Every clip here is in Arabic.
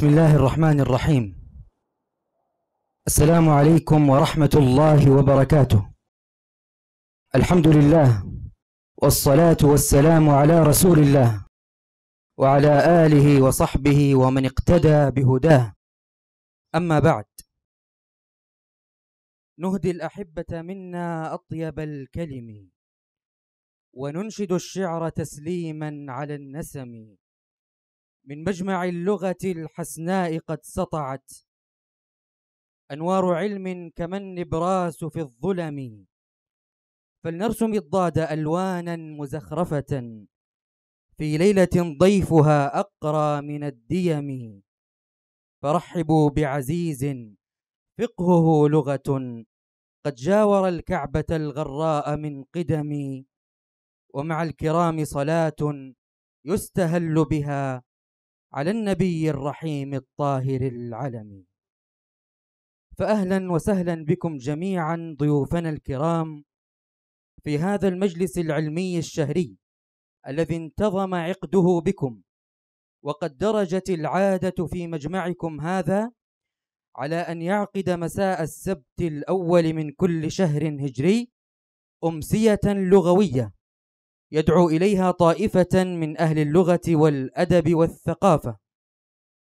بسم الله الرحمن الرحيم السلام عليكم ورحمة الله وبركاته الحمد لله والصلاة والسلام على رسول الله وعلى آله وصحبه ومن اقتدى بهداه أما بعد نهدي الأحبة منا أطيب الكلم وننشد الشعر تسليما على النسم من مجمع اللغة الحسناء قد سطعت أنوار علم كما النبراس في الظلم فلنرسم الضاد ألوانا مزخرفة في ليلة ضيفها أقرى من الديم فرحبوا بعزيز فقهه لغة قد جاور الكعبة الغراء من قدم ومع الكرام صلاة يستهل بها على النبي الرحيم الطاهر العلمي فأهلا وسهلا بكم جميعا ضيوفنا الكرام في هذا المجلس العلمي الشهري الذي انتظم عقده بكم وقد درجت العادة في مجمعكم هذا على أن يعقد مساء السبت الأول من كل شهر هجري أمسية لغوية يدعو إليها طائفة من أهل اللغة والأدب والثقافة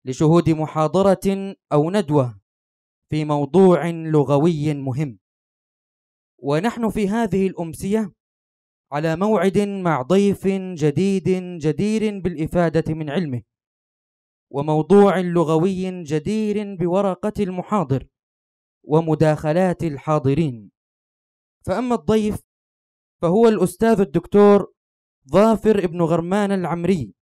لشهود محاضرة أو ندوة في موضوع لغوي مهم ونحن في هذه الأمسية على موعد مع ضيف جديد جدير بالإفادة من علمه وموضوع لغوي جدير بورقة المحاضر ومداخلات الحاضرين فأما الضيف فهو الأستاذ الدكتور ظافر ابن غرمان العمري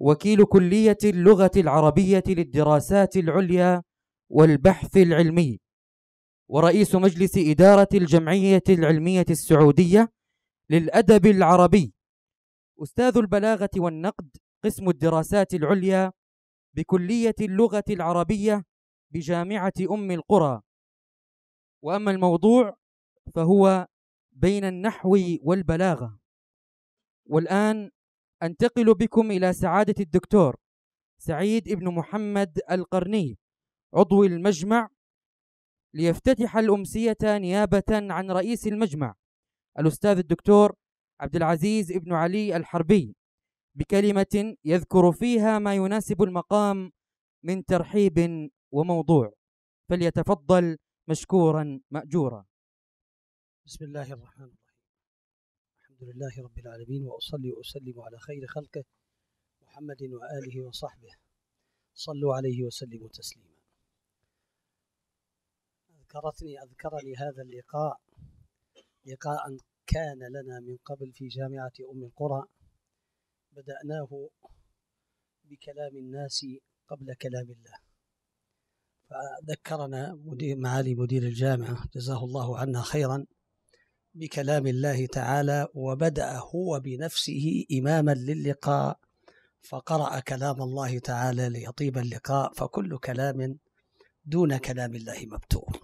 وكيل كلية اللغة العربية للدراسات العليا والبحث العلمي ورئيس مجلس إدارة الجمعية العلمية السعودية للأدب العربي أستاذ البلاغة والنقد قسم الدراسات العليا بكلية اللغة العربية بجامعة أم القرى وأما الموضوع فهو بين النحو والبلاغة والآن أنتقل بكم إلى سعادة الدكتور سعيد ابن محمد القرني عضو المجمع ليفتتح الأمسية نيابة عن رئيس المجمع الأستاذ الدكتور عبد العزيز ابن علي الحربي بكلمة يذكر فيها ما يناسب المقام من ترحيب وموضوع فليتفضل مشكورا مأجورا بسم الله الرحمن الحمد لله رب العالمين وأصلي وأسلم على خير خلقه محمد وآله وصحبه صلوا عليه وسلموا تسليما أذكرتني أذكرني هذا اللقاء لقاء كان لنا من قبل في جامعة أم القرى بدأناه بكلام الناس قبل كلام الله فذكرنا مدير معالي مدير الجامعة جزاه الله عنا خيرا بكلام الله تعالى وبدا هو بنفسه اماما للقاء فقرا كلام الله تعالى ليطيب اللقاء فكل كلام دون كلام الله مبتور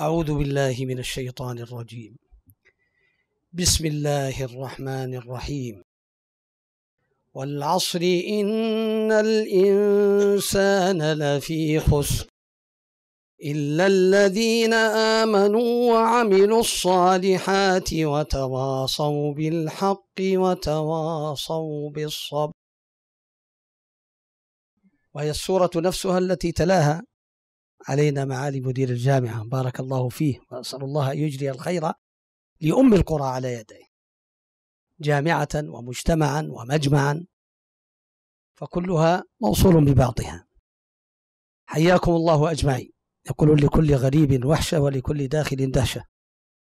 اعوذ بالله من الشيطان الرجيم بسم الله الرحمن الرحيم والعصر ان الانسان لفي خسر إلا الذين آمنوا وعملوا الصالحات وتواصوا بالحق وتواصوا بالصبر وهي السورة نفسها التي تلاها علينا معالي مدير الجامعة بارك الله فيه وأسأل الله أن يجري الخير لأم القرى على يديه جامعة ومجتمعا ومجمعا فكلها موصول ببعضها حياكم الله أجمعين يقولون لكل غريب وحشة ولكل داخل دهشة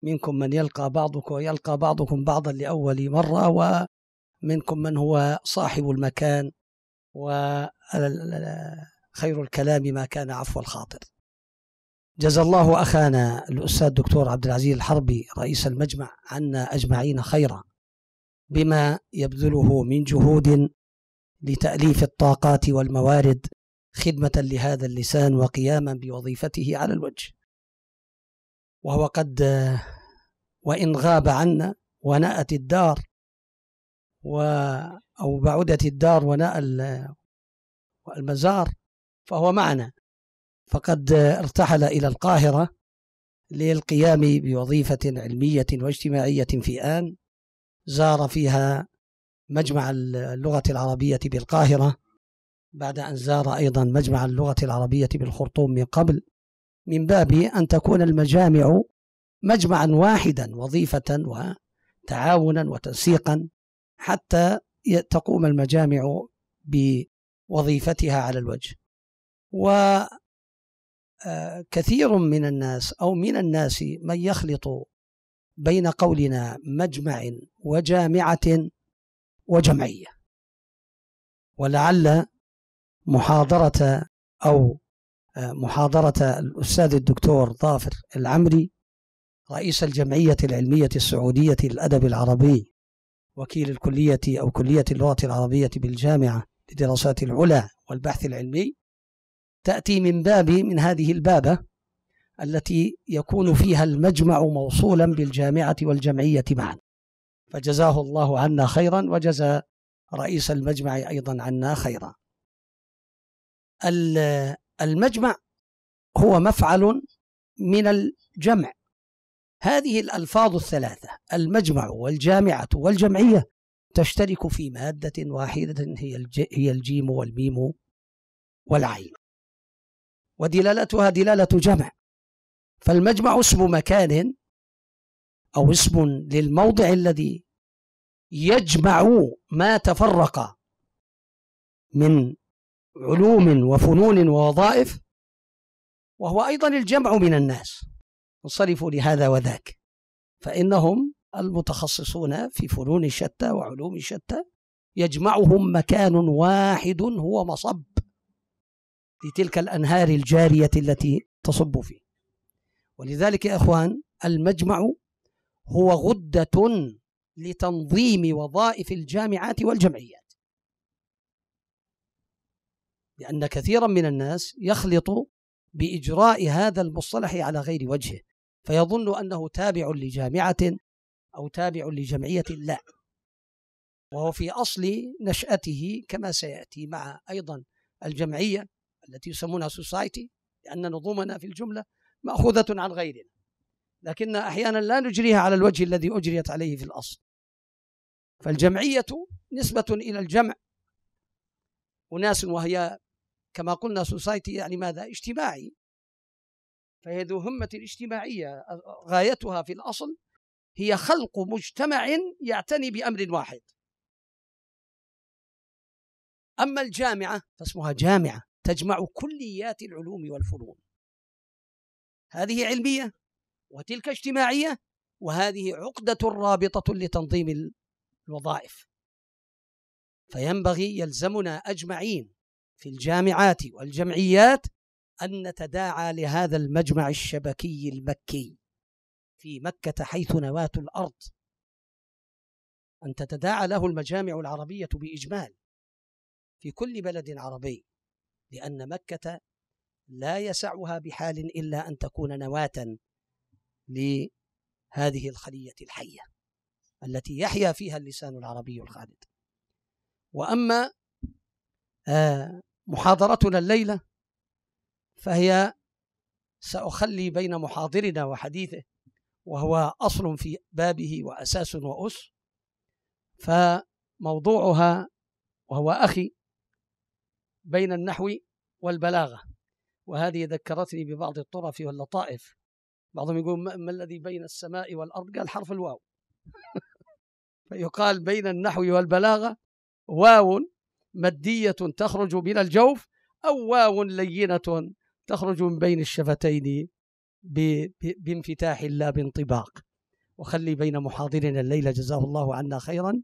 منكم من يلقى بعضكم ويلقى بعضكم بعضا لأول مرة ومنكم من هو صاحب المكان وخير الكلام ما كان عفو الخاطر جزا الله أخانا الأستاذ الدكتور عبد العزيز الحربي رئيس المجمع عنا أجمعين خيرا بما يبذله من جهود لتأليف الطاقات والموارد خدمة لهذا اللسان وقياما بوظيفته على الوجه وهو قد وإن غاب عنا ونأت الدار و أو بعدت الدار وناء المزار فهو معنا فقد ارتحل إلى القاهرة للقيام بوظيفة علمية واجتماعية في آن زار فيها مجمع اللغة العربية بالقاهرة بعد أن زار أيضا مجمع اللغة العربية بالخرطوم من قبل من باب أن تكون المجامع مجمعا واحدا وظيفة وتعاونا وتنسيقا حتى تقوم المجامع بوظيفتها على الوجه وكثير آه، من الناس أو من الناس من يخلط بين قولنا مجمع وجامعة وجمعية ولعل محاضرة أو آه، محاضرة الأستاذ الدكتور ظافر العمري رئيس الجمعية العلمية السعودية للأدب العربي وكيل الكلية أو كلية اللغة العربية بالجامعة لدراسات العلا والبحث العلمي تأتي من باب من هذه البابة التي يكون فيها المجمع موصولا بالجامعة والجمعية معا فجزاه الله عنا خيرا وجزى رئيس المجمع أيضا عنا خيرا المجمع هو مفعل من الجمع هذه الألفاظ الثلاثة المجمع والجامعة والجمعية تشترك في مادة واحدة هي هي الجيم والميم والعين ودلالتها دلالة جمع فالمجمع اسم مكان أو اسم للموضع الذي يجمع ما تفرق من علوم وفنون ووظائف وهو أيضا الجمع من الناس انصرفوا لهذا وذاك فإنهم المتخصصون في فنون شتى وعلوم شتى يجمعهم مكان واحد هو مصب لتلك الأنهار الجارية التي تصب فيه ولذلك يا إخوان المجمع هو غدة لتنظيم وظائف الجامعات والجمعيات لأن كثيرا من الناس يخلط بإجراء هذا المصطلح على غير وجهه فيظن أنه تابع لجامعة أو تابع لجمعية لا وهو في أصل نشأته كما سيأتي مع أيضا الجمعية التي يسمونها سوسايتي لأن نظمنا في الجملة مأخوذة عن غيرنا لكن أحيانا لا نجريها على الوجه الذي أجريت عليه في الأصل فالجمعية نسبة إلى الجمع أناس وهي كما قلنا سوسايتي يعني ماذا اجتماعي فهي ذو همة اجتماعية غايتها في الأصل هي خلق مجتمع يعتني بأمر واحد أما الجامعة فاسمها جامعة تجمع كليات العلوم والفنون هذه علمية وتلك اجتماعية وهذه عقدة رابطة لتنظيم الوظائف فينبغي يلزمنا أجمعين في الجامعات والجمعيات أن نتداعى لهذا المجمع الشبكي المكي في مكة حيث نواة الأرض أن تتداعى له المجامع العربية بإجمال في كل بلد عربي لأن مكة لا يسعها بحال إلا أن تكون نواة لهذه الخلية الحية التي يحيا فيها اللسان العربي الخالد وأما آه محاضرتنا الليله فهي ساخلي بين محاضرنا وحديثه وهو اصل في بابه واساس واس فموضوعها وهو اخي بين النحو والبلاغه وهذه ذكرتني ببعض الطرف واللطائف بعضهم يقول ما الذي بين السماء والارض قال حرف الواو فيقال بين النحو والبلاغه واو مادية تخرج من الجوف أو واو لينة تخرج من بين الشفتين بانفتاح لا بانطباق وخلي بين محاضرنا الليلة جزاه الله عنا خيرا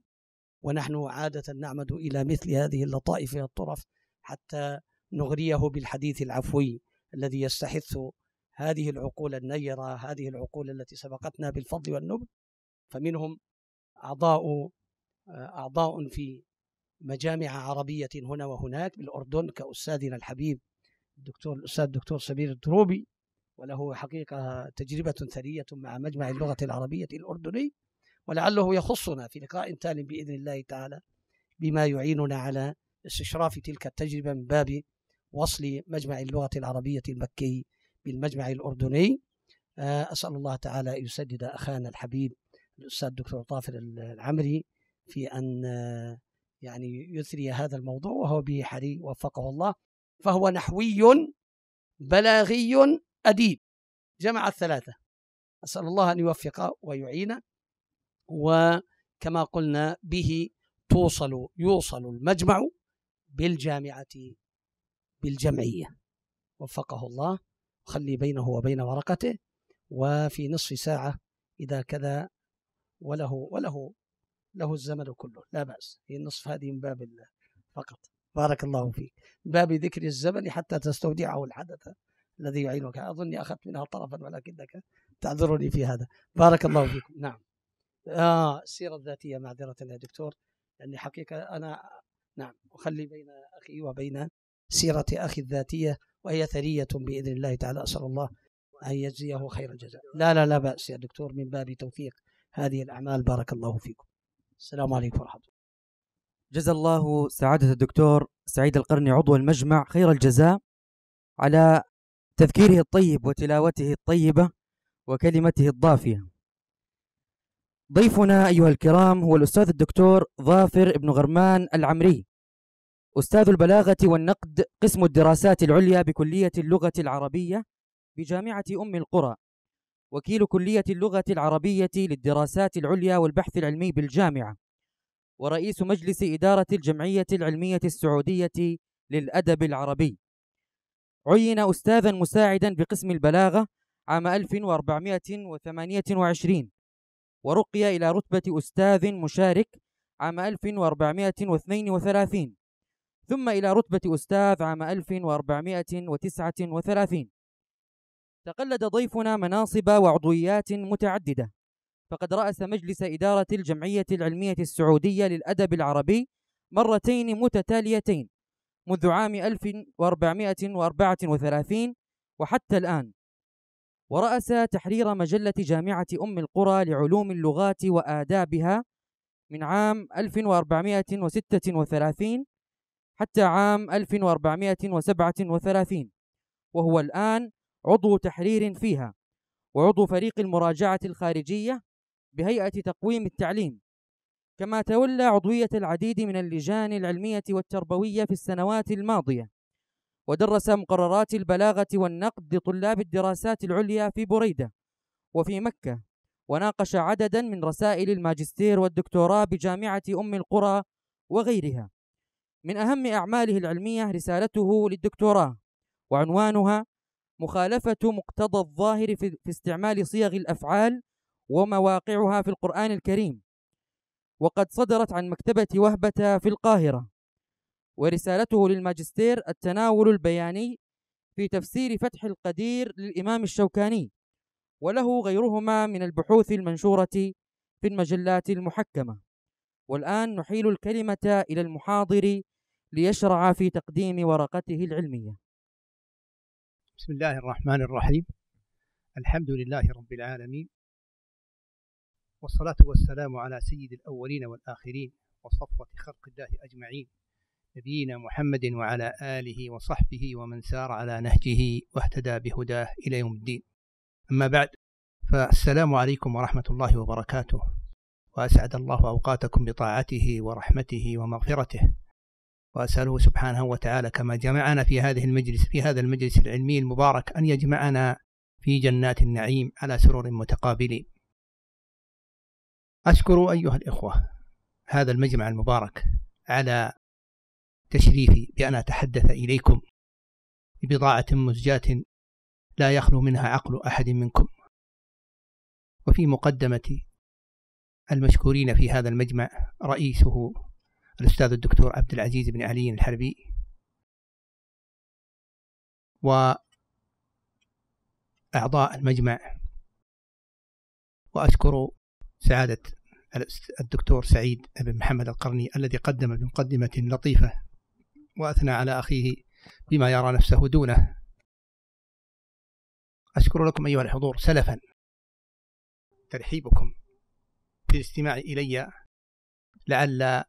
ونحن عادة نعمد إلى مثل هذه اللطائف والطرف حتى نغريه بالحديث العفوي الذي يستحث هذه العقول النيرة هذه العقول التي سبقتنا بالفضل والنبل فمنهم أعضاء أعضاء في مجامع عربية هنا وهناك بالأردن كأستاذنا الحبيب الدكتور الأستاذ الدكتور سمير الدروبي وله حقيقة تجربة ثرية مع مجمع اللغة العربية الأردني ولعله يخصنا في لقاء تال بإذن الله تعالى بما يعيننا على استشراف تلك التجربة من باب وصل مجمع اللغة العربية المكي بالمجمع الأردني آه، أسأل الله تعالى أن يسدد أخانا الحبيب الأستاذ الدكتور طافر العمري في أن آه، يعني يثري هذا الموضوع وهو به حري وفقه الله فهو نحوي بلاغي أديب جمع الثلاثة أسأل الله أن يوفق ويعين وكما قلنا به توصل يوصل المجمع بالجامعة بالجمعية وفقه الله خلي بينه وبين ورقته وفي نصف ساعة إذا كذا وله وله له الزمن كله لا بأس هي النصف هذه من باب الله فقط بارك الله فيك من باب ذكر الزمن حتى تستودعه الحدث الذي يعينك أظني أخذت منها طرفا ولكنك تعذرني في هذا بارك الله فيكم نعم آه السيرة الذاتية معذرة يا دكتور لأني يعني حقيقة أنا نعم أخلي بين أخي وبين سيرة أخي الذاتية وهي ثرية بإذن الله تعالى أسأل الله أن يجزيه خير الجزاء لا لا لا بأس يا دكتور من باب توثيق هذه الأعمال بارك الله فيكم السلام عليكم ورحمة الله جزا الله سعادة الدكتور سعيد القرني عضو المجمع خير الجزاء على تذكيره الطيب وتلاوته الطيبة وكلمته الضافية ضيفنا أيها الكرام هو الأستاذ الدكتور ظافر بن غرمان العمري أستاذ البلاغة والنقد قسم الدراسات العليا بكلية اللغة العربية بجامعة أم القرى وكيل كلية اللغة العربية للدراسات العليا والبحث العلمي بالجامعة ورئيس مجلس إدارة الجمعية العلمية السعودية للأدب العربي عين أستاذا مساعدا بقسم البلاغة عام 1428 ورقي إلى رتبة أستاذ مشارك عام 1432 ثم إلى رتبة أستاذ عام 1439 تقلد ضيفنا مناصب وعضويات متعددة فقد رأس مجلس إدارة الجمعية العلمية السعودية للأدب العربي مرتين متتاليتين منذ عام 1434 وحتى الآن ورأس تحرير مجلة جامعة أم القرى لعلوم اللغات وآدابها من عام 1436 حتى عام 1437 وهو الآن عضو تحرير فيها وعضو فريق المراجعة الخارجية بهيئة تقويم التعليم كما تولى عضوية العديد من اللجان العلمية والتربوية في السنوات الماضية ودرس مقررات البلاغة والنقد لطلاب الدراسات العليا في بريدة وفي مكة وناقش عددا من رسائل الماجستير والدكتوراه بجامعة أم القرى وغيرها من أهم أعماله العلمية رسالته للدكتوراه وعنوانها مخالفة مقتضى الظاهر في استعمال صيغ الأفعال ومواقعها في القرآن الكريم وقد صدرت عن مكتبة وهبة في القاهرة ورسالته للماجستير التناول البياني في تفسير فتح القدير للإمام الشوكاني وله غيرهما من البحوث المنشورة في المجلات المحكمة والآن نحيل الكلمة إلى المحاضر ليشرع في تقديم ورقته العلميه بسم الله الرحمن الرحيم الحمد لله رب العالمين والصلاة والسلام على سيد الأولين والآخرين وصفوة خلق الله أجمعين نبينا محمد وعلى آله وصحبه ومن سار على نهجه واهتدى بهداه إلى يوم الدين أما بعد فالسلام عليكم ورحمة الله وبركاته وأسعد الله أوقاتكم بطاعته ورحمته ومغفرته وأسأله سبحانه وتعالى كما جمعنا في هذه المجلس في هذا المجلس العلمي المبارك أن يجمعنا في جنات النعيم على سرور متقابلين أشكر أيها الإخوة هذا المجمع المبارك على تشريفي بأن أتحدث إليكم ببضاعة مزجاة لا يخلو منها عقل أحد منكم وفي مقدمة المشكورين في هذا المجمع رئيسه الأستاذ الدكتور عبد العزيز بن علي الحربي وأعضاء المجمع وأشكر سعادة الدكتور سعيد بن محمد القرني الذي قدم بمقدمة لطيفة وأثنى على أخيه بما يرى نفسه دونه أشكر لكم أيها الحضور سلفا ترحيبكم في الاستماع إلي لعل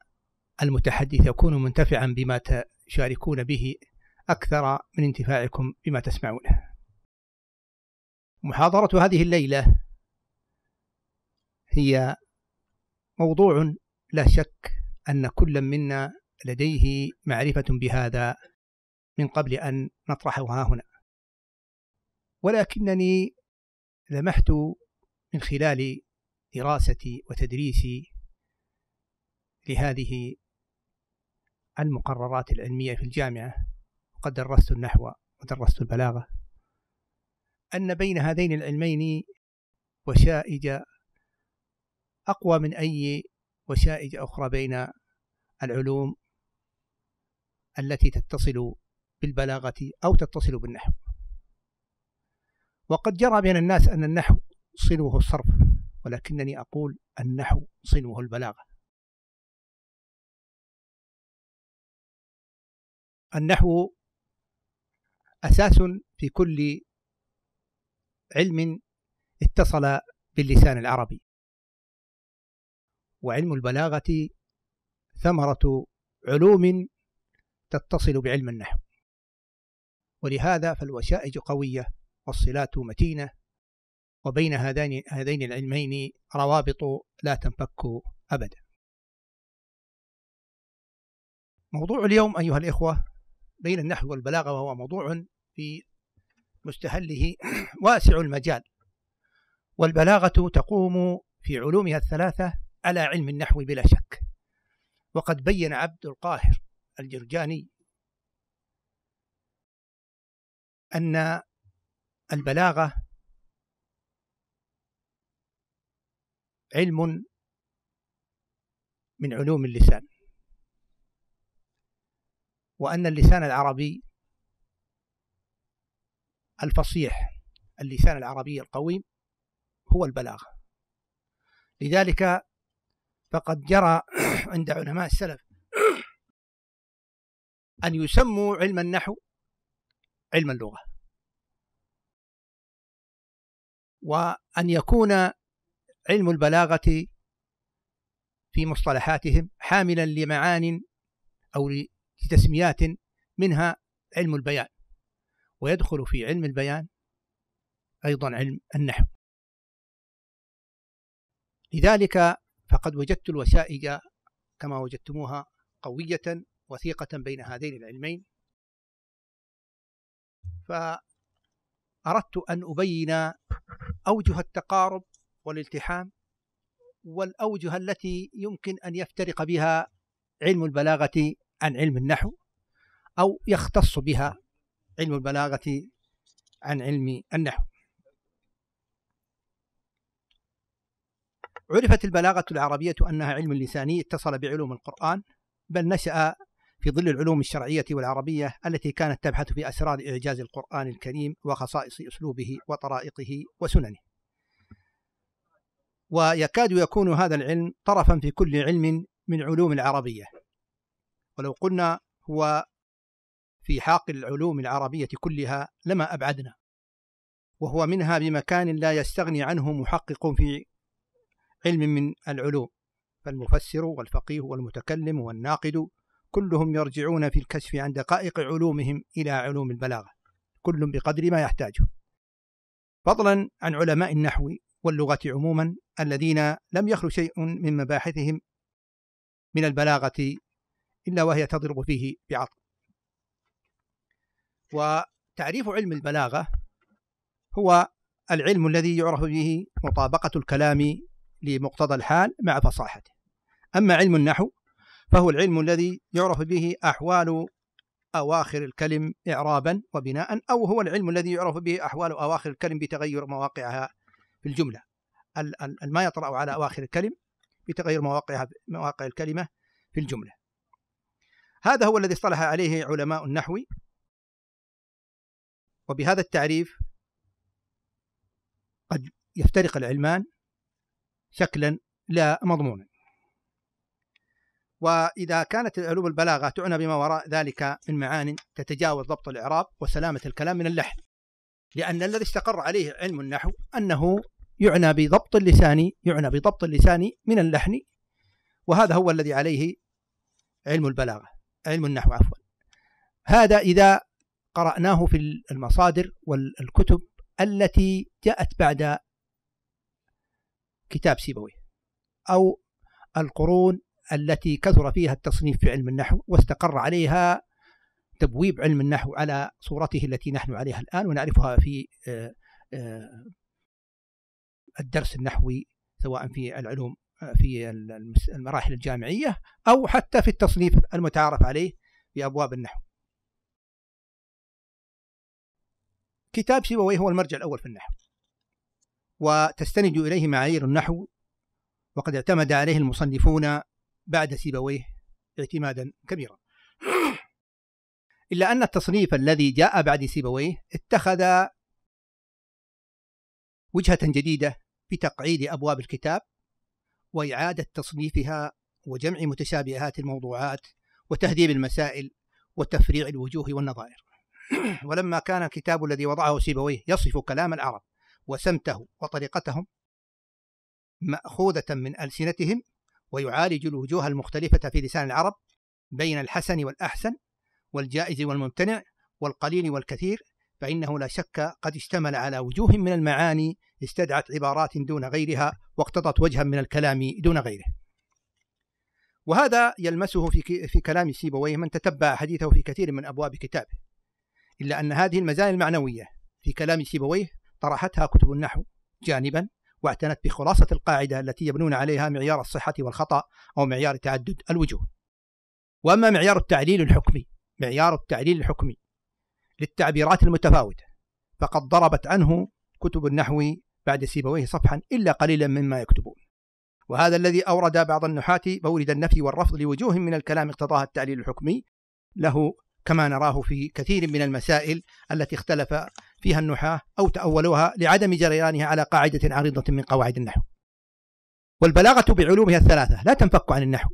المتحدث يكون منتفعا بما تشاركون به أكثر من انتفاعكم بما تسمعونه محاضرة هذه الليلة هي موضوع لا شك أن كل منا لديه معرفة بهذا من قبل أن نطرحها هنا ولكنني لمحت من خلال دراستي وتدريسي لهذه المقررات العلمية في الجامعة وقد درست النحو ودرست البلاغة أن بين هذين العلمين وشائج أقوى من أي وشائج أخرى بين العلوم التي تتصل بالبلاغة أو تتصل بالنحو وقد جرى بين الناس أن النحو صنوه الصرف ولكنني أقول النحو صنوه البلاغة النحو أساس في كل علم اتصل باللسان العربي وعلم البلاغة ثمرة علوم تتصل بعلم النحو ولهذا فالوشائج قوية والصلات متينة وبين هذين, هذين العلمين روابط لا تنفك أبدا موضوع اليوم أيها الإخوة بين النحو والبلاغة وهو موضوع في مستهله واسع المجال والبلاغة تقوم في علومها الثلاثة على علم النحو بلا شك وقد بين عبد القاهر الجرجاني أن البلاغة علم من علوم اللسان وأن اللسان العربي الفصيح اللسان العربي القويم هو البلاغة لذلك فقد جرى عند علماء السلف أن يسموا علم النحو علم اللغة وأن يكون علم البلاغة في مصطلحاتهم حاملا لمعان أو لتسميات منها علم البيان ويدخل في علم البيان أيضا علم النحو لذلك فقد وجدت الوسائج كما وجدتموها قوية وثيقة بين هذين العلمين فأردت أن أبين أوجه التقارب والالتحام والأوجه التي يمكن أن يفترق بها علم البلاغة عن علم النحو أو يختص بها علم البلاغة عن علم النحو عرفت البلاغة العربية أنها علم لساني اتصل بعلوم القرآن بل نشأ في ظل العلوم الشرعية والعربية التي كانت تبحث في أسرار إعجاز القرآن الكريم وخصائص أسلوبه وطرائقه وسننه ويكاد يكون هذا العلم طرفا في كل علم من علوم العربية ولو قلنا هو في حاق العلوم العربية كلها لما أبعدنا وهو منها بمكان لا يستغني عنه محقق في علم من العلوم فالمفسر والفقيه والمتكلم والناقد كلهم يرجعون في الكشف عن دقائق علومهم إلى علوم البلاغة كل بقدر ما يحتاجه فضلا عن علماء النحو واللغة عموما الذين لم يخلو شيء من مباحثهم من البلاغة إلا وهي تضرب فيه بعطف وتعريف علم البلاغة هو العلم الذي يعرف به مطابقة الكلام لمقتضى الحال مع فصاحته أما علم النحو فهو العلم الذي يعرف به أحوال أواخر الكلم إعرابا وبناء أو هو العلم الذي يعرف به أحوال أواخر الكلم بتغير مواقعها في الجملة ما يطرأ على أواخر الكلم بتغير مواقعها مواقع الكلمة في الجملة هذا هو الذي اصطلح عليه علماء النحو وبهذا التعريف قد يفترق العلمان شكلا لا مضمونا وإذا كانت علوم البلاغة تعنى بما وراء ذلك من معان تتجاوز ضبط الإعراب وسلامة الكلام من اللحن لأن الذي استقر عليه علم النحو أنه يعنى بضبط اللسان يعنى بضبط اللسان من اللحن وهذا هو الذي عليه علم البلاغة علم النحو عفوا هذا إذا قرأناه في المصادر والكتب التي جاءت بعد كتاب سيبويه أو القرون التي كثر فيها التصنيف في علم النحو واستقر عليها تبويب علم النحو على صورته التي نحن عليها الآن ونعرفها في آه، آه، الدرس النحوي سواء في العلوم في المراحل الجامعية أو حتى في التصنيف المتعارف عليه في أبواب النحو كتاب سيبويه هو المرجع الأول في النحو وتستند إليه معايير النحو وقد اعتمد عليه المصنفون بعد سيبويه اعتمادا كبيرا إلا أن التصنيف الذي جاء بعد سيبويه اتخذ وجهة جديدة بتقعيد أبواب الكتاب وإعادة تصنيفها وجمع متشابهات الموضوعات وتهذيب المسائل وتفريع الوجوه والنظائر ولما كان الكتاب الذي وضعه سيبويه يصف كلام العرب وسمته وطريقتهم مأخوذة من ألسنتهم ويعالج الوجوه المختلفة في لسان العرب بين الحسن والأحسن والجائز والممتنع والقليل والكثير فإنه لا شك قد اشتمل على وجوه من المعاني استدعت عبارات دون غيرها واقتضت وجها من الكلام دون غيره وهذا يلمسه في, في كلام سيبويه من تتبع حديثه في كثير من أبواب كتابه إلا أن هذه المزايا المعنوية في كلام سيبويه طرحتها كتب النحو جانبا واعتنت بخلاصة القاعدة التي يبنون عليها معيار الصحة والخطأ أو معيار تعدد الوجوه وأما معيار التعليل الحكمي معيار التعليل الحكمي للتعبيرات المتفاوتة فقد ضربت عنه كتب النحو بعد سيبويه صفحا إلا قليلا مما يكتبون وهذا الذي أورد بعض النحاة مورد النفي والرفض لوجوه من الكلام اقتضاها التعليل الحكمي له كما نراه في كثير من المسائل التي اختلف فيها النحاة أو تأولوها لعدم جريانها على قاعدة عريضة من قواعد النحو والبلاغة بعلومها الثلاثة لا تنفك عن النحو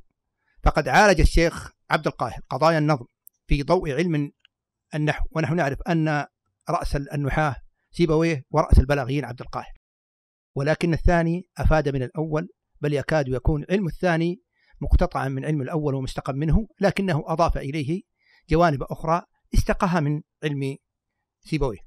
فقد عالج الشيخ عبد القاهر قضايا النظم في ضوء علم النحو ونحن نعرف أن رأس النحاة سيبويه ورأس البلاغيين عبد القاهر ولكن الثاني أفاد من الأول بل يكاد يكون علم الثاني مقتطعا من علم الأول ومشتقا منه لكنه أضاف إليه جوانب أخرى استقاها من علم سيبويه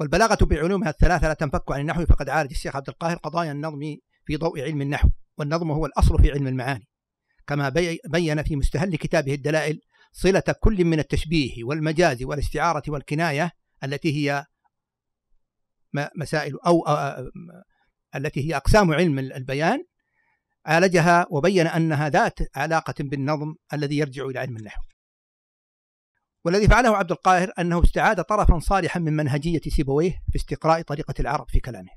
والبلاغة بعلومها الثلاثة لا تنفك عن النحو فقد عالج الشيخ عبد القاهر قضايا النظم في ضوء علم النحو والنظم هو الأصل في علم المعاني كما بين في مستهل كتابه الدلائل صلة كل من التشبيه والمجاز والاستعارة والكناية التي هي مسائل أو التي هي أقسام علم البيان عالجها وبين أنها ذات علاقة بالنظم الذي يرجع إلى علم النحو والذي فعله عبد القاهر أنه استعاد طرفا صالحا من منهجية سيبويه في استقراء طريقة العرب في كلامه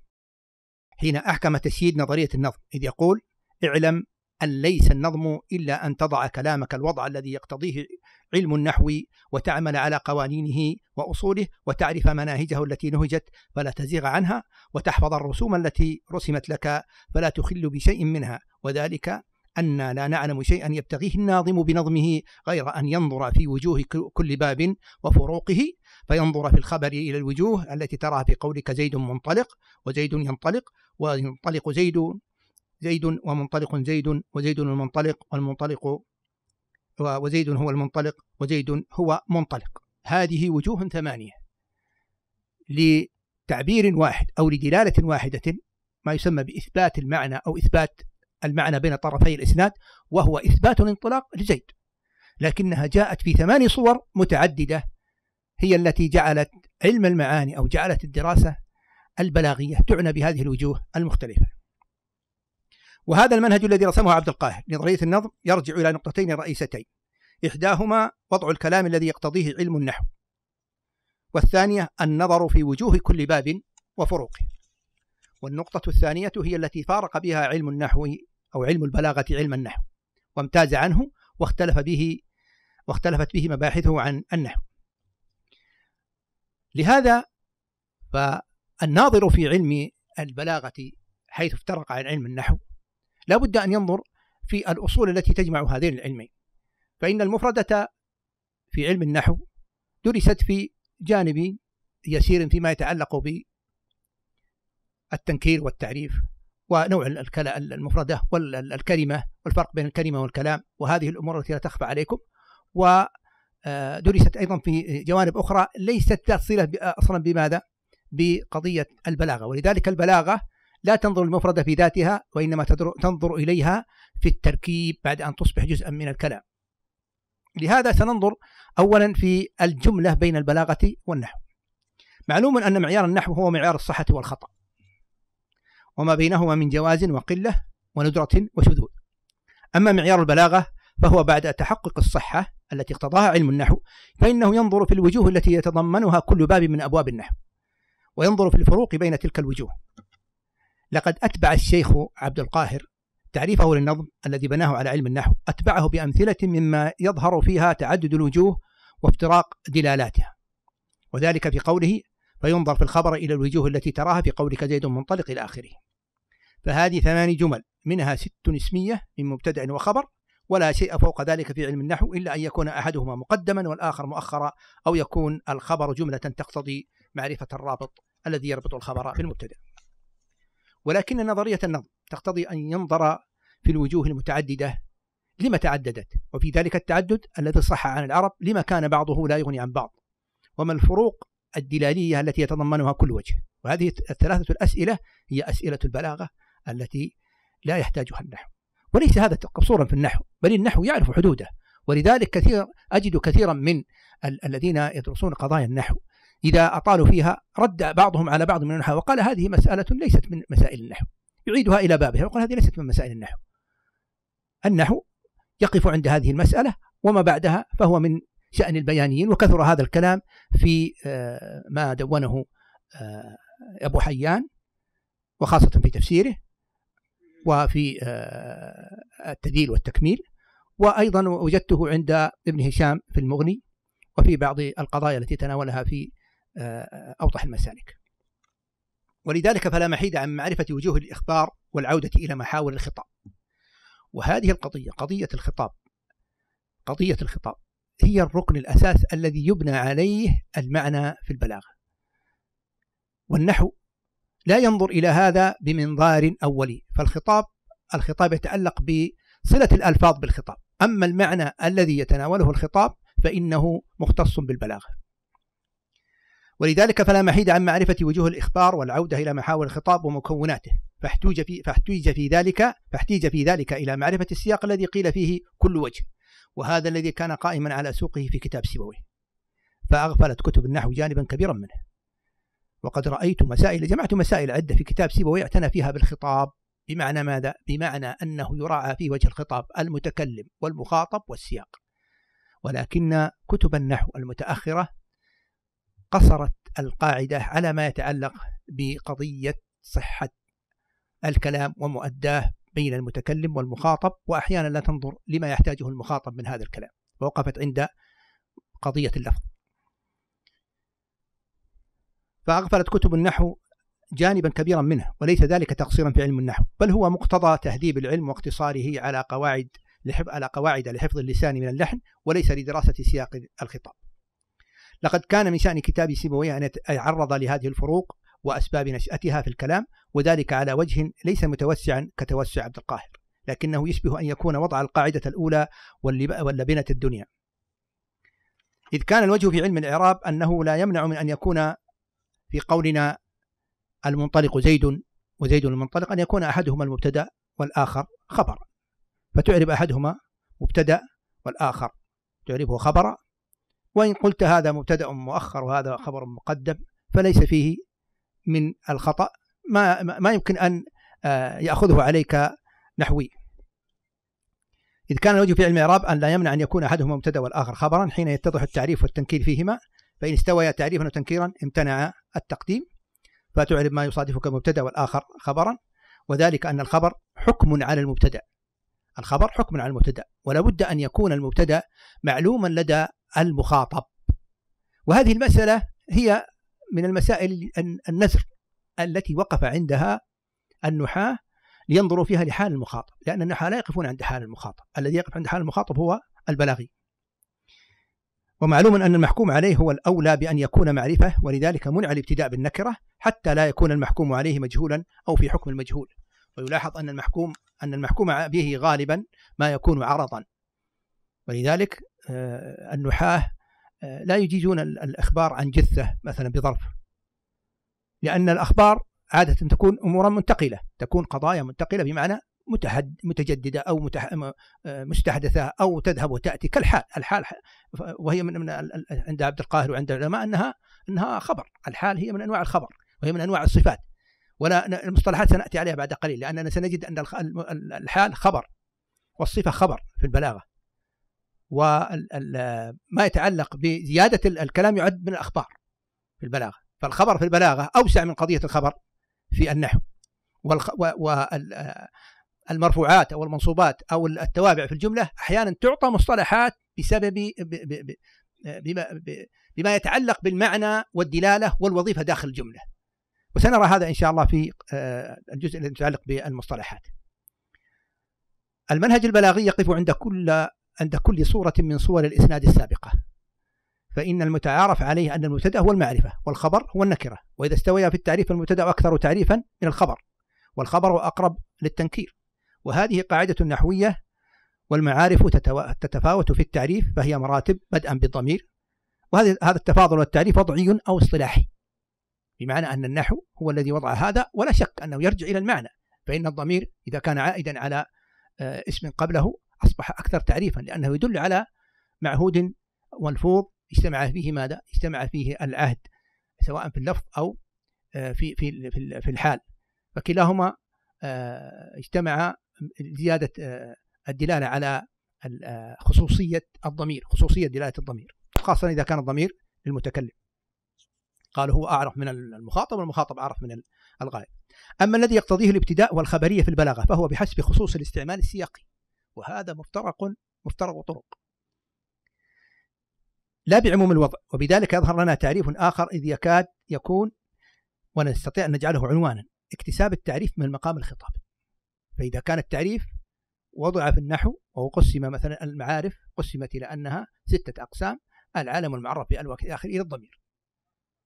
حين أحكم تسييد نظرية النظم إذ يقول اعلم أن ليس النظم إلا أن تضع كلامك الوضع الذي يقتضيه علم النحو وتعمل على قوانينه وأصوله وتعرف مناهجه التي نهجت فلا تزيغ عنها وتحفظ الرسوم التي رسمت لك فلا تخل بشيء منها وذلك أن لا نعلم شيئا يبتغيه الناظم بنظمه غير أن ينظر في وجوه كل باب وفروقه فينظر في الخبر إلى الوجوه التي تراها في قولك زيد منطلق وزيد ينطلق وينطلق زيد زيد ومنطلق زيد وزيد المنطلق والمنطلق وزيد هو المنطلق وزيد هو منطلق هذه وجوه ثمانية لتعبير واحد أو لدلالة واحدة ما يسمى بإثبات المعنى أو إثبات المعنى بين طرفي الإسناد وهو إثبات الانطلاق لزيد لكنها جاءت في ثماني صور متعددة هي التي جعلت علم المعاني أو جعلت الدراسة البلاغية تعنى بهذه الوجوه المختلفة وهذا المنهج الذي رسمه عبد القاهر نظرية النظم يرجع إلى نقطتين رئيستين إحداهما وضع الكلام الذي يقتضيه علم النحو والثانية النظر في وجوه كل باب وفروقه والنقطة الثانية هي التي فارق بها علم النحو أو علم البلاغة علم النحو وامتاز عنه واختلف به واختلفت به مباحثه عن النحو لهذا فالناظر في علم البلاغة حيث افترق عن علم النحو لا بد أن ينظر في الأصول التي تجمع هذين العلمين فإن المفردة في علم النحو درست في جانب يسير فيما يتعلق بالتنكير والتعريف ونوع المفردة والكلمة والفرق بين الكلمة والكلام وهذه الأمور التي لا تخفى عليكم ودرست آه، أيضا في جوانب أخرى ليست تصلة أصلا بماذا بقضية البلاغة ولذلك البلاغة لا تنظر المفردة في ذاتها وإنما تنظر إليها في التركيب بعد أن تصبح جزءا من الكلام لهذا سننظر أولا في الجملة بين البلاغة والنحو معلوم أن معيار النحو هو معيار الصحة والخطأ وما بينهما من جواز وقلة وندرة وشذوذ أما معيار البلاغة فهو بعد تحقق الصحة التي اقتضاها علم النحو فإنه ينظر في الوجوه التي يتضمنها كل باب من أبواب النحو وينظر في الفروق بين تلك الوجوه لقد أتبع الشيخ عبد القاهر تعريفه للنظم الذي بناه على علم النحو أتبعه بأمثلة مما يظهر فيها تعدد الوجوه وافتراق دلالاتها وذلك في قوله فينظر في الخبر إلى الوجوه التي تراها في قولك زيد منطلق إلى آخره فهذه ثماني جمل منها ست اسمية من مبتدأ وخبر ولا شيء فوق ذلك في علم النحو إلا أن يكون أحدهما مقدما والآخر مؤخرا أو يكون الخبر جملة تقتضي معرفة الرابط الذي يربط الخبر بالمبتدأ ولكن نظرية النظم تقتضي أن ينظر في الوجوه المتعددة لما تعددت وفي ذلك التعدد الذي صح عن العرب لما كان بعضه لا يغني عن بعض وما الفروق الدلالية التي يتضمنها كل وجه وهذه الثلاثة الأسئلة هي أسئلة البلاغة التي لا يحتاجها النحو وليس هذا قصورا في النحو بل النحو يعرف حدوده ولذلك كثير أجد كثيرا من الذين يدرسون قضايا النحو إذا أطالوا فيها رد بعضهم على بعض من النحاة وقال هذه مسألة ليست من مسائل النحو يعيدها إلى بابها وقال هذه ليست من مسائل النحو النحو يقف عند هذه المسألة وما بعدها فهو من شأن البيانيين وكثر هذا الكلام في آه، ما دونه آه، أبو حيان وخاصة في تفسيره وفي آه، التذيل والتكميل وأيضا وجدته عند ابن هشام في المغني وفي بعض القضايا التي تناولها في آه، أوضح المسالك ولذلك فلا محيد عن معرفة وجوه الإخبار والعودة إلى محاور الخطاب وهذه القضية قضية الخطاب قضية الخطاب هي الركن الأساس الذي يبنى عليه المعنى في البلاغة والنحو لا ينظر إلى هذا بمنظار أولي فالخطاب الخطاب يتعلق بصلة الألفاظ بالخطاب أما المعنى الذي يتناوله الخطاب فإنه مختص بالبلاغة ولذلك فلا محيد عن معرفة وجوه الإخبار والعودة إلى محاور الخطاب ومكوناته فاحتوج في, فاحتوج في ذلك فاحتيج في ذلك إلى معرفة السياق الذي قيل فيه كل وجه وهذا الذي كان قائما على سوقه في كتاب سيبويه فأغفلت كتب النحو جانبا كبيرا منه وقد رأيت مسائل جمعت مسائل عدة في كتاب سيبويه اعتنى فيها بالخطاب بمعنى ماذا؟ بمعنى أنه يراعى في وجه الخطاب المتكلم والمخاطب والسياق ولكن كتب النحو المتأخرة قصرت القاعدة على ما يتعلق بقضية صحة الكلام ومؤداه بين المتكلم والمخاطب وأحيانا لا تنظر لما يحتاجه المخاطب من هذا الكلام ووقفت عند قضية اللفظ فأغفلت كتب النحو جانبا كبيرا منه وليس ذلك تقصيرا في علم النحو بل هو مقتضى تهذيب العلم واقتصاره على قواعد على قواعد لحفظ اللسان من اللحن وليس لدراسة سياق الخطاب لقد كان من شأن كتاب سيبويه أن يتعرض لهذه الفروق وأسباب نشأتها في الكلام وذلك على وجه ليس متوسعا كتوسع عبد القاهر لكنه يشبه أن يكون وضع القاعدة الأولى واللبنة الدنيا إذ كان الوجه في علم الإعراب أنه لا يمنع من أن يكون في قولنا المنطلق زيد وزيد المنطلق أن يكون أحدهما المبتدأ والآخر خبر فتعرب أحدهما مبتدأ والآخر تعربه خبرا وإن قلت هذا مبتدأ مؤخر وهذا خبر مقدم فليس فيه من الخطأ ما, ما يمكن أن آه، يأخذه عليك نحوي إذ كان الوجه في علم الإعراب أن لا يمنع أن يكون أحدهما مبتدأ والآخر خبرا حين يتضح التعريف والتنكير فيهما فإن استويا تعريفا وتنكيرا امتنع التقديم فتعرب ما يصادفك مبتدأ والآخر خبرا وذلك أن الخبر حكم على المبتدأ الخبر حكم على المبتدأ ولا بد أن يكون المبتدأ معلوما لدى المخاطب وهذه المسألة هي من المسائل النزر التي وقف عندها النحاة لينظروا فيها لحال المخاطب لأن النحاة لا يقفون عند حال المخاطب الذي يقف عند حال المخاطب هو البلاغي ومعلوم أن المحكوم عليه هو الأولى بأن يكون معرفة ولذلك منع الابتداء بالنكرة حتى لا يكون المحكوم عليه مجهولا أو في حكم المجهول ويلاحظ أن المحكوم أن المحكوم به غالبا ما يكون عرضا ولذلك آه، النحاة آه، لا يجيزون الإخبار عن جثة مثلا بظرف لأن الأخبار عادة تكون أمورا منتقلة تكون قضايا منتقلة بمعنى متجددة أو آه، مستحدثة أو تذهب وتأتي كالحال الحال وهي من عند عبد القاهر وعند العلماء أنها أنها خبر الحال هي من أنواع الخبر وهي من أنواع الصفات ولا المصطلحات سنأتي عليها بعد قليل لأننا سنجد أن الحال خبر والصفة خبر في البلاغة وما يتعلق بزيادة الكلام يعد من الأخبار في البلاغة فالخبر في البلاغة أوسع من قضية الخبر في النحو والمرفوعات أو المنصوبات أو التوابع في الجملة أحيانا تعطى مصطلحات بسبب بما, بما يتعلق بالمعنى والدلالة والوظيفة داخل الجملة وسنرى هذا إن شاء الله في آه، الجزء الذي يتعلق بالمصطلحات المنهج البلاغي يقف عند كل عند كل صورة من صور الإسناد السابقة فإن المتعارف عليه أن المبتدأ هو المعرفة والخبر هو النكرة وإذا استويا في التعريف المبتدأ أكثر تعريفا من الخبر والخبر أقرب للتنكير وهذه قاعدة نحوية والمعارف تتفاوت في التعريف فهي مراتب بدءا بالضمير وهذا هذا التفاضل والتعريف وضعي أو اصطلاحي بمعنى أن النحو هو الذي وضع هذا ولا شك أنه يرجع إلى المعنى فإن الضمير إذا كان عائدا على آه، اسم قبله أصبح أكثر تعريفا لأنه يدل على معهود ملفوظ اجتمع فيه ماذا؟ اجتمع فيه العهد سواء في اللفظ أو آه، في في في الحال فكلاهما آه، اجتمع زيادة آه، الدلالة على خصوصية الضمير خصوصية دلالة الضمير خاصة إذا كان الضمير للمتكلم قال هو أعرف من المخاطب والمخاطب أعرف من الغائب أما الذي يقتضيه الابتداء والخبرية في البلاغة فهو بحسب خصوص الاستعمال السياقي وهذا مفترق مفترق طرق لا بعموم الوضع وبذلك يظهر لنا تعريف آخر إذ يكاد يكون ونستطيع أن نجعله عنوانا اكتساب التعريف من المقام الخطابي فإذا كان التعريف وضع في النحو أو قسم مثلا المعارف قسمت إلى أنها ستة أقسام العلم المعرف بألواك آخر إلى الضمير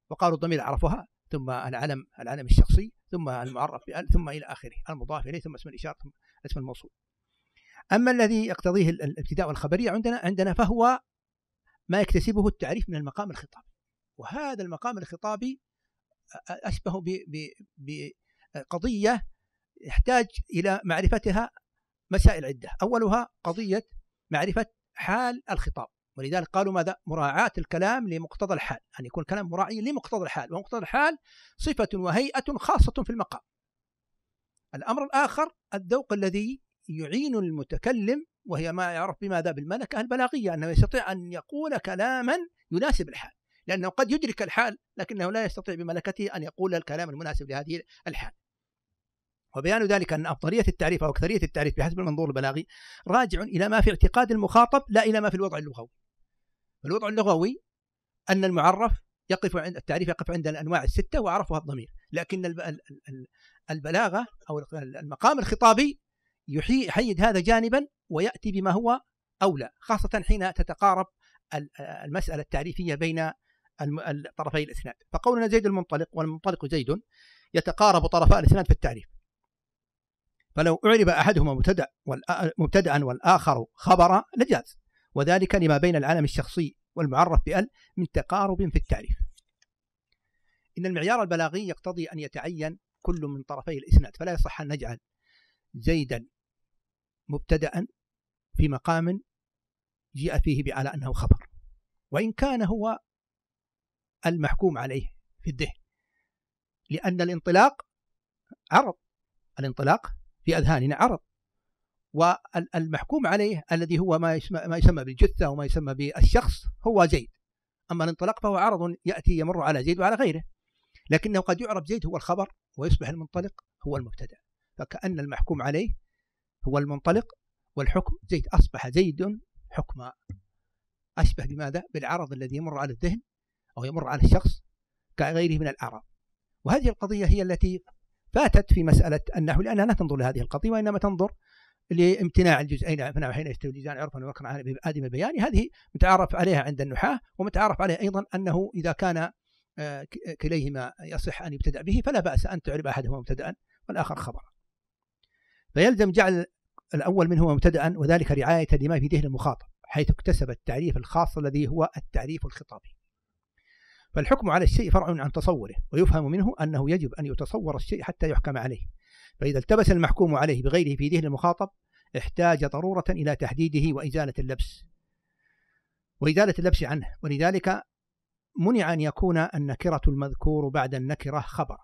وقالوا الضمير عرفها ثم العلم العلم الشخصي ثم المعرف ثم إلى آخره المضاف إليه ثم اسم الإشارة ثم اسم الموصول أما الذي يقتضيه الابتداء والخبرية عندنا عندنا فهو ما يكتسبه التعريف من المقام الخطابي وهذا المقام الخطابي أشبه بقضية يحتاج إلى معرفتها مسائل عدة أولها قضية معرفة حال الخطاب ولذلك قالوا ماذا مراعاة الكلام لمقتضى الحال أن يعني يكون الكلام مراعي لمقتضى الحال ومقتضى الحال صفة وهيئة خاصة في المقام الأمر الآخر الذوق الذي يعين المتكلم وهي ما يعرف بماذا بالملكة البلاغية أنه يستطيع أن يقول كلاما يناسب الحال لأنه قد يدرك الحال لكنه لا يستطيع بملكته أن يقول الكلام المناسب لهذه الحال وبيان ذلك أن أفضلية التعريف أو أكثرية التعريف بحسب المنظور البلاغي راجع إلى ما في اعتقاد المخاطب لا إلى ما في الوضع اللغوي الوضع اللغوي أن المعرف يقف عند التعريف يقف عند الأنواع الستة وعرفها الضمير لكن البلاغة أو المقام الخطابي يحيد هذا جانبا وياتي بما هو اولى خاصه حين تتقارب المساله التعريفيه بين طرفي الاسناد فقولنا زيد المنطلق والمنطلق زيد يتقارب طرفا الاسناد في التعريف فلو اعرب احدهما مبتدا مبتدا والاخر خبرا لجاز وذلك لما بين العالم الشخصي والمعرف بال من تقارب في التعريف ان المعيار البلاغي يقتضي ان يتعين كل من طرفي الاسناد فلا يصح ان نجعل زيدا مبتدأ في مقام جيء فيه على أنه خبر وإن كان هو المحكوم عليه في الذهن لأن الانطلاق عرض الانطلاق في أذهاننا عرض والمحكوم عليه الذي هو ما يسمى, ما يسمى بالجثة وما يسمى بالشخص هو زيد أما الانطلاق فهو عرض يأتي يمر على زيد وعلى غيره لكنه قد يعرف زيد هو الخبر ويصبح المنطلق هو المبتدأ فكأن المحكوم عليه هو المنطلق والحكم زيد أصبح زيد حكما أشبه بماذا؟ بالعرض الذي يمر على الذهن أو يمر على الشخص كغيره من الأعراض وهذه القضية هي التي فاتت في مسألة النحو لأنها لا تنظر لهذه القضية وإنما تنظر لامتناع الجزئين فنحو حين يستوي الجزئان عرفا ووقعا عن آدم البيان هذه متعارف عليها عند النحاة ومتعارف عليها أيضا أنه إذا كان آه، كليهما يصح أن يبتدأ به فلا بأس أن تعرب أحدهما مبتدأ والآخر خبرا فيلزم جعل الأول منهما مبتدأ وذلك رعاية لما في ذهن المخاطب حيث اكتسب التعريف الخاص الذي هو التعريف الخطابي فالحكم على الشيء فرع عن تصوره ويفهم منه أنه يجب أن يتصور الشيء حتى يحكم عليه فإذا التبس المحكوم عليه بغيره في ذهن المخاطب احتاج ضرورة إلى تحديده وإزالة اللبس وإزالة اللبس عنه ولذلك منع أن يكون النكرة المذكور بعد النكرة خبرا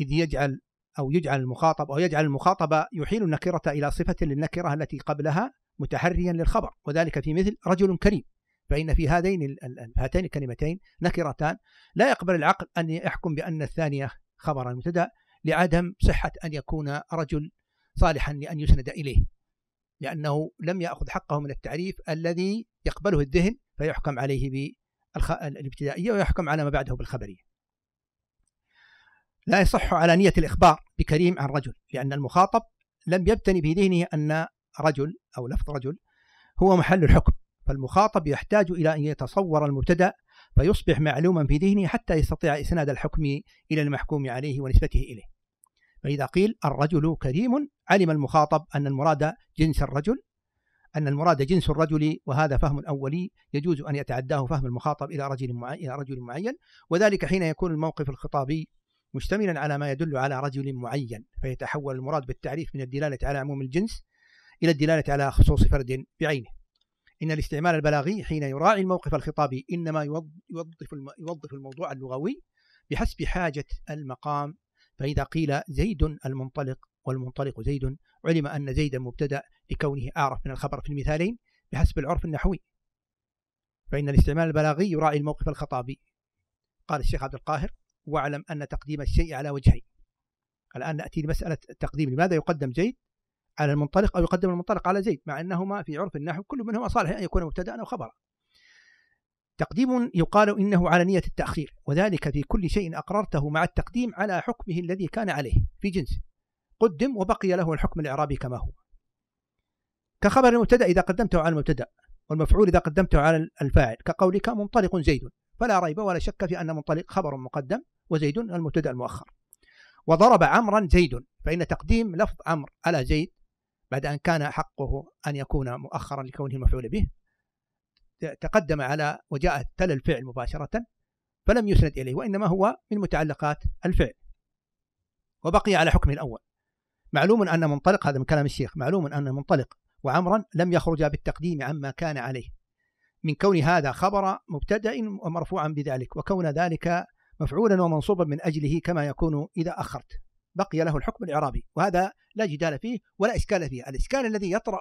إذ يجعل أو يجعل المخاطب أو يجعل المخاطبة يحيل النكرة إلى صفة للنكرة التي قبلها متحريا للخبر وذلك في مثل رجل كريم فإن في هذين هاتين الكلمتين نكرتان لا يقبل العقل أن يحكم بأن الثانية خبر المبتدأ لعدم صحة أن يكون رجل صالحا لأن يسند إليه لأنه لم يأخذ حقه من التعريف الذي يقبله الذهن فيحكم عليه بالابتدائية ويحكم على ما بعده بالخبرية لا يصح على نية الإخبار بكريم عن رجل لأن المخاطب لم يبتني في ذهنه أن رجل أو لفظ رجل هو محل الحكم فالمخاطب يحتاج إلى أن يتصور المبتدأ فيصبح معلوما في ذهنه حتى يستطيع إسناد الحكم إلى المحكوم عليه ونسبته إليه فإذا قيل الرجل كريم علم المخاطب أن المراد جنس الرجل أن المراد جنس الرجل وهذا فهم أولي يجوز أن يتعداه فهم المخاطب إلى رجل معين, إلى رجل معين وذلك حين يكون الموقف الخطابي مشتملا على ما يدل على رجل معين فيتحول المراد بالتعريف من الدلالة على عموم الجنس إلى الدلالة على خصوص فرد بعينه إن الاستعمال البلاغي حين يراعي الموقف الخطابي إنما يوظف يوظف الموضوع اللغوي بحسب حاجة المقام فإذا قيل زيد المنطلق والمنطلق زيد علم أن زيدا مبتدأ لكونه أعرف من الخبر في المثالين بحسب العرف النحوي فإن الاستعمال البلاغي يراعي الموقف الخطابي قال الشيخ عبد القاهر واعلم أن تقديم الشيء على وجهين الآن نأتي لمسألة التقديم لماذا يقدم جيد على المنطلق أو يقدم المنطلق على زيد مع أنهما في عرف النحو كل منهما صالح أن يكون مبتدأ أو خبرا تقديم يقال إنه على نية التأخير وذلك في كل شيء أقررته مع التقديم على حكمه الذي كان عليه في جنس قدم وبقي له الحكم الإعرابي كما هو كخبر المبتدأ إذا قدمته على المبتدأ والمفعول إذا قدمته على الفاعل كقولك منطلق زيد فلا ريب ولا شك في أن منطلق خبر مقدم وزيد المبتدا المؤخر وضرب عمرا زيد فإن تقديم لفظ عمرو على زيد بعد أن كان حقه أن يكون مؤخرا لكونه مفعول به تقدم على وجاء تل الفعل مباشرة فلم يسند إليه وإنما هو من متعلقات الفعل وبقي على حكم الأول معلوم أن منطلق هذا من كلام الشيخ معلوم أن منطلق وعمرا لم يخرجا بالتقديم عما كان عليه من كون هذا خبر مبتدأ ومرفوعا بذلك وكون ذلك مفعولا ومنصوبا من أجله كما يكون إذا أخرت بقي له الحكم الإعرابي وهذا لا جدال فيه ولا إشكال فيه الإشكال الذي يطرأ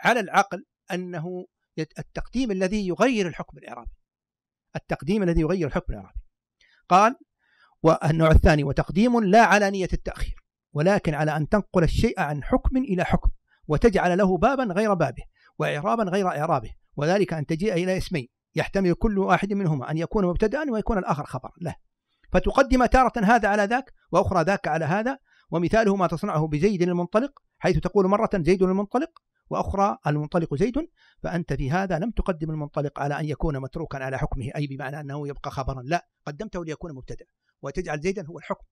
على العقل أنه التقديم الذي يغير الحكم الإعرابي التقديم الذي يغير الحكم الإعرابي قال والنوع الثاني وتقديم لا على نية التأخير ولكن على أن تنقل الشيء عن حكم إلى حكم وتجعل له بابا غير بابه وإعرابا غير إعرابه وذلك أن تجيء إلى اسمين يحتمل كل واحد منهما أن يكون مبتدأ ويكون الآخر خبر له فتقدم تارة هذا على ذاك وأخرى ذاك على هذا ومثاله ما تصنعه بزيد المنطلق حيث تقول مرة زيد المنطلق وأخرى المنطلق زيد فأنت في هذا لم تقدم المنطلق على أن يكون متروكا على حكمه أي بمعنى أنه يبقى خبرا لا قدمته ليكون مبتدأ وتجعل زيدا هو الحكم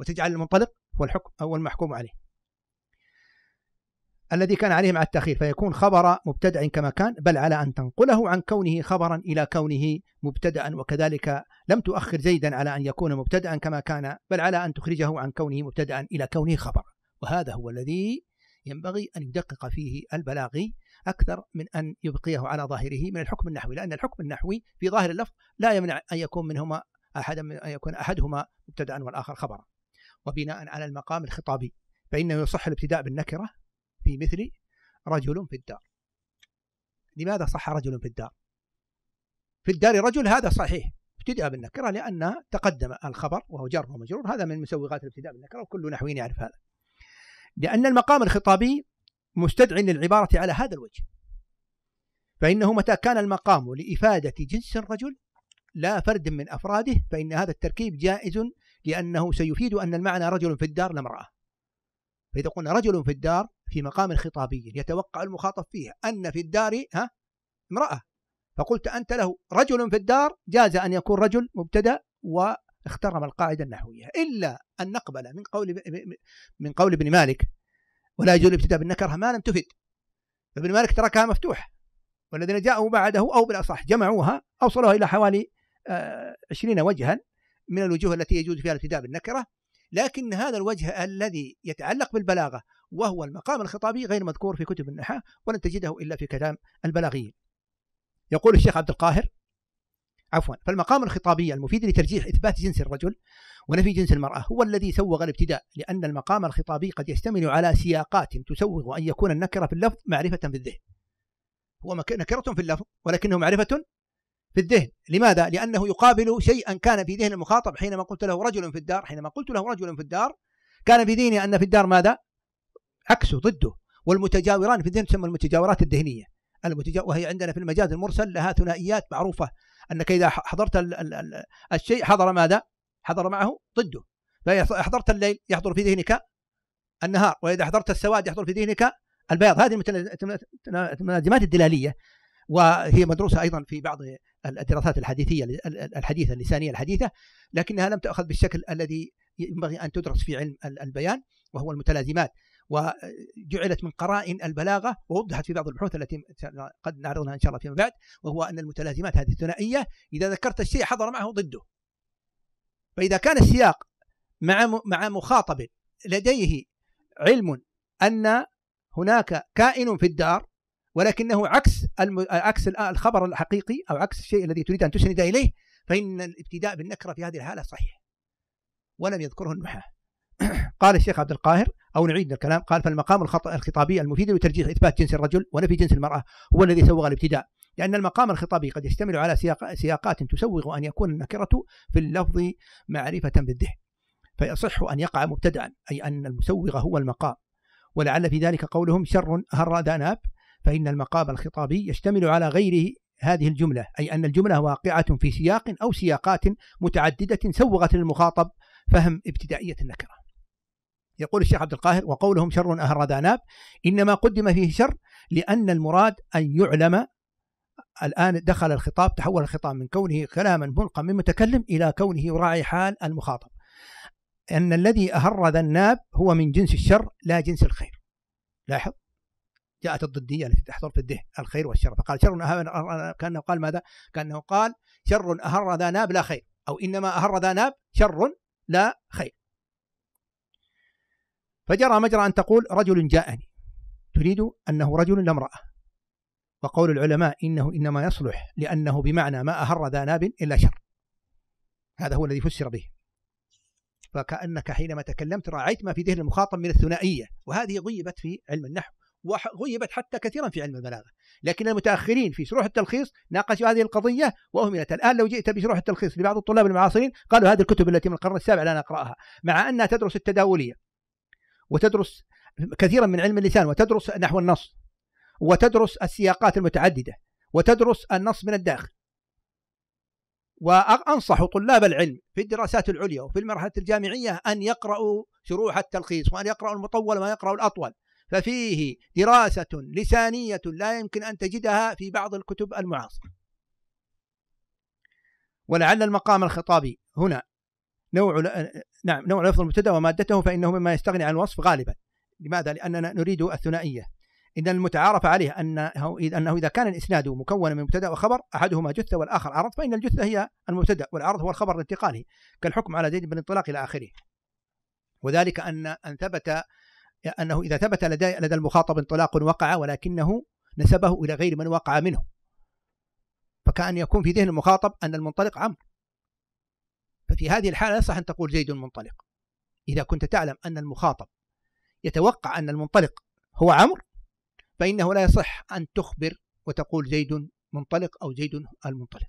وتجعل المنطلق هو الحكم أو المحكوم عليه الذي كان عليه مع التأخير فيكون خبر مبتدع كما كان بل على أن تنقله عن كونه خبرا إلى كونه مبتدأ وكذلك لم تؤخر زيدا على أن يكون مبتدأ كما كان بل على أن تخرجه عن كونه مبتدأ إلى كونه خبر وهذا هو الذي ينبغي أن يدقق فيه البلاغي أكثر من أن يبقيه على ظاهره من الحكم النحوي لأن الحكم النحوي في ظاهر اللفظ لا يمنع أن يكون منهما أحد من أن يكون أحدهما مبتدأ والآخر خبرا وبناء على المقام الخطابي فإنه يصح الابتداء بالنكرة في مثل رجل في الدار لماذا صح رجل في الدار في الدار رجل هذا صحيح ابتدأ بالنكرة لأن تقدم الخبر وهو جر ومجرور هذا من مسوغات الابتداء بالنكرة وكل نحوين يعرف هذا لأن المقام الخطابي مستدع للعبارة على هذا الوجه فإنه متى كان المقام لإفادة جنس الرجل لا فرد من أفراده فإن هذا التركيب جائز لأنه سيفيد أن المعنى رجل في الدار لا امرأة فإذا قلنا رجل في الدار في مقام خطابي يتوقع المخاطب فيه أن في الدار ها امرأة فقلت أنت له رجل في الدار جاز أن يكون رجل مبتدأ واخترم القاعدة النحوية إلا أن نقبل من قول من قول ابن مالك ولا يجوز الابتداء بالنكرة ما لم تفد فابن مالك تركها مفتوح والذين جاءوا بعده أو بالأصح جمعوها أوصلوها إلى حوالي 20 آه، وجها من الوجوه التي يجوز فيها الابتداء بالنكرة لكن هذا الوجه الذي يتعلق بالبلاغة وهو المقام الخطابي غير مذكور في كتب النحاة ولن تجده إلا في كلام البلاغيين يقول الشيخ عبد القاهر عفوا فالمقام الخطابي المفيد لترجيح إثبات جنس الرجل ونفي جنس المرأة هو الذي سوغ الابتداء لأن المقام الخطابي قد يشتمل على سياقات تسوغ أن يكون النكرة في اللفظ معرفة في الذهن هو نكرة في اللفظ ولكنه معرفة في الذهن لماذا؟ لأنه يقابل شيئا كان في ذهن المخاطب حينما قلت له رجل في الدار حينما قلت له رجل في الدار كان في ذهني أن في الدار ماذا؟ عكسه ضده والمتجاوران في الذهن تسمى المتجاورات الذهنيه المتجا... وهي عندنا في المجاز المرسل لها ثنائيات معروفه انك اذا حضرت ال... ال... ال... الشيء حضر ماذا؟ حضر معه ضده فاذا حضرت الليل يحضر في ذهنك النهار واذا حضرت السواد يحضر في ذهنك البياض هذه المتلازمات الدلاليه وهي مدروسه ايضا في بعض الدراسات الحديثيه الحديثه اللسانيه الحديثه لكنها لم تاخذ بالشكل الذي ينبغي ان تدرس في علم البيان وهو المتلازمات وجعلت من قرائن البلاغه ووضحت في بعض البحوث التي قد نعرضها ان شاء الله فيما بعد وهو ان المتلازمات هذه الثنائيه اذا ذكرت الشيء حضر معه ضده فاذا كان السياق مع مع مخاطب لديه علم ان هناك كائن في الدار ولكنه عكس عكس الخبر الحقيقي او عكس الشيء الذي تريد ان تسند اليه فان الابتداء بالنكره في هذه الحاله صحيح ولم يذكره النحاه قال الشيخ عبد القاهر أو نعيد الكلام قال فالمقام الخطابي المفيد لترجيح إثبات جنس الرجل ونفي جنس المرأة هو الذي سوغ الابتداء لأن المقام الخطابي قد يشتمل على سياق سياقات تسوغ أن يكون النكرة في اللفظ معرفة بالذهن فيصح أن يقع مبتدعا أي أن المسوغ هو المقام ولعل في ذلك قولهم شر هر ذناب فإن المقام الخطابي يشتمل على غيره هذه الجملة أي أن الجملة واقعة في سياق أو سياقات متعددة سوغت للمخاطب فهم ابتدائية النكرة يقول الشيخ عبد القاهر وقولهم شر أهرد أناب إنما قدم فيه شر لأن المراد أن يعلم الآن دخل الخطاب تحول الخطاب من كونه كلاما ملقا من متكلم إلى كونه يراعي حال المخاطب أن الذي ذا الناب هو من جنس الشر لا جنس الخير لاحظ جاءت الضدية التي تحضر في الذهن الخير والشر فقال شر كأنه قال ماذا كأنه قال شر ذا ناب لا خير أو إنما ذا ناب شر لا خير فجرى مجرى أن تقول رجل جاءني تريد أنه رجل لا امرأة وقول العلماء إنه إنما يصلح لأنه بمعنى ما أهر ذا ناب إلا شر هذا هو الذي فسر به فكأنك حينما تكلمت راعيت ما في ذهن المخاطب من الثنائية وهذه غيبت في علم النحو وغيبت حتى كثيرا في علم البلاغة لكن المتأخرين في شروح التلخيص ناقشوا هذه القضية وأهملت الآن لو جئت بشروح التلخيص لبعض الطلاب المعاصرين قالوا هذه الكتب التي من القرن السابع لا نقرأها مع أنها تدرس التداولية وتدرس كثيرا من علم اللسان وتدرس نحو النص وتدرس السياقات المتعدده وتدرس النص من الداخل وأنصح طلاب العلم في الدراسات العليا وفي المرحلة الجامعية أن يقرأوا شروح التلخيص وأن يقرأوا المطول وما يقرأوا الأطول ففيه دراسة لسانية لا يمكن أن تجدها في بعض الكتب المعاصرة ولعل المقام الخطابي هنا نوع نعم نوع لفظ المبتدا ومادته فانه مما يستغني عن الوصف غالبا لماذا لاننا نريد الثنائيه إن المتعارف عليه أنه أنه إذا كان الإسناد مكونا من مبتدأ وخبر أحدهما جثة والآخر عرض فإن الجثة هي المبتدأ والعرض هو الخبر الانتقالي كالحكم على زيد بن انطلاق إلى آخره وذلك أن أن ثبت أنه إذا ثبت لدى لدى المخاطب انطلاق وقع ولكنه نسبه إلى غير من وقع منه فكأن يكون في ذهن المخاطب أن المنطلق عمرو ففي هذه الحالة يصح أن تقول زيد منطلق إذا كنت تعلم أن المخاطب يتوقع أن المنطلق هو عمرو فإنه لا يصح أن تخبر وتقول زيد منطلق أو زيد المنطلق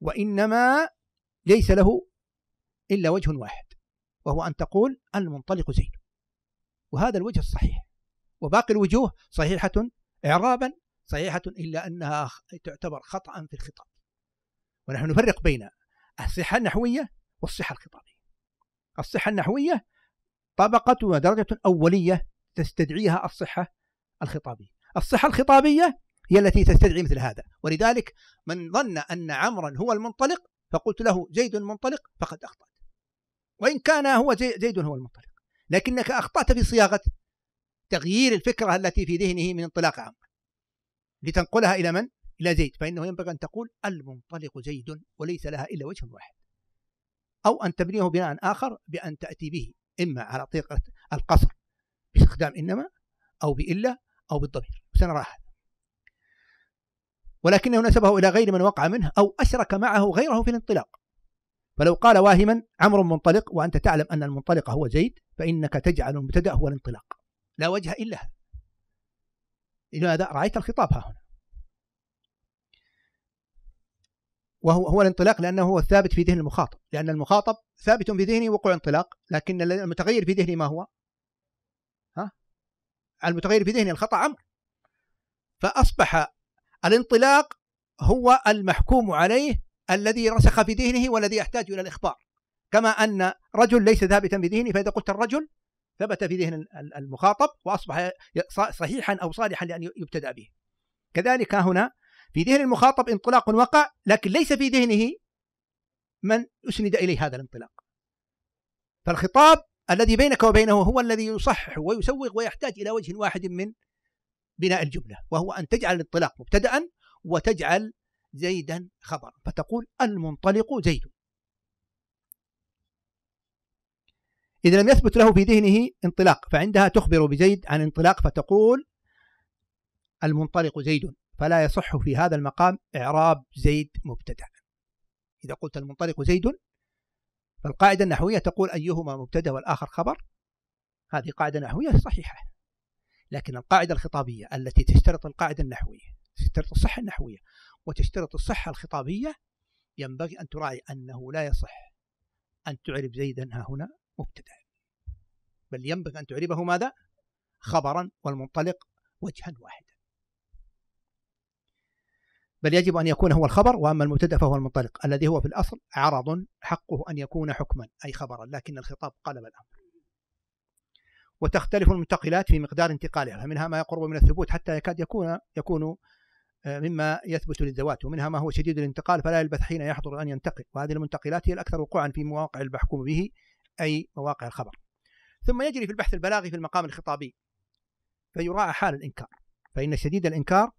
وإنما ليس له إلا وجه واحد وهو أن تقول المنطلق زيد وهذا الوجه الصحيح وباقي الوجوه صحيحة إعرابا صحيحة إلا أنها تعتبر خطأ في الخطاب ونحن نفرق بين الصحة النحوية والصحة الخطابية الصحة النحوية طبقة ودرجة أولية تستدعيها الصحة الخطابية الصحة الخطابية هي التي تستدعي مثل هذا ولذلك من ظن أن عمرا هو المنطلق فقلت له زيد منطلق فقد أخطأت وإن كان هو زيد هو المنطلق لكنك أخطأت في صياغة تغيير الفكرة التي في ذهنه من انطلاق عمرو لتنقلها إلى من؟ إلى زيد فإنه ينبغي أن تقول المنطلق زيد وليس لها إلا وجه واحد أو أن تبنيه بناء آخر بأن تأتي به إما على طريقة القصر باستخدام إنما أو بإلا أو بالضمير سنرى هذا ولكنه نسبه إلى غير من وقع منه أو أشرك معه غيره في الانطلاق فلو قال واهما عمرو منطلق وأنت تعلم أن المنطلق هو زيد فإنك تجعل المبتدأ هو الانطلاق لا وجه إلا لماذا رأيت الخطاب ها هنا وهو هو الانطلاق لانه هو الثابت في ذهن المخاطب لان المخاطب ثابت في ذهنه وقوع انطلاق لكن المتغير في ذهني ما هو ها المتغير في ذهني الخطا امر فاصبح الانطلاق هو المحكوم عليه الذي رسخ في ذهنه والذي يحتاج الى الاخبار كما ان رجل ليس ثابتا في ذهني فاذا قلت الرجل ثبت في ذهن المخاطب واصبح صحيحا او صالحا لان يبتدا به كذلك هنا في ذهن المخاطب انطلاق وقع لكن ليس في ذهنه من اسند اليه هذا الانطلاق فالخطاب الذي بينك وبينه هو الذي يصحح ويسوغ ويحتاج الى وجه واحد من بناء الجمله وهو ان تجعل الانطلاق مبتدا وتجعل زيدا خبر فتقول المنطلق زيد إذا لم يثبت له في ذهنه انطلاق فعندها تخبر بزيد عن انطلاق فتقول المنطلق زيد فلا يصح في هذا المقام إعراب زيد مبتدأ إذا قلت المنطلق زيد فالقاعدة النحوية تقول أيهما مبتدأ والآخر خبر هذه قاعدة نحوية صحيحة لكن القاعدة الخطابية التي تشترط القاعدة النحوية تشترط الصحة النحوية وتشترط الصحة الخطابية ينبغي أن تراعي أنه لا يصح أن تعرب زيدا ها هنا مبتدأ بل ينبغي أن تعربه ماذا؟ خبرا والمنطلق وجها واحدا بل يجب أن يكون هو الخبر وأما المبتدأ فهو المنطلق الذي هو في الأصل عرض حقه أن يكون حكما أي خبرا لكن الخطاب قلب الأمر وتختلف المنتقلات في مقدار انتقالها فمنها ما يقرب من الثبوت حتى يكاد يكون يكون آه، مما يثبت للذوات ومنها ما هو شديد الانتقال فلا يلبث حين يحضر أن ينتقل وهذه المنتقلات هي الأكثر وقوعا في مواقع المحكوم به أي مواقع الخبر ثم يجري في البحث البلاغي في المقام الخطابي فيراعى حال الإنكار فإن شديد الإنكار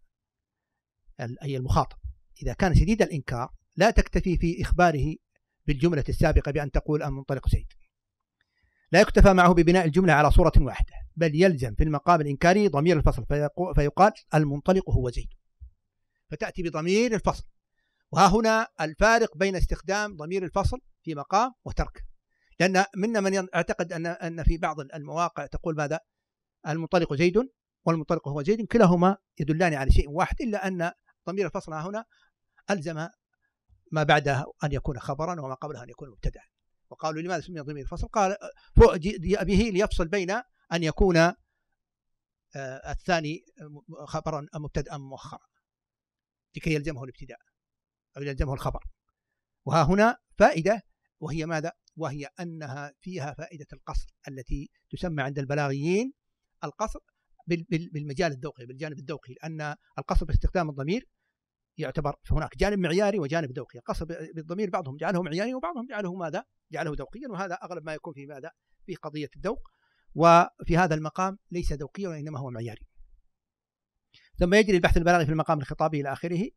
أي المخاطب إذا كان شديد الإنكار لا تكتفي في إخباره بالجملة السابقة بأن تقول أن منطلق زيد لا يكتفى معه ببناء الجملة على صورة واحدة بل يلزم في المقام الإنكاري ضمير الفصل فيقال المنطلق هو زيد فتأتي بضمير الفصل وها هنا الفارق بين استخدام ضمير الفصل في مقام وترك لأن منا من يعتقد أن أن في بعض المواقع تقول ماذا المنطلق زيد والمنطلق هو زيد كلاهما يدلان على شيء واحد إلا أن ضمير الفصل هنا ألزم ما بعدها أن يكون خبرا وما قبلها أن يكون مبتدا وقالوا لماذا سمي ضمير الفصل قال فوجئ به ليفصل بين أن يكون آه، الثاني خبرا مبتدأ مؤخرا لكي يلزمه الابتداء أو يلزمه الخبر وها هنا فائدة وهي ماذا؟ وهي أنها فيها فائدة القصر التي تسمى عند البلاغيين القصر بالمجال الذوقي بالجانب الذوقي لان القصد باستخدام الضمير يعتبر هناك جانب معياري وجانب ذوقي القصد بالضمير بعضهم جعله معياري وبعضهم جعله ماذا جعله ذوقيا وهذا اغلب ما يكون في ماذا في قضيه الذوق وفي هذا المقام ليس ذوقيا وانما هو معياري ثم يجري البحث البلاغي في المقام الخطابي الى اخره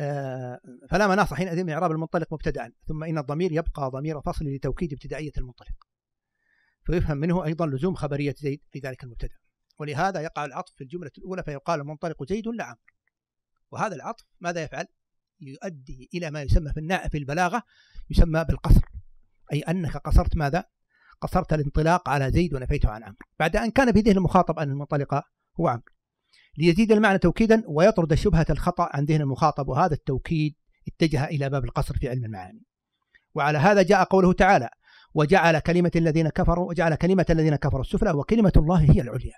آه، فلا مناص حينئذ من اعراب المنطلق مبتدأ ثم ان الضمير يبقى ضمير فصل لتوكيد ابتدائيه المنطلق فيفهم منه ايضا لزوم خبريه زيد في ذلك المبتدأ ولهذا يقع العطف في الجملة الأولى فيقال المنطلق زيد لعمر وهذا العطف ماذا يفعل؟ يؤدي إلى ما يسمى في في البلاغة يسمى بالقصر أي أنك قصرت ماذا؟ قصرت الانطلاق على زيد ونفيته عن عمرو بعد أن كان في ذهن المخاطب أن المنطلق هو عمرو ليزيد المعنى توكيدا ويطرد شبهة الخطأ عن ذهن المخاطب وهذا التوكيد اتجه إلى باب القصر في علم المعاني وعلى هذا جاء قوله تعالى وجعل كلمة الذين كفروا وجعل كلمة الذين كفروا السفلى وكلمة الله هي العليا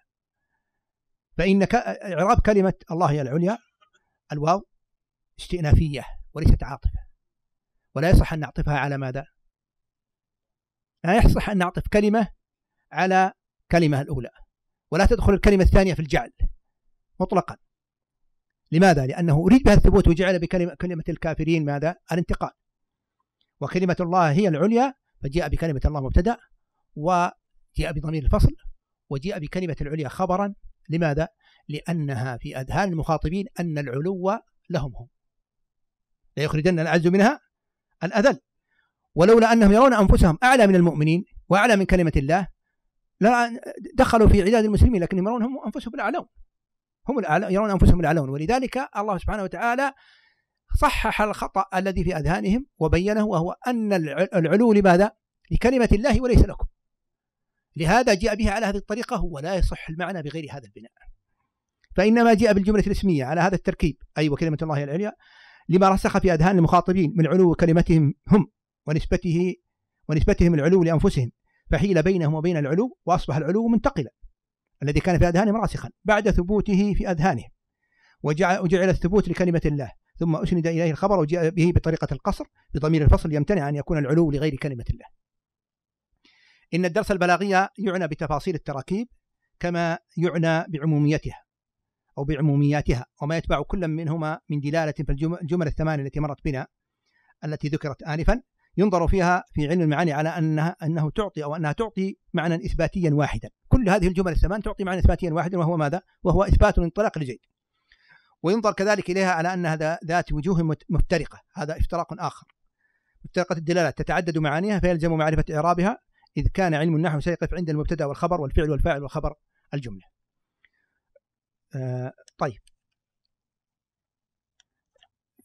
فإن إعراب كلمة الله هي العليا الواو استئنافية وليست عاطفة ولا يصح أن نعطفها على ماذا؟ لا يصح أن نعطف كلمة على كلمة الأولى ولا تدخل الكلمة الثانية في الجعل مطلقا لماذا؟ لأنه أريد بها الثبوت وجعل بكلمة كلمة الكافرين ماذا؟ الانتقال وكلمة الله هي العليا فجاء بكلمة الله مبتدأ وجاء بضمير الفصل وجاء بكلمة العليا خبرا لماذا؟ لأنها في أذهان المخاطبين أن العلو لهم هم ليخرجن الأعز منها الأذل ولولا أنهم يرون أنفسهم أعلى من المؤمنين وأعلى من كلمة الله لا دخلوا في عداد المسلمين لكنهم يرونهم أنفسهم الأعلون هم الأعلى يرون أنفسهم الأعلون ولذلك الله سبحانه وتعالى صحح الخطأ الذي في أذهانهم وبينه وهو أن العلو لماذا؟ لكلمة الله وليس لكم لهذا جاء بها على هذه الطريقة ولا يصح المعنى بغير هذا البناء فإنما جاء بالجملة الاسمية على هذا التركيب أي أيوة وكلمة الله العليا لما رسخ في أذهان المخاطبين من علو كلمتهم هم ونسبته ونسبتهم العلو لأنفسهم فحيل بينهم وبين العلو وأصبح العلو منتقلا الذي كان في أذهانهم راسخا بعد ثبوته في أذهانهم وجعل الثبوت لكلمة الله ثم أسند إليه الخبر وجاء به بطريقة القصر بضمير الفصل يمتنع أن يكون العلو لغير كلمة الله إن الدرس البلاغي يعنى بتفاصيل التراكيب كما يعنى بعموميتها أو بعمومياتها وما يتبع كل منهما من دلالة في الجمل الثمان التي مرت بنا التي ذكرت آنفا ينظر فيها في علم المعاني على أنها أنه تعطي أو أنها تعطي معنى إثباتيا واحدا كل هذه الجمل الثمان تعطي معنى إثباتيا واحدا وهو ماذا؟ وهو إثبات الانطلاق لجيد وينظر كذلك إليها على أنها ذات وجوه مفترقة هذا افتراق آخر مفترقة الدلالة تتعدد معانيها فيلزم معرفة إعرابها إذ كان علم النحو سيقف عند المبتدأ والخبر والفعل والفاعل والخبر الجملة آه طيب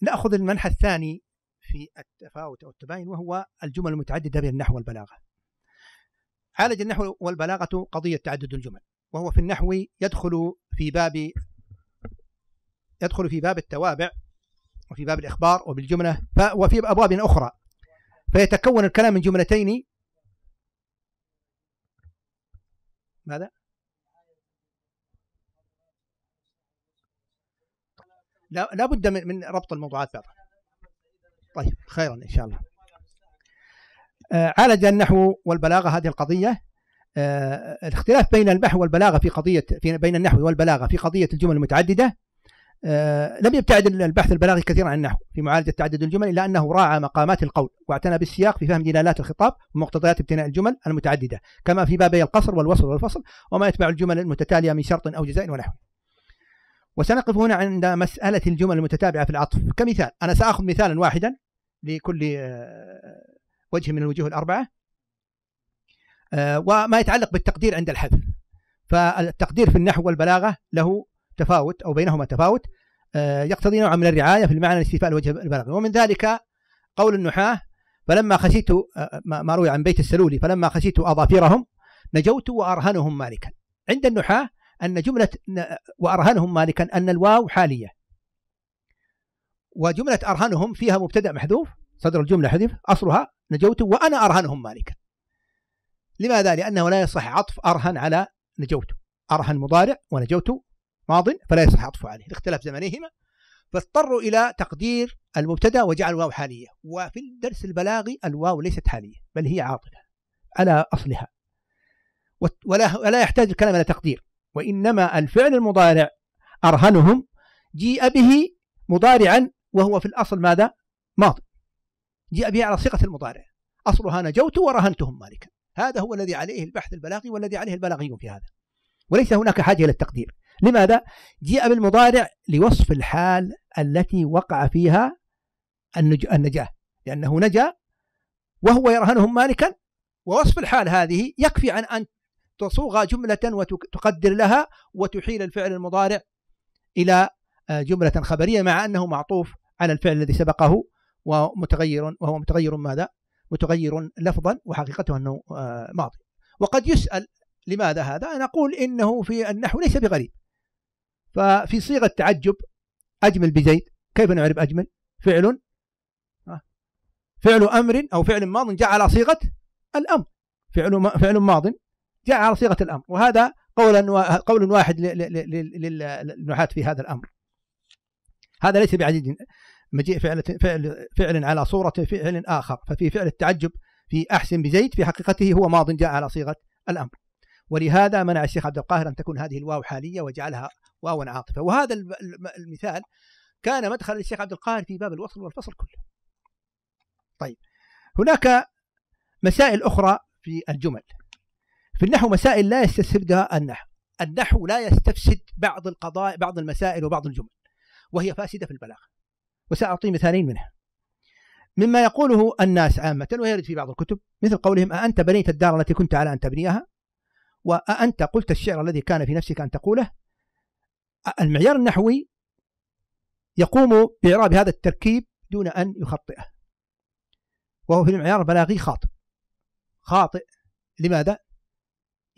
نأخذ المنح الثاني في التفاوت أو التباين وهو الجمل المتعددة بين النحو والبلاغة عالج النحو والبلاغة قضية تعدد الجمل وهو في النحو يدخل في باب يدخل في باب التوابع وفي باب الإخبار وبالجملة وفي أبواب أخرى فيتكون الكلام من جملتين ماذا؟ لا بد من من ربط الموضوعات بعضها طيب خيرا ان شاء الله آه عالج النحو والبلاغه هذه القضيه آه الاختلاف بين البحث والبلاغه في قضيه في بين النحو والبلاغه في قضيه الجمل المتعدده آه، لم يبتعد البحث البلاغي كثيرا عن النحو في معالجة تعدد الجمل إلا أنه راعى مقامات القول واعتنى بالسياق في فهم دلالات الخطاب ومقتضيات ابتناء الجمل المتعددة كما في بابي القصر والوصل والفصل وما يتبع الجمل المتتالية من شرط أو جزاء ونحو وسنقف هنا عند مسألة الجمل المتتابعة في العطف كمثال أنا سأخذ مثالا واحدا لكل آه، وجه من الوجوه الأربعة آه، وما يتعلق بالتقدير عند الحذف فالتقدير في النحو والبلاغة له تفاوت أو بينهما تفاوت آه، يقتضي نوعا من الرعاية في المعنى الاستيفاء الوجه البلاغي ومن ذلك قول النحاة فلما خشيت آه، ما روي عن بيت السلولي فلما خشيت أظافرهم نجوت وأرهنهم مالكا عند النحاة أن جملة وأرهنهم مالكا أن الواو حالية وجملة أرهنهم فيها مبتدأ محذوف صدر الجملة حذف أصلها نجوت وأنا أرهنهم مالكا لماذا؟ لأنه لا يصح عطف أرهن على نجوت أرهن مضارع ونجوت ماض فلا يصح عطفه عليه لاختلاف زمنهما فاضطروا إلى تقدير المبتدا وجعل الواو حالية وفي الدرس البلاغي الواو ليست حالية بل هي عاطلة على أصلها ولا, ولا يحتاج الكلام إلى تقدير وإنما الفعل المضارع أرهنهم جيء به مضارعا وهو في الأصل ماذا؟ ماض جاء به على صيغة المضارع أصلها نجوت ورهنتهم مالكا هذا هو الذي عليه البحث البلاغي والذي عليه البلاغيون في هذا وليس هناك حاجة إلى التقدير لماذا؟ جاء بالمضارع لوصف الحال التي وقع فيها النجاة لأنه نجا وهو يرهنهم مالكا ووصف الحال هذه يكفي عن أن تصوغ جملة وتقدر لها وتحيل الفعل المضارع إلى آه، جملة خبرية مع أنه معطوف على الفعل الذي سبقه ومتغير وهو متغير ماذا؟ متغير لفظا وحقيقته أنه آه، ماضي وقد يسأل لماذا هذا؟ نقول إنه في النحو ليس بغريب ففي صيغة تعجب أجمل بزيد كيف نعرف أجمل؟ فعل فعل أمر أو فعل ماض جاء على صيغة الأمر فعل فعل ماض جاء على صيغة الأمر وهذا قولا قول واحد للنحاة في هذا الأمر هذا ليس بعديد مجيء فعل فعل فعل على صورة فعل آخر ففي فعل التعجب في أحسن بزيد في حقيقته هو ماض جاء على صيغة الأمر ولهذا منع الشيخ عبد القاهر أن تكون هذه الواو حالية وجعلها واو عاطفة وهذا المثال كان مدخل للشيخ عبد القاهر في باب الوصل والفصل كله طيب هناك مسائل أخرى في الجمل في النحو مسائل لا يستفسدها النحو النحو لا يستفسد بعض القضايا بعض المسائل وبعض الجمل وهي فاسدة في البلاغة وسأعطي مثالين منها مما يقوله الناس عامة ويرد في بعض الكتب مثل قولهم أأنت بنيت الدار التي كنت على أن تبنيها وأنت قلت الشعر الذي كان في نفسك أن تقوله المعيار النحوي يقوم بإعراب هذا التركيب دون أن يخطئه وهو في المعيار البلاغي خاطئ خاطئ لماذا؟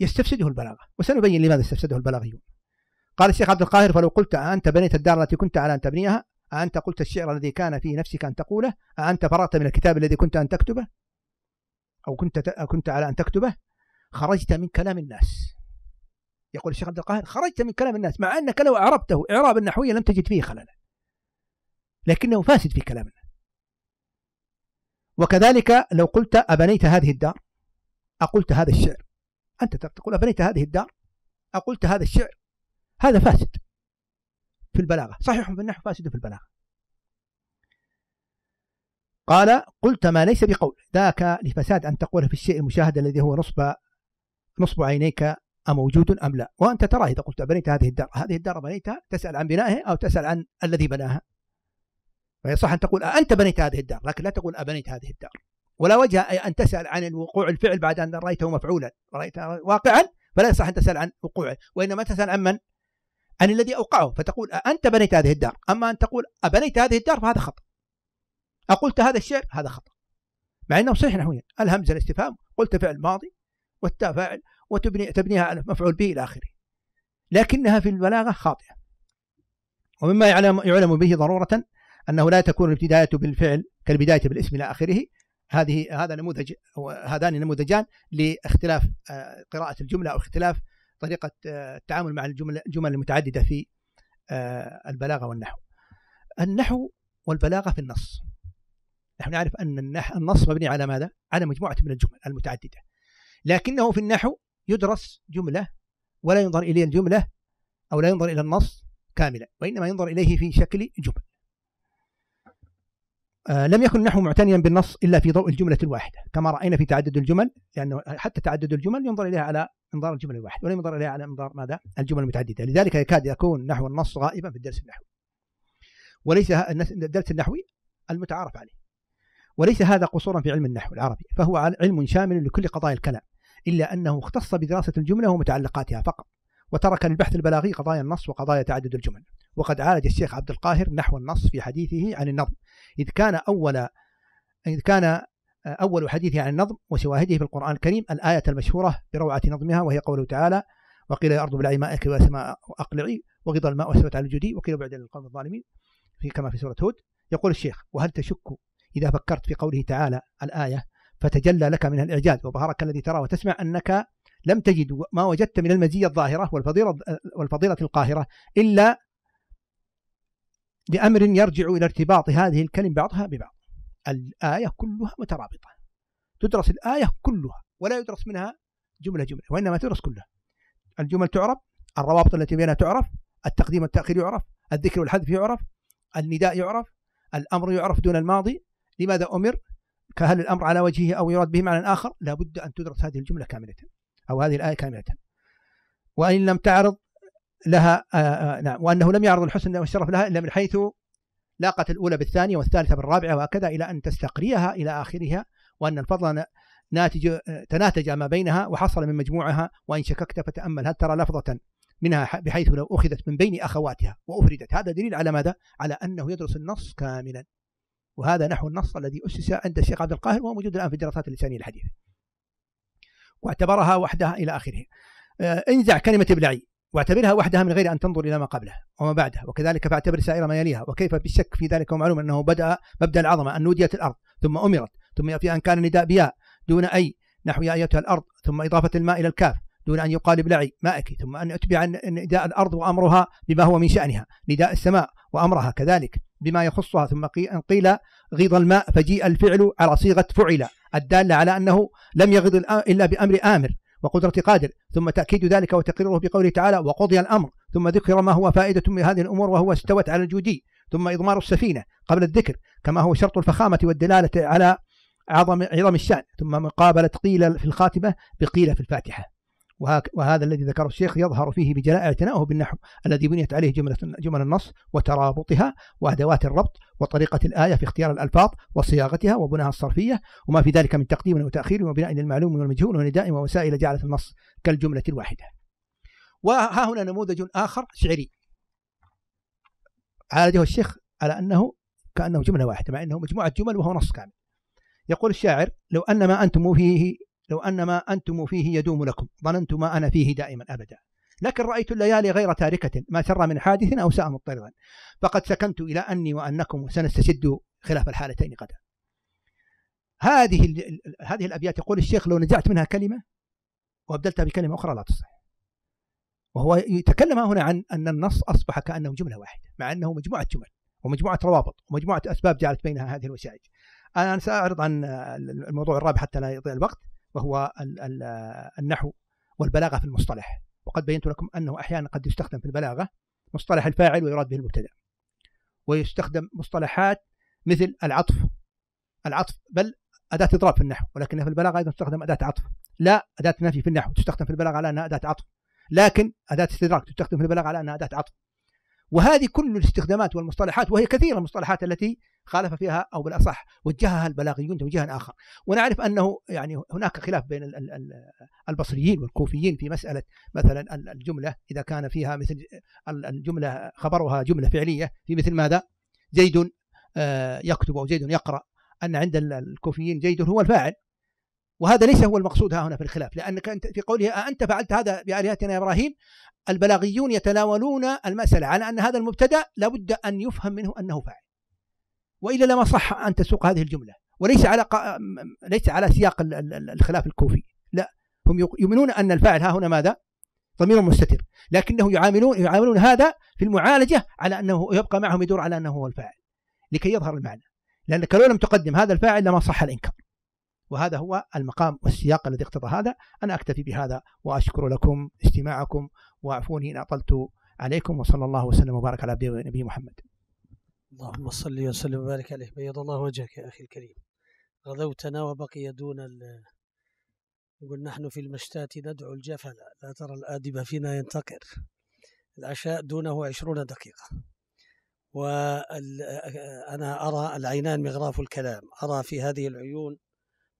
يستفسده البلاغة وسنبين لماذا استفسده البلاغيون قال الشيخ عبد القاهر فلو قلت أنت بنيت الدار التي كنت على أن تبنيها أنت قلت الشعر الذي كان في نفسك أن تقوله أنت فرغت من الكتاب الذي كنت أن تكتبه أو كنت كنت على أن تكتبه خرجت من كلام الناس يقول الشيخ عبد القاهر خرجت من كلام الناس مع أنك لو أعربته إعرابا نحويا لم تجد فيه خللا لكنه فاسد في كلامنا وكذلك لو قلت أبنيت هذه الدار أقلت هذا الشعر أنت تقول أبنيت هذه الدار أقلت هذا الشعر هذا فاسد في البلاغة صحيح في النحو فاسد في البلاغة قال قلت ما ليس بقول ذاك لفساد أن تقول في الشيء المشاهد الذي هو نصب نصب عينيك أموجود أم لا وأنت تراه إذا قلت بنيت هذه الدار هذه الدار بنيتها تسأل عن بنائها أو تسأل عن الذي بناها فيصح أن تقول أنت بنيت هذه الدار لكن لا تقول أبنيت هذه الدار ولا وجه أن تسأل عن وقوع الفعل بعد أن رأيته مفعولا رأيته واقعا فلا يصح أن تسأل عن وقوعه وإنما تسأل عن من؟ عن الذي أوقعه فتقول أنت بنيت هذه الدار أما أن تقول أبنيت هذه الدار فهذا خطأ أقلت هذا الشعر هذا خطأ مع أنه صحيح نحويا الهمزة الاستفهام قلت فعل ماضي والتاء فاعل وتبني تبنيها على مفعول به الى اخره لكنها في البلاغه خاطئه ومما يعلم يعلم به ضروره انه لا تكون الابتدايه بالفعل كالبدايه بالاسم الى اخره هذه هذا نموذج هذان نموذجان لاختلاف آه، قراءه الجمله او اختلاف طريقه آه، التعامل مع الجمل الجمل المتعدده في آه، البلاغه والنحو. النحو والبلاغه في النص. نحن نعرف ان النص مبني على ماذا؟ على مجموعه من الجمل المتعدده. لكنه في النحو يدرس جملة ولا ينظر إليه الجملة أو لا ينظر إلى النص كاملا وإنما ينظر إليه في شكل جمل آه لم يكن النحو معتنيا بالنص إلا في ضوء الجملة الواحدة كما رأينا في تعدد الجمل لأنه حتى تعدد الجمل ينظر إليها على انظار الجمل الواحد ولا ينظر إليها على انظار ماذا الجمل المتعددة لذلك يكاد يكون نحو النص غائبا في الدرس النحوي وليس الدرس النحوي المتعارف عليه وليس هذا قصورا في علم النحو العربي فهو علم شامل لكل قضايا الكلام إلا أنه اختص بدراسة الجملة ومتعلقاتها فقط وترك للبحث البلاغي قضايا النص وقضايا تعدد الجمل وقد عالج الشيخ عبد القاهر نحو النص في حديثه عن النظم إذ كان أول إذ كان آه، أول حديثه عن النظم وشواهده في القرآن الكريم الآية المشهورة بروعة نظمها وهي قوله تعالى وقيل يا أرض بلعي مائك والسماء أقلعي وغض الماء وسبت على الجدي وقيل بعد للقوم الظالمين في كما في سورة هود يقول الشيخ وهل تشك إذا فكرت في قوله تعالى الآية فتجلى لك من الإعجاز وبهرك الذي ترى وتسمع أنك لم تجد ما وجدت من المزية الظاهرة والفضيلة, والفضيلة القاهرة إلا لأمر يرجع إلى ارتباط هذه الكلم بعضها ببعض الآية كلها مترابطة تدرس الآية كلها ولا يدرس منها جملة جملة وإنما تدرس كلها الجمل تعرف الروابط التي بينها تعرف التقديم والتأخير يعرف الذكر والحذف يعرف النداء يعرف الأمر يعرف دون الماضي لماذا أمر كهل الأمر على وجهه أو يراد به معنى آخر لابد أن تدرس هذه الجملة كاملة أو هذه الآية كاملة وإن لم تعرض لها آه، آه، نعم وأنه لم يعرض الحسن والشرف لها إلا من حيث لاقت الأولى بالثانية والثالثة بالرابعة وهكذا إلى أن تستقريها إلى آخرها وأن الفضل ناتج آه، تناتج ما بينها وحصل من مجموعها وإن شككت فتأمل هل ترى لفظة منها بحيث لو أخذت من بين أخواتها وأفردت هذا دليل على ماذا؟ على أنه يدرس النص كاملا وهذا نحو النص الذي أسس عند الشيخ عبد القاهر وهو موجود الآن في الدراسات اللسانية الحديثة واعتبرها وحدها إلى آخره آه، انزع كلمة ابلعي واعتبرها وحدها من غير أن تنظر إلى ما قبلها وما بعدها وكذلك فاعتبر سائر ما يليها وكيف بالشك في ذلك ومعلوم أنه بدأ مبدأ العظمة أن نوديت الأرض ثم أمرت ثم في أن كان النداء بياء دون أي نحو يا أيتها الأرض ثم إضافة الماء إلى الكاف دون أن يقال ابلعي ماءك ثم أن أتبع نداء الأرض وأمرها بما هو من شأنها نداء السماء وأمرها كذلك بما يخصها ثم قيل غيض الماء فجيء الفعل على صيغة فعل الدالة على أنه لم يغض إلا بأمر آمر وقدرة قادر ثم تأكيد ذلك وتقريره بقوله تعالى وقضي الأمر ثم ذكر ما هو فائدة من هذه الأمور وهو استوت على الجودي ثم إضمار السفينة قبل الذكر كما هو شرط الفخامة والدلالة على عظم عظم الشأن ثم مقابلة قيل في الخاتمة بقيل في الفاتحة وهذا الذي ذكره الشيخ يظهر فيه بجلاء اعتنائه بالنحو الذي بنيت عليه جملة جمل النص وترابطها وأدوات الربط وطريقة الآية في اختيار الألفاظ وصياغتها وبناها الصرفية وما في ذلك من تقديم وتأخير وبناء للمعلوم والمجهول ونداء ووسائل جعلت النص كالجملة الواحدة وها هنا نموذج آخر شعري عالجه الشيخ على أنه كأنه جملة واحدة مع أنه مجموعة جمل وهو نص كامل يقول الشاعر لو أن ما أنتم فيه لو أن ما أنتم فيه يدوم لكم ظننت ما أنا فيه دائما أبدا لكن رأيت الليالي غير تاركة ما سر من حادث أو ساء مضطردا فقد سكنت إلى أني وأنكم سنستشد خلاف الحالتين غدا هذه هذه الأبيات يقول الشيخ لو نزعت منها كلمة وأبدلتها بكلمة أخرى لا تصح وهو يتكلم هنا عن أن النص أصبح كأنه جملة واحدة مع أنه مجموعة جمل ومجموعة روابط ومجموعة أسباب جعلت بينها هذه الوسائج أنا سأعرض عن الموضوع الرابع حتى لا يضيع الوقت وهو النحو والبلاغة في المصطلح وقد بينت لكم أنه أحيانا قد يستخدم في البلاغة مصطلح الفاعل ويراد به المبتدأ ويستخدم مصطلحات مثل العطف العطف بل أداة إضراب في النحو ولكنها في البلاغة أيضا تستخدم أداة عطف لا أداة نفي في النحو تستخدم في البلاغة على أنها أداة عطف لكن أداة استدراك تستخدم في البلاغة على أنها أداة عطف وهذه كل الاستخدامات والمصطلحات وهي كثيرة المصطلحات التي خالف فيها أو بالأصح وجهها البلاغيون توجيها آخر ونعرف أنه يعني هناك خلاف بين البصريين والكوفيين في مسألة مثلا الجملة إذا كان فيها مثل الجملة خبرها جملة فعلية في مثل ماذا زيد آه، يكتب أو زيد يقرأ أن عند الكوفيين زيد هو الفاعل وهذا ليس هو المقصود ها هنا في الخلاف لأنك أنت في قوله أنت فعلت هذا بآلهتنا يا إبراهيم البلاغيون يتناولون المسألة على أن هذا المبتدأ لابد أن يفهم منه أنه فاعل وإلا لما صح أن تسوق هذه الجملة وليس على قا... ليس على سياق الخلاف الكوفي لا هم يؤمنون أن الفاعل ها هنا ماذا ضمير مستتر لكنه يعاملون يعاملون هذا في المعالجة على أنه يبقى معهم يدور على أنه هو الفاعل لكي يظهر المعنى لأنك لو لم تقدم هذا الفاعل لما صح الإنكار وهذا هو المقام والسياق الذي اقتضى هذا أنا أكتفي بهذا وأشكر لكم استماعكم وأعفوني إن أطلت عليكم وصلى الله وسلم وبارك على عبده محمد اللهم صل وسلم وبارك عليه بيض الله وجهك يا أخي الكريم غذوتنا وبقي دون ال... يقول نحن في المشتات ندعو الجفل لا ترى الآدب فينا ينتقر العشاء دونه عشرون دقيقة وأنا أرى العينان مغراف الكلام أرى في هذه العيون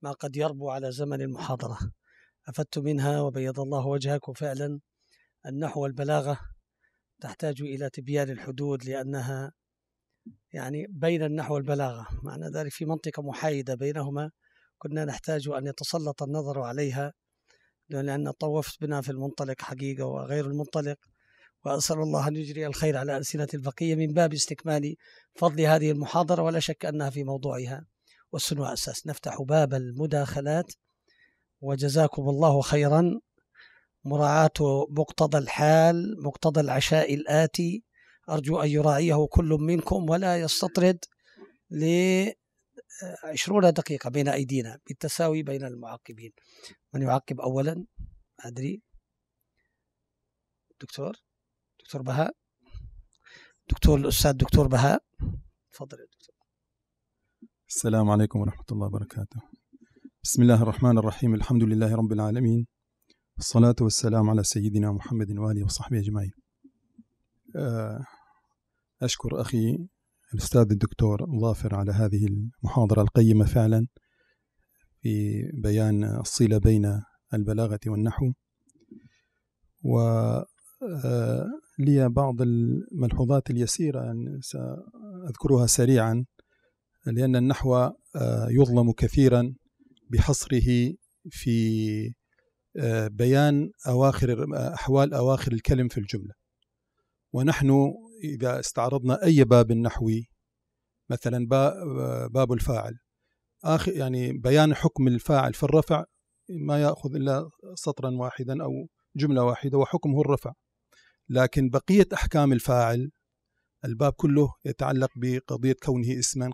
ما قد يربو على زمن المحاضرة أفدت منها وبيض الله وجهك فعلا النحو والبلاغة تحتاج إلى تبيان الحدود لأنها يعني بين النحو والبلاغة معنى ذلك في منطقة محايدة بينهما كنا نحتاج أن يتسلط النظر عليها لأن طوفت بنا في المنطلق حقيقة وغير المنطلق وأسأل الله أن يجري الخير على ألسنة البقية من باب استكمال فضل هذه المحاضرة ولا شك أنها في موضوعها والسنة أساس نفتح باب المداخلات وجزاكم الله خيرا مراعاة مقتضى الحال مقتضى العشاء الآتي أرجو أن يراعيه كل منكم ولا يستطرد لعشرون آه، دقيقة بين أيدينا بالتساوي بين المعقبين من يعقب أولا أدري دكتور دكتور بهاء دكتور الأستاذ دكتور بهاء تفضل يا دكتور السلام عليكم ورحمة الله وبركاته بسم الله الرحمن الرحيم الحمد لله رب العالمين والصلاة والسلام على سيدنا محمد وآله وصحبه أجمعين آه، أشكر أخي الأستاذ الدكتور ظافر على هذه المحاضرة القيمة فعلا في بيان الصلة بين البلاغة والنحو و آه، لي بعض الملحوظات اليسيرة سأذكرها سريعا لأن النحو آه، يظلم كثيرا بحصره في آه، بيان أواخر آه، أحوال أواخر الكلم في الجملة ونحن إذا استعرضنا أي باب نحوي مثلا باب الفاعل آخر يعني بيان حكم الفاعل في الرفع ما يأخذ إلا سطرا واحدا أو جملة واحدة وحكمه الرفع لكن بقية أحكام الفاعل الباب كله يتعلق بقضية كونه اسما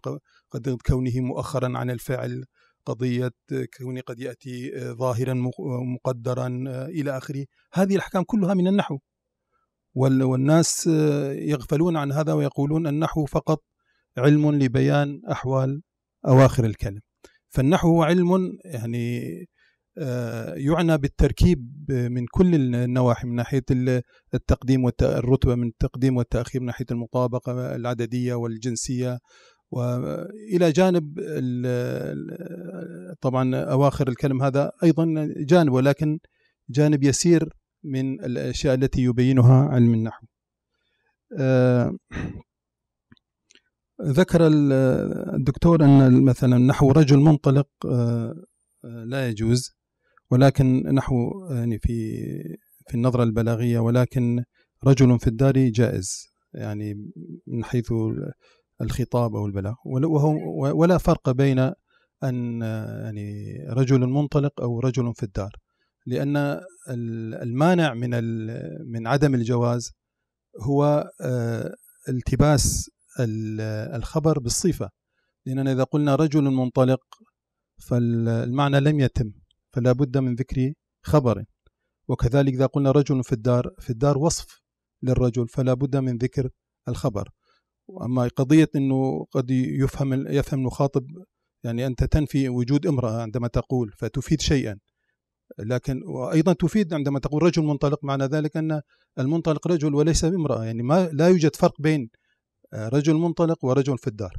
قضية كونه مؤخرا عن الفعل قضية كونه قد يأتي آه، ظاهرا مقدرا آه، إلى آخره هذه الأحكام كلها من النحو والناس آه، يغفلون عن هذا ويقولون النحو فقط علم لبيان أحوال أواخر الكلم فالنحو هو علم يعني آه، يعنى بالتركيب من كل النواحي من ناحيه التقديم والرتبه من التقديم والتاخير من ناحيه المطابقه العدديه والجنسيه والى جانب طبعا اواخر الكلم هذا ايضا جانب ولكن جانب يسير من الاشياء التي يبينها علم النحو. آه، ذكر الدكتور ان مثلا نحو رجل منطلق آه، لا يجوز ولكن نحو يعني في في النظرة البلاغية ولكن رجل في الدار جائز يعني من حيث الخطاب أو البلاغ وهو ولا فرق بين أن يعني رجل منطلق أو رجل في الدار لأن المانع من من عدم الجواز هو آه، التباس الخبر بالصفة لأننا إذا قلنا رجل منطلق فالمعنى لم يتم فلا بد من ذكر خبر وكذلك إذا قلنا رجل في الدار في الدار وصف للرجل فلا بد من ذكر الخبر وأما قضية أنه قد يفهم يفهم المخاطب يعني أنت تنفي وجود امرأة عندما تقول فتفيد شيئا لكن وأيضا تفيد عندما تقول رجل منطلق معنى ذلك أن المنطلق رجل وليس امرأة يعني ما لا يوجد فرق بين آه، رجل منطلق ورجل في الدار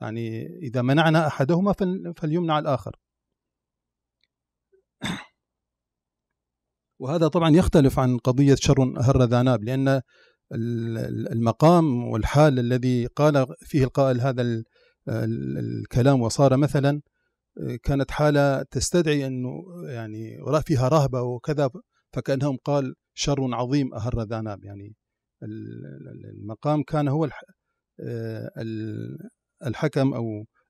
يعني إذا منعنا أحدهما فليمنع الآخر وهذا طبعا يختلف عن قضية شر هر ذاناب لأن المقام والحال الذي قال فيه القائل هذا الكلام وصار مثلا كانت حالة تستدعي أنه يعني فيها رهبة وكذا فكأنهم قال شر عظيم أهر ذاناب يعني المقام كان هو آه، الحكم أو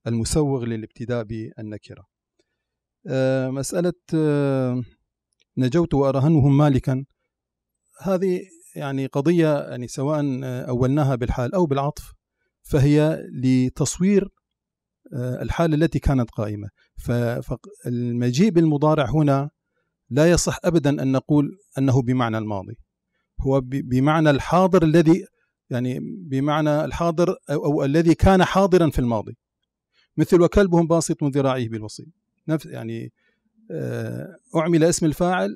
المسوغ للابتداء بالنكرة آه، مسألة آه، نجوت وأرهنهم مالكا هذه يعني قضية يعني سواء أولناها بالحال أو بالعطف فهي لتصوير آه، الحالة التي كانت قائمة فالمجيء بالمضارع هنا لا يصح أبدا أن نقول أنه بمعنى الماضي هو بمعنى الحاضر الذي يعني بمعنى الحاضر أو الذي كان حاضرا في الماضي مثل وكلبهم باسط ذراعيه بالوصيل نفس يعني آه، أعمل اسم الفاعل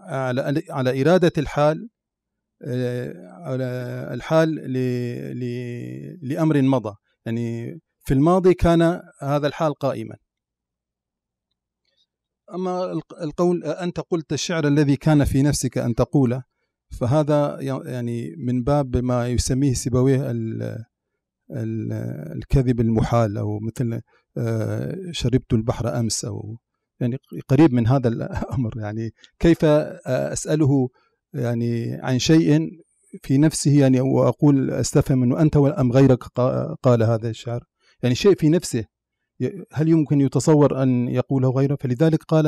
على على إرادة الحال آه، على الحال لأمر مضى يعني في الماضي كان هذا الحال قائما أما القول أنت قلت الشعر الذي كان في نفسك أن تقوله فهذا يعني من باب ما يسميه سيبويه الكذب المحال أو مثل آه، شربت البحر أمس أو يعني قريب من هذا الامر يعني كيف آه، اساله يعني عن شيء في نفسه يعني واقول استفهم انه انت ام غيرك قال هذا الشعر يعني شيء في نفسه هل يمكن يتصور ان يقوله غيره فلذلك قال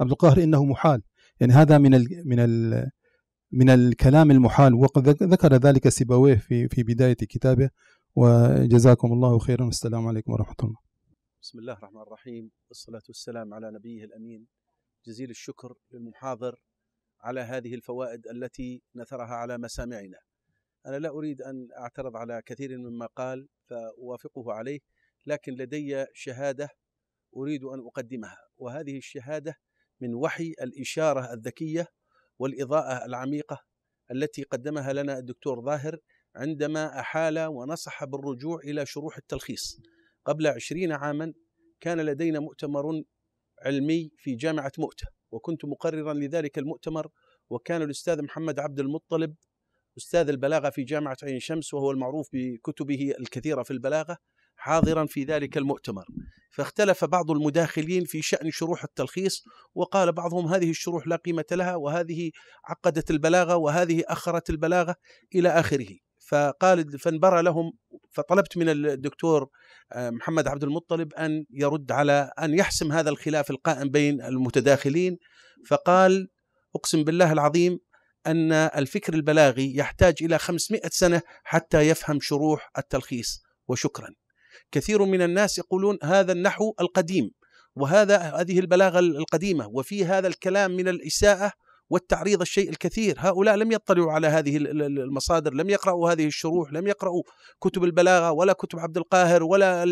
عبد القاهر انه محال يعني هذا من الـ من الـ من الكلام المحال وقد ذكر ذلك سيبويه في في بدايه كتابه وجزاكم الله خيرا والسلام عليكم ورحمه الله بسم الله الرحمن الرحيم والصلاة والسلام على نبيه الأمين جزيل الشكر للمحاضر على هذه الفوائد التي نثرها على مسامعنا أنا لا أريد أن أعترض على كثير مما قال فأوافقه عليه لكن لدي شهادة أريد أن أقدمها وهذه الشهادة من وحي الإشارة الذكية والإضاءة العميقة التي قدمها لنا الدكتور ظاهر عندما أحال ونصح بالرجوع إلى شروح التلخيص قبل عشرين عاما كان لدينا مؤتمر علمي في جامعة مؤتة وكنت مقررا لذلك المؤتمر وكان الأستاذ محمد عبد المطلب أستاذ البلاغة في جامعة عين شمس وهو المعروف بكتبه الكثيرة في البلاغة حاضرا في ذلك المؤتمر فاختلف بعض المداخلين في شأن شروح التلخيص وقال بعضهم هذه الشروح لا قيمة لها وهذه عقدت البلاغة وهذه أخرت البلاغة إلى آخره فقال فانبرى لهم فطلبت من الدكتور آه، محمد عبد المطلب ان يرد على ان يحسم هذا الخلاف القائم بين المتداخلين فقال اقسم بالله العظيم ان الفكر البلاغي يحتاج الى 500 سنه حتى يفهم شروح التلخيص وشكرا. كثير من الناس يقولون هذا النحو القديم وهذا هذه البلاغه القديمه وفي هذا الكلام من الاساءه والتعريض الشيء الكثير هؤلاء لم يطلعوا على هذه المصادر لم يقرأوا هذه الشروح لم يقرأوا كتب البلاغة ولا كتب عبد القاهر ولا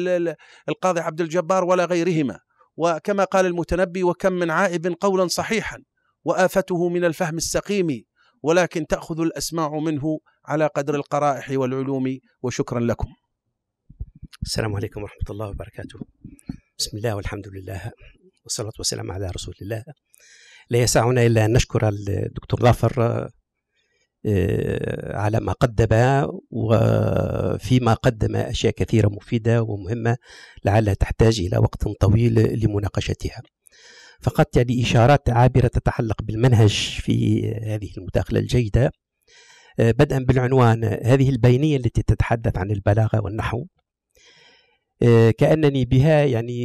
القاضي عبد الجبار ولا غيرهما وكما قال المتنبي وكم من عائب قولا صحيحا وآفته من الفهم السقيم ولكن تأخذ الأسماع منه على قدر القرائح والعلوم وشكرا لكم السلام عليكم ورحمة الله وبركاته بسم الله والحمد لله والصلاة والسلام على رسول الله لا يسعنا إلا أن نشكر الدكتور غافر آه، على ما قدم وفيما قدم أشياء كثيرة مفيدة ومهمة لعلها تحتاج إلى وقت طويل لمناقشتها فقط يعني إشارات عابرة تتعلق بالمنهج في هذه المداخلة الجيدة آه، بدءا بالعنوان هذه البينية التي تتحدث عن البلاغة والنحو آه، كأنني بها يعني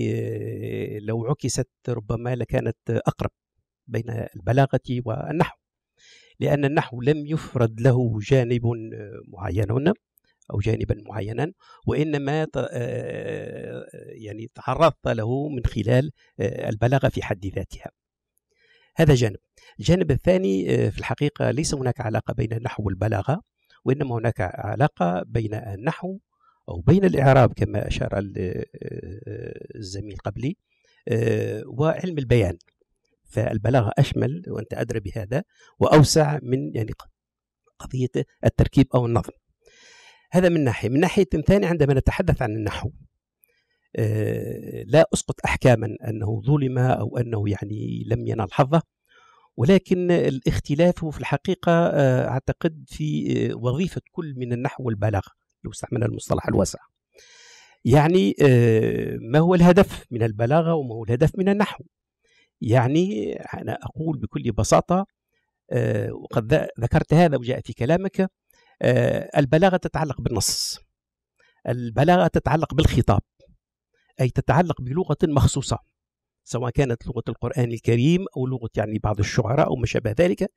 لو عكست ربما لكانت أقرب بين البلاغة والنحو لأن النحو لم يفرد له جانب معين أو جانبا معينا وإنما آه، يعني تعرضت له من خلال آه، البلاغة في حد ذاتها هذا جانب الجانب الثاني آه، في الحقيقة ليس هناك علاقة بين النحو والبلاغة وإنما هناك علاقة بين النحو أو بين الإعراب كما أشار الزميل قبلي وعلم البيان فالبلاغة أشمل وأنت أدرى بهذا وأوسع من يعني قضية التركيب أو النظم هذا من ناحية من ناحية ثانية عندما نتحدث عن النحو آه، لا أسقط أحكاما أنه ظلم أو أنه يعني لم ينال حظه ولكن الاختلاف في الحقيقة آه، أعتقد في آه، وظيفة كل من النحو والبلاغة لو استعملنا المصطلح الواسع يعني ما هو الهدف من البلاغة وما هو الهدف من النحو يعني أنا أقول بكل بساطة آه، وقد ذكرت هذا وجاء في كلامك آه، البلاغة تتعلق بالنص البلاغة تتعلق بالخطاب أي تتعلق بلغة مخصوصة سواء كانت لغة القرآن الكريم أو لغة يعني بعض الشعراء أو ما شابه ذلك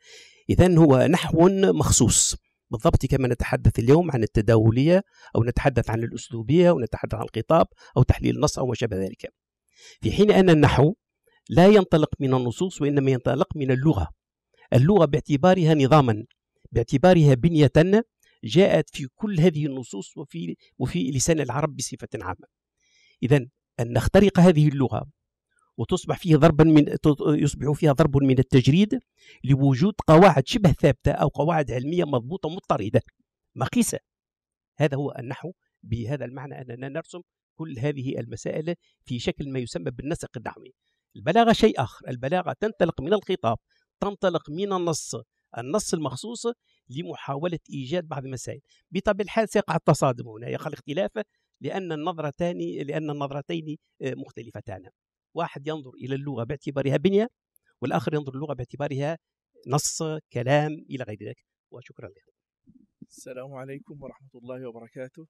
إذا هو نحو مخصوص بالضبط كما نتحدث اليوم عن التداولية أو نتحدث عن الأسلوبية أو نتحدث عن الخطاب أو تحليل النص أو ما شابه ذلك في حين أن النحو لا ينطلق من النصوص وإنما ينطلق من اللغة اللغة باعتبارها نظاما باعتبارها بنية جاءت في كل هذه النصوص وفي وفي لسان العرب بصفة عامة إذا أن نخترق هذه اللغة وتصبح فيه ضربا من يصبح فيها ضرب من التجريد لوجود قواعد شبه ثابته او قواعد علميه مضبوطه مضطرده مقيسه هذا هو النحو بهذا المعنى اننا نرسم كل هذه المسائل في شكل ما يسمى بالنسق النحوي البلاغة شيء آخر البلاغة تنطلق من الخطاب تنطلق من النص النص المخصوص لمحاولة إيجاد بعض المسائل بطبيعة الحال سيقع التصادم هنا يقع الاختلاف لأن النظرتان لأن النظرتين آه، مختلفتان واحد ينظر إلى اللغة باعتبارها بنية والآخر ينظر اللغة باعتبارها نص كلام إلى غير ذلك وشكرا لكم السلام عليكم ورحمة الله وبركاته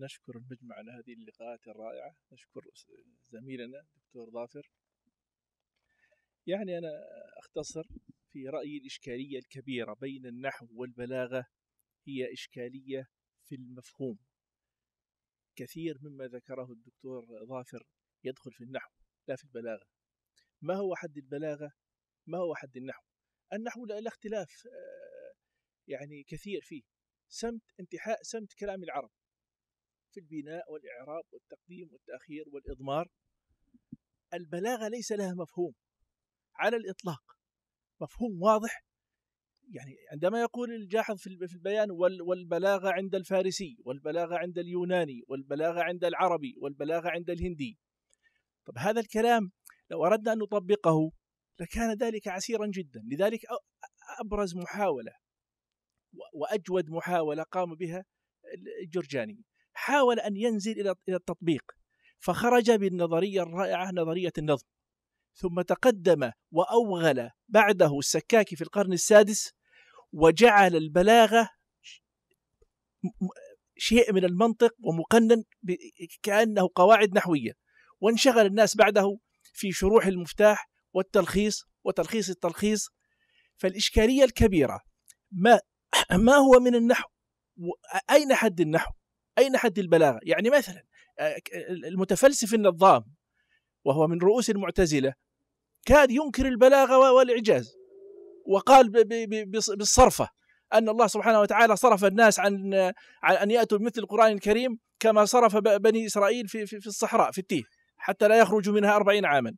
نشكر المجمع على هذه اللقاءات الرائعة نشكر زميلنا دكتور ظافر يعني أنا أختصر في رأيي الإشكالية الكبيرة بين النحو والبلاغة هي إشكالية في المفهوم كثير مما ذكره الدكتور ظافر يدخل في النحو لا في البلاغة ما هو حد البلاغة ما هو حد النحو النحو لا اختلاف آه، يعني كثير فيه سمت انتحاء سمت كلام العرب في البناء والإعراب والتقديم والتأخير والإضمار البلاغة ليس لها مفهوم على الإطلاق مفهوم واضح يعني عندما يقول الجاحظ في البيان والبلاغة عند الفارسي والبلاغة عند اليوناني والبلاغة عند العربي والبلاغة عند الهندي طب هذا الكلام لو أردنا أن نطبقه لكان ذلك عسيرا جدا لذلك أبرز محاولة وأجود محاولة قام بها الجرجاني حاول أن ينزل إلى التطبيق فخرج بالنظرية الرائعة نظرية النظم ثم تقدم وأوغل بعده السكاكي في القرن السادس وجعل البلاغة شيء من المنطق ومقنن كأنه قواعد نحوية وانشغل الناس بعده في شروح المفتاح والتلخيص وتلخيص التلخيص فالإشكالية الكبيرة ما ما هو من النحو أين حد النحو أين حد البلاغة؟ يعني مثلا آه، المتفلسف النظام وهو من رؤوس المعتزلة كاد ينكر البلاغة والإعجاز وقال بالصرفة أن الله سبحانه وتعالى صرف الناس عن, عن أن يأتوا بمثل القرآن الكريم كما صرف بني إسرائيل في, في, في الصحراء في التيه حتى لا يخرجوا منها أربعين عاما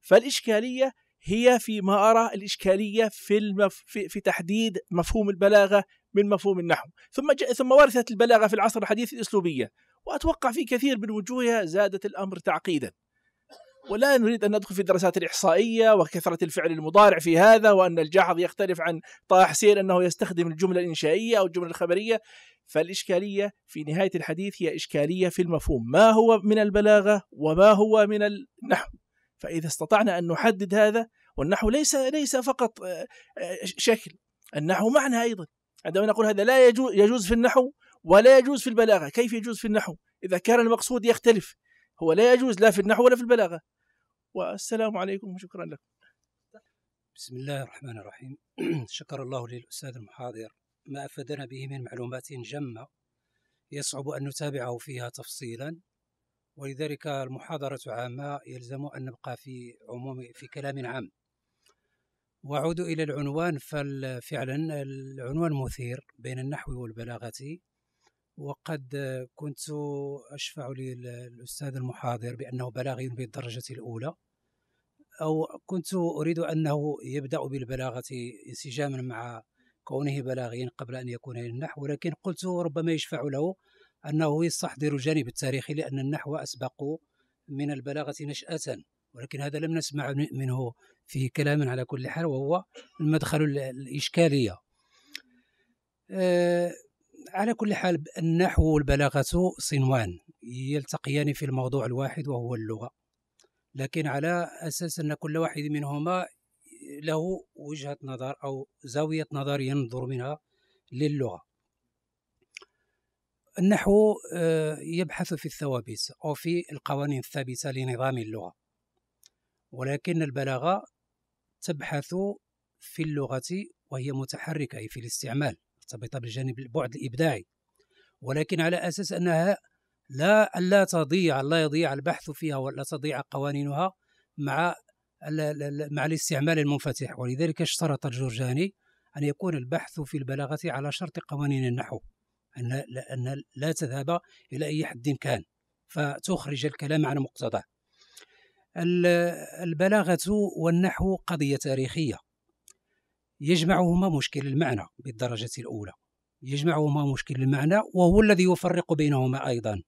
فالإشكالية هي فيما أرى الإشكالية في, المف... في, في تحديد مفهوم البلاغة من مفهوم النحو ثم ج... ثم ورثت البلاغه في العصر الحديث الاسلوبيه واتوقع في كثير من وجوهها زادت الامر تعقيدا ولا نريد ان ندخل في الدراسات الاحصائيه وكثره الفعل المضارع في هذا وان الجحظ يختلف عن طه حسين انه يستخدم الجمله الانشائيه او الجمله الخبريه فالاشكاليه في نهايه الحديث هي اشكاليه في المفهوم ما هو من البلاغه وما هو من النحو فاذا استطعنا ان نحدد هذا والنحو ليس ليس فقط آه، آه، شكل النحو معنى ايضا عندما نقول هذا لا يجوز يجوز في النحو ولا يجوز في البلاغة كيف يجوز في النحو إذا كان المقصود يختلف هو لا يجوز لا في النحو ولا في البلاغة والسلام عليكم وشكرا لكم بسم الله الرحمن الرحيم شكر الله للأستاذ المحاضر ما أفدنا به من معلومات جمة يصعب أن نتابعه فيها تفصيلا ولذلك المحاضرة عامة يلزم أن نبقى في عموم في كلام عام وأعود إلى العنوان فعلا العنوان مثير بين النحو والبلاغة وقد كنت أشفع للأستاذ المحاضر بأنه بلاغي بالدرجة الأولى أو كنت أريد أنه يبدأ بالبلاغة انسجاما مع كونه بلاغيا قبل أن يكون النحو ولكن قلت ربما يشفع له أنه يستحضر الجانب التاريخي لأن النحو أسبق من البلاغة نشأة ولكن هذا لم نسمع منه في كلام على كل حال وهو المدخل الإشكالية أه على كل حال النحو والبلاغة صنوان يلتقيان في الموضوع الواحد وهو اللغة لكن على أساس أن كل واحد منهما له وجهة نظر أو زاوية نظر ينظر منها للغة النحو آه، يبحث في الثوابت أو في القوانين الثابتة لنظام اللغة ولكن البلاغة تبحث في اللغة وهي متحركة أي في الاستعمال مرتبطة بالجانب البعد الإبداعي ولكن على أساس أنها لا ألا تضيع لا يضيع البحث فيها ولا تضيع قوانينها مع مع الاستعمال المنفتح ولذلك اشترط الجرجاني أن يكون البحث في البلاغة على شرط قوانين النحو أن أن لا تذهب إلى أي حد كان فتخرج الكلام عن مقتضاه البلاغة والنحو قضية تاريخية يجمعهما مشكل المعنى بالدرجة الأولى يجمعهما مشكل المعنى وهو الذي يفرق بينهما أيضا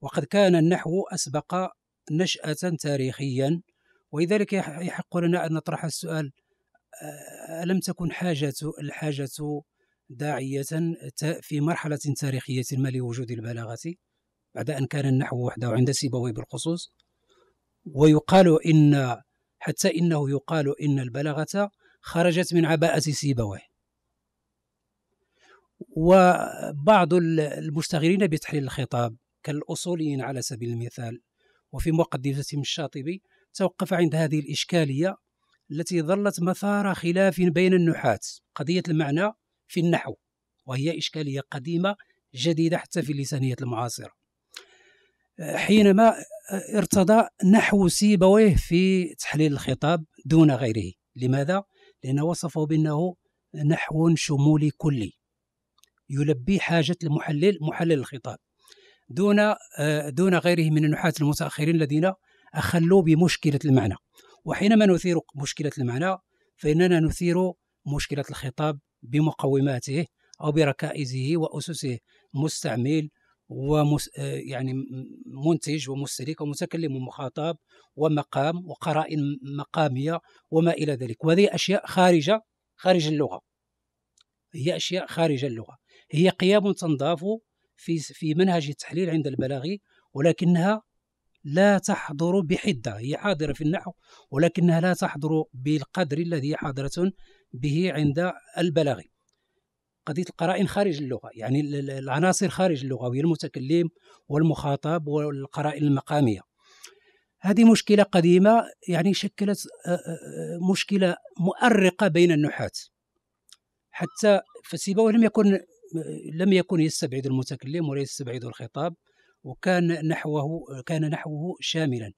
وقد كان النحو أسبق نشأة تاريخيا ولذلك يحق لنا أن نطرح السؤال آه، ألم تكن حاجة الحاجة داعية في مرحلة تاريخية ما لوجود البلاغة بعد أن كان النحو وحده عند سيبويه بالخصوص ويقال إن حتى إنه يقال إن البلاغة خرجت من عباءة سيبويه وبعض المشتغلين بتحليل الخطاب كالأصوليين على سبيل المثال وفي مقدمتهم الشاطبي توقف عند هذه الإشكالية التي ظلت مثار خلاف بين النحاة قضية المعنى في النحو وهي إشكالية قديمة جديدة حتى في اللسانية المعاصرة حينما ارتضى نحو سيبويه في تحليل الخطاب دون غيره لماذا؟ لأنه وصفه بأنه نحو شمولي كلي يلبي حاجة المحلل محلل الخطاب دون دون غيره من النحاة المتأخرين الذين أخلوا بمشكلة المعنى وحينما نثير مشكلة المعنى فإننا نثير مشكلة الخطاب بمقوماته أو بركائزه وأسسه مستعمل ومس يعني منتج ومستهلك ومتكلم ومخاطب ومقام وقرائن مقاميه وما الى ذلك وهذه اشياء خارجه خارج اللغه هي اشياء خارج اللغه هي قيام تنضاف في في منهج التحليل عند البلاغي ولكنها لا تحضر بحده هي حاضره في النحو ولكنها لا تحضر بالقدر الذي حاضره به عند البلاغي قضيه القرائن خارج اللغه يعني العناصر خارج اللغه وهي المتكلم والمخاطب والقرائن المقاميه هذه مشكله قديمه يعني شكلت آه، آه، آه، مشكله مؤرقه بين النحاة حتى فسيبويه لم يكن لم يكن يستبعد المتكلم ولا يستبعد الخطاب وكان نحوه كان نحوه شاملا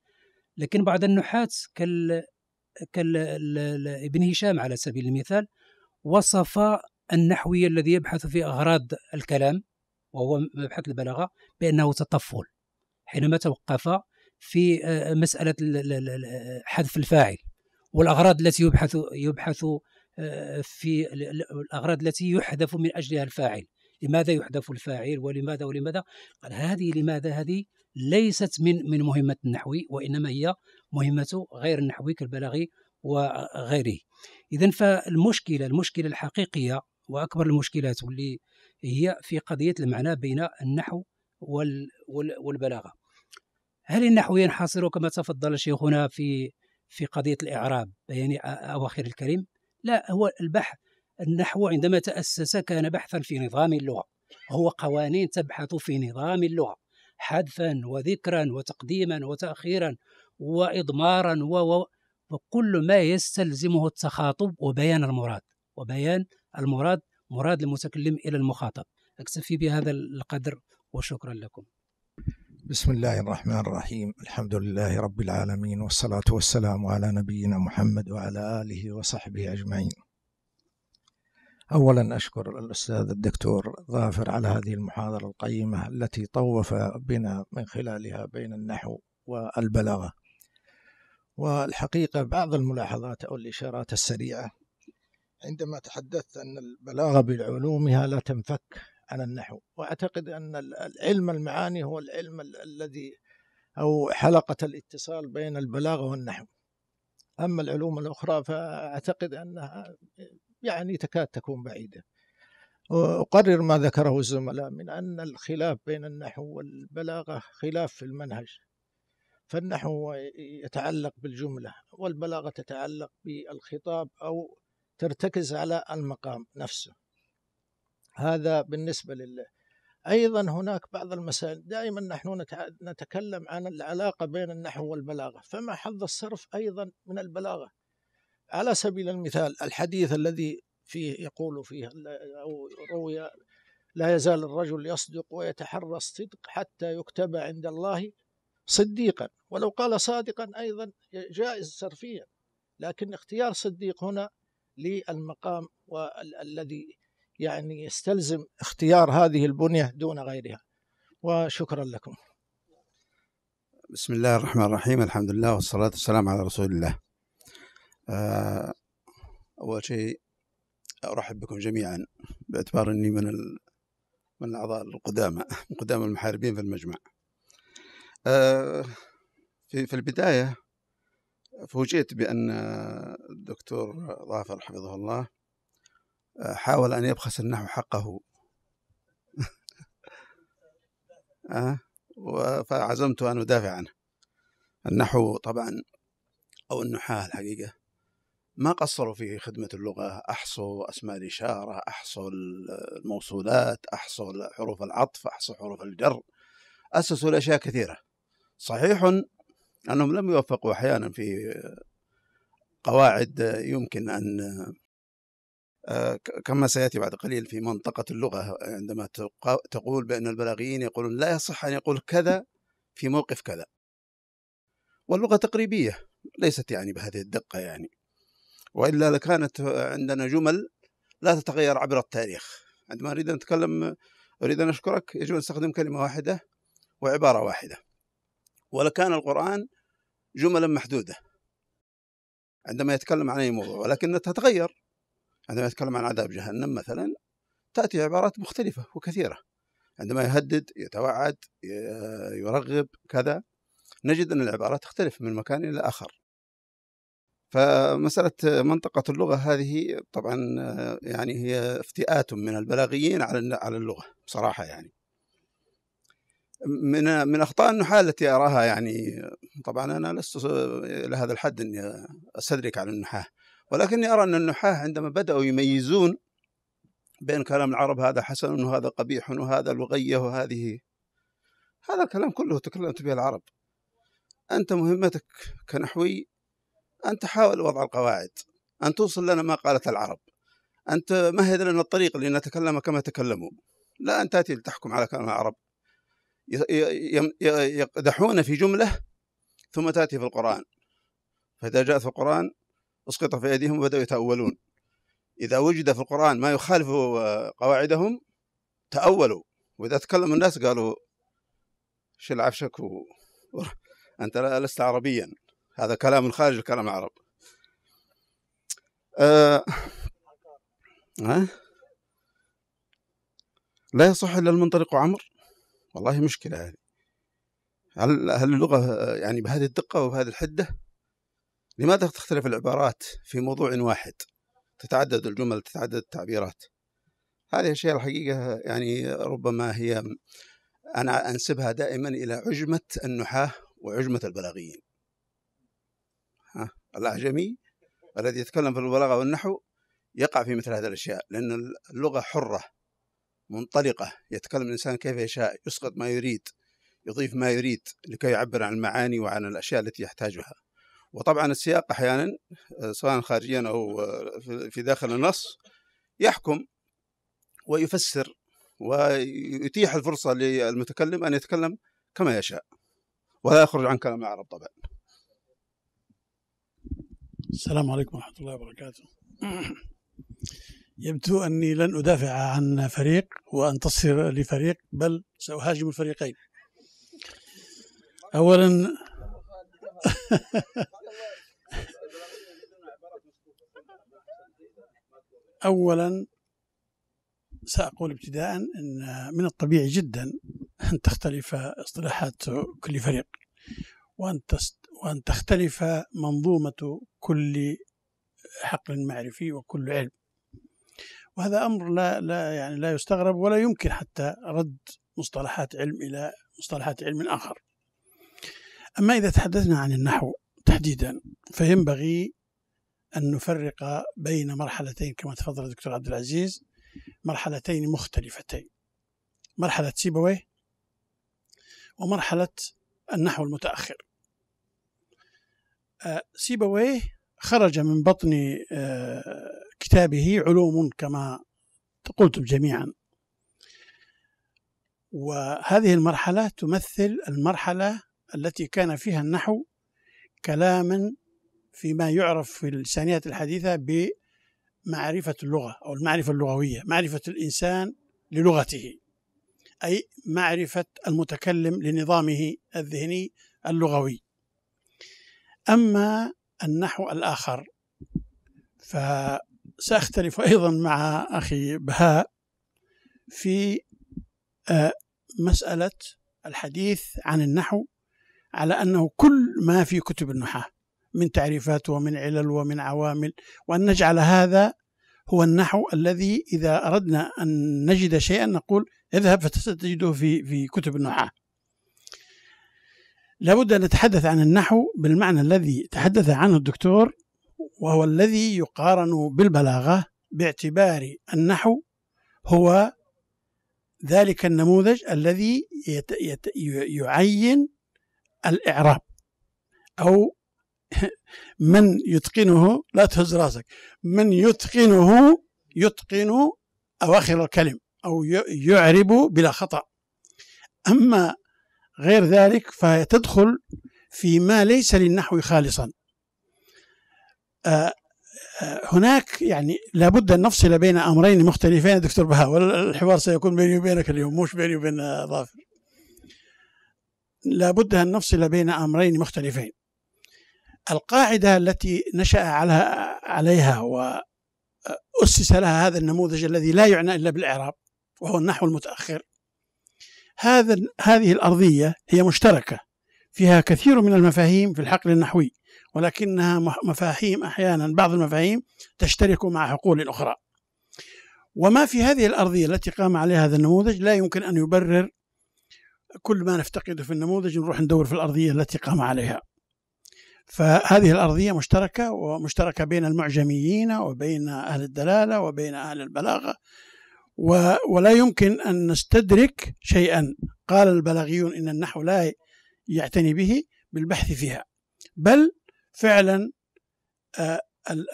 لكن بعض النحاة كال كال ابن هشام على سبيل المثال وصف النحوي الذي يبحث في أغراض الكلام وهو مبحث البلاغة بأنه تطفل حينما توقف في آه، مسألة حذف الفاعل والأغراض التي يبحث يبحث آه، في الأغراض التي يحذف من أجلها الفاعل لماذا يحذف الفاعل ولماذا ولماذا قال هذه لماذا هذه ليست من من مهمة النحوي وإنما هي مهمة غير النحوي كالبلاغي وغيره إذا فالمشكلة المشكلة الحقيقية واكبر المشكلات واللي هي في قضيه المعنى بين النحو وال والبلاغه هل النحو ينحصر كما تفضل شيخنا في في قضيه الاعراب بيان يعني اواخر الكلم لا هو البحث النحو عندما تاسس كان بحثا في نظام اللغه هو قوانين تبحث في نظام اللغه حذفا وذكرا وتقديما وتاخيرا واضمارا و وكل ما يستلزمه التخاطب وبيان المراد وبيان المراد مراد المتكلم إلى المخاطب أكتفي بهذا القدر وشكرا لكم بسم الله الرحمن الرحيم الحمد لله رب العالمين والصلاة والسلام على نبينا محمد وعلى آله وصحبه أجمعين أولا أشكر الأستاذ الدكتور ظافر على هذه المحاضرة القيمة التي طوف بنا من خلالها بين النحو والبلاغة والحقيقة بعض الملاحظات أو الإشارات السريعة عندما تحدثت أن البلاغة بعلومها لا تنفك عن النحو وأعتقد أن العلم المعاني هو العلم الذي أو حلقة الاتصال بين البلاغة والنحو أما العلوم الأخرى فأعتقد أنها يعني تكاد تكون بعيدة أقرر ما ذكره الزملاء من أن الخلاف بين النحو والبلاغة خلاف في المنهج فالنحو يتعلق بالجملة والبلاغة تتعلق بالخطاب أو ترتكز على المقام نفسه هذا بالنسبة لله أيضا هناك بعض المسائل دائما نحن نتكلم عن العلاقة بين النحو والبلاغة فما حظ الصرف أيضا من البلاغة على سبيل المثال الحديث الذي فيه يقول فيه أو روي لا يزال الرجل يصدق ويتحرى الصدق حتى يكتب عند الله صديقا ولو قال صادقا أيضا جائز صرفيا لكن اختيار صديق هنا للمقام الذي يعني يستلزم اختيار هذه البنية دون غيرها وشكرا لكم بسم الله الرحمن الرحيم الحمد لله والصلاة والسلام على رسول الله آه، أول شيء أرحب بكم جميعا باعتبار أني من ال... من الأعضاء القدامى من قدامى المحاربين في المجمع آه، في في البداية فوجئت بأن الدكتور ظافر حفظه الله آه، حاول أن يبخس النحو حقه آه، فعزمت أن أدافع عنه النحو طبعا أو النحاة الحقيقة ما قصروا في خدمة اللغة أحصوا أسماء الإشارة أحصوا الموصولات أحصوا حروف العطف أحصوا حروف الجر أسسوا لأشياء كثيرة صحيح أنهم لم يوفقوا أحيانا في قواعد يمكن أن آه، كما سياتي بعد قليل في منطقه اللغه عندما تقول بان البلاغيين يقولون لا يصح ان يقول كذا في موقف كذا واللغه تقريبيه ليست يعني بهذه الدقه يعني والا لكانت عندنا جمل لا تتغير عبر التاريخ عندما اريد ان اتكلم اريد ان اشكرك يجب ان استخدم كلمه واحده وعباره واحده ولكان القرآن جملا محدودة عندما يتكلم عن أي موضوع ولكن تتغير عندما يتكلم عن عذاب جهنم مثلا تأتي عبارات مختلفة وكثيرة عندما يهدد يتوعد يرغب كذا نجد أن العبارات تختلف من مكان إلى آخر فمسألة منطقة اللغة هذه طبعا يعني هي افتئات من البلاغيين على على اللغة بصراحة يعني من من اخطاء النحاة التي اراها يعني طبعا انا لست الى هذا الحد اني استدرك على النحاة ولكني ارى ان النحاة عندما بداوا يميزون بين كلام العرب هذا حسن وهذا قبيح وهذا لغيه وهذه هذا الكلام كله تكلمت به العرب انت مهمتك كنحوي ان تحاول وضع القواعد ان توصل لنا ما قالت العرب ان تمهد لنا الطريق لنتكلم كما تكلموا لا ان تاتي لتحكم على كلام العرب يقدحون في جملة ثم تأتي في القرآن فإذا جاءت في القرآن أسقط في أيديهم وبدأوا يتأولون إذا وجد في القرآن ما يخالف قواعدهم تأولوا وإذا تكلم الناس قالوا شل عفشك و... أنت لست عربيا هذا كلام خارج الكلام العرب أه... ها؟ لا يصح إلا المنطلق عمر والله مشكلة يعني هل هل اللغة يعني بهذه الدقة وبهذه الحدة؟ لماذا تختلف العبارات في موضوع واحد؟ تتعدد الجمل تتعدد التعبيرات هذه الأشياء الحقيقة يعني ربما هي أنا أنسبها دائما إلى عجمة النحاة وعجمة البلاغيين ها الأعجمي الذي يتكلم في البلاغة والنحو يقع في مثل هذه الأشياء لأن اللغة حرة منطلقة يتكلم الإنسان كيف يشاء يسقط ما يريد يضيف ما يريد لكي يعبر عن المعاني وعن الأشياء التي يحتاجها وطبعا السياق أحيانا آه، سواء خارجيا أو آه، في داخل النص يحكم ويفسر ويتيح الفرصة للمتكلم أن يتكلم كما يشاء ولا يخرج عن كلام العرب طبعا السلام عليكم ورحمة الله وبركاته يبدو أني لن أدافع عن فريق وأنتصر لفريق بل سأهاجم الفريقين أولا أولا سأقول ابتداء أن من الطبيعي جدا أن تختلف اصطلاحات كل فريق وأن, وأن تختلف منظومة كل حقل معرفي وكل علم وهذا امر لا لا يعني لا يستغرب ولا يمكن حتى رد مصطلحات علم الى مصطلحات علم اخر. اما اذا تحدثنا عن النحو تحديدا فينبغي ان نفرق بين مرحلتين كما تفضل الدكتور عبد العزيز مرحلتين مختلفتين. مرحله سيبويه ومرحله النحو المتاخر. آه، سيبويه خرج من بطن آه، كتابه علوم كما قلتم جميعا وهذه المرحلة تمثل المرحلة التي كان فيها النحو كلاما فيما يعرف في اللسانيات الحديثة بمعرفة اللغة أو المعرفة اللغوية معرفة الإنسان للغته أي معرفة المتكلم لنظامه الذهني اللغوي أما النحو الآخر فسأختلف أيضا مع أخي بهاء في آه، مسألة الحديث عن النحو على أنه كل ما في كتب النحاة من تعريفات ومن علل ومن عوامل وأن نجعل هذا هو النحو الذي إذا أردنا أن نجد شيئا نقول اذهب فستجده في في كتب النحاة لابد أن نتحدث عن النحو بالمعنى الذي تحدث عنه الدكتور وهو الذي يقارن بالبلاغة باعتبار النحو هو ذلك النموذج الذي يت يت يعين الإعراب أو من يتقنه لا تهز راسك من يتقنه يتقن أواخر الكلم أو يعرب بلا خطأ أما غير ذلك فتدخل ما ليس للنحو خالصا آه، آه، هناك يعني لابد أن نفصل بين أمرين مختلفين دكتور بهاء والحوار سيكون بيني وبينك اليوم مش بيني وبين ظافر لابد أن نفصل بين أمرين مختلفين القاعدة التي نشأ عليها وأسس لها هذا النموذج الذي لا يعنى إلا بالإعراب وهو النحو المتأخر هذا هذه الأرضية هي مشتركة فيها كثير من المفاهيم في الحقل النحوي ولكنها مفاهيم أحيانا بعض المفاهيم تشترك مع حقول أخرى وما في هذه الأرضية التي قام عليها هذا النموذج لا يمكن أن يبرر كل ما نفتقده في النموذج نروح ندور في الأرضية التي قام عليها فهذه الأرضية مشتركة ومشتركة بين المعجميين وبين أهل الدلالة وبين أهل البلاغة ولا يمكن أن نستدرك شيئا قال البلاغيون إن النحو لا يعتني به بالبحث فيها بل فعلا آه،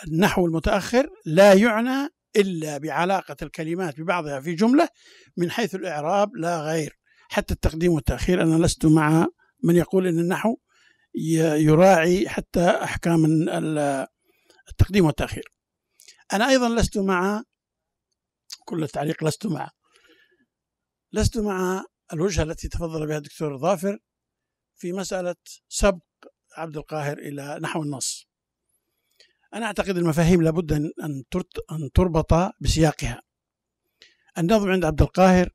النحو المتأخر لا يعنى إلا بعلاقة الكلمات ببعضها في جملة من حيث الإعراب لا غير حتى التقديم والتأخير أنا لست مع من يقول أن النحو يراعي حتى أحكام التقديم والتأخير أنا أيضا لست مع كل التعليق لست معه لست مع الوجهة التي تفضل بها الدكتور ظافر في مسألة سبق عبد القاهر إلى نحو النص أنا أعتقد المفاهيم لابد أن أن تربط بسياقها النظم عند عبد القاهر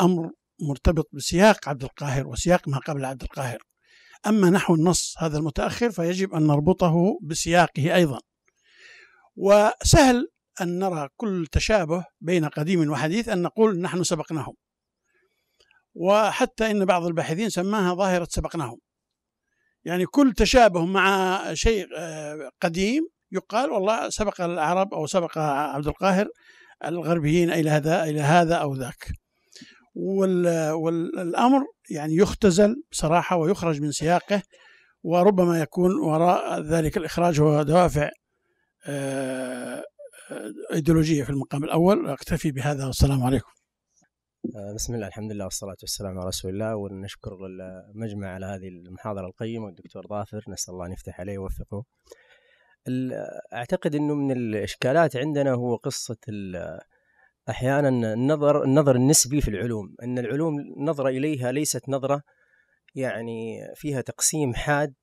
أمر مرتبط بسياق عبد القاهر وسياق ما قبل عبد القاهر أما نحو النص هذا المتأخر فيجب أن نربطه بسياقه أيضا وسهل أن نرى كل تشابه بين قديم وحديث أن نقول نحن سبقناهم وحتى إن بعض الباحثين سماها ظاهرة سبقناهم يعني كل تشابه مع شيء آه، قديم يقال والله سبق العرب أو سبق عبد القاهر الغربيين إلى هذا إلى هذا أو ذاك والأمر يعني يختزل بصراحة ويخرج من سياقه وربما يكون وراء ذلك الإخراج هو دوافع آه، ايديولوجيه في المقام الاول اكتفي بهذا والسلام عليكم. آه، بسم الله الحمد لله والصلاة والسلام على رسول الله ونشكر المجمع على هذه المحاضرة القيمة الدكتور ظافر نسأل الله أن يفتح عليه ويوفقه أعتقد أنه من الإشكالات عندنا هو قصة أحيانا النظر النظر النسبي في العلوم أن العلوم نظرة إليها ليست نظرة يعني فيها تقسيم حاد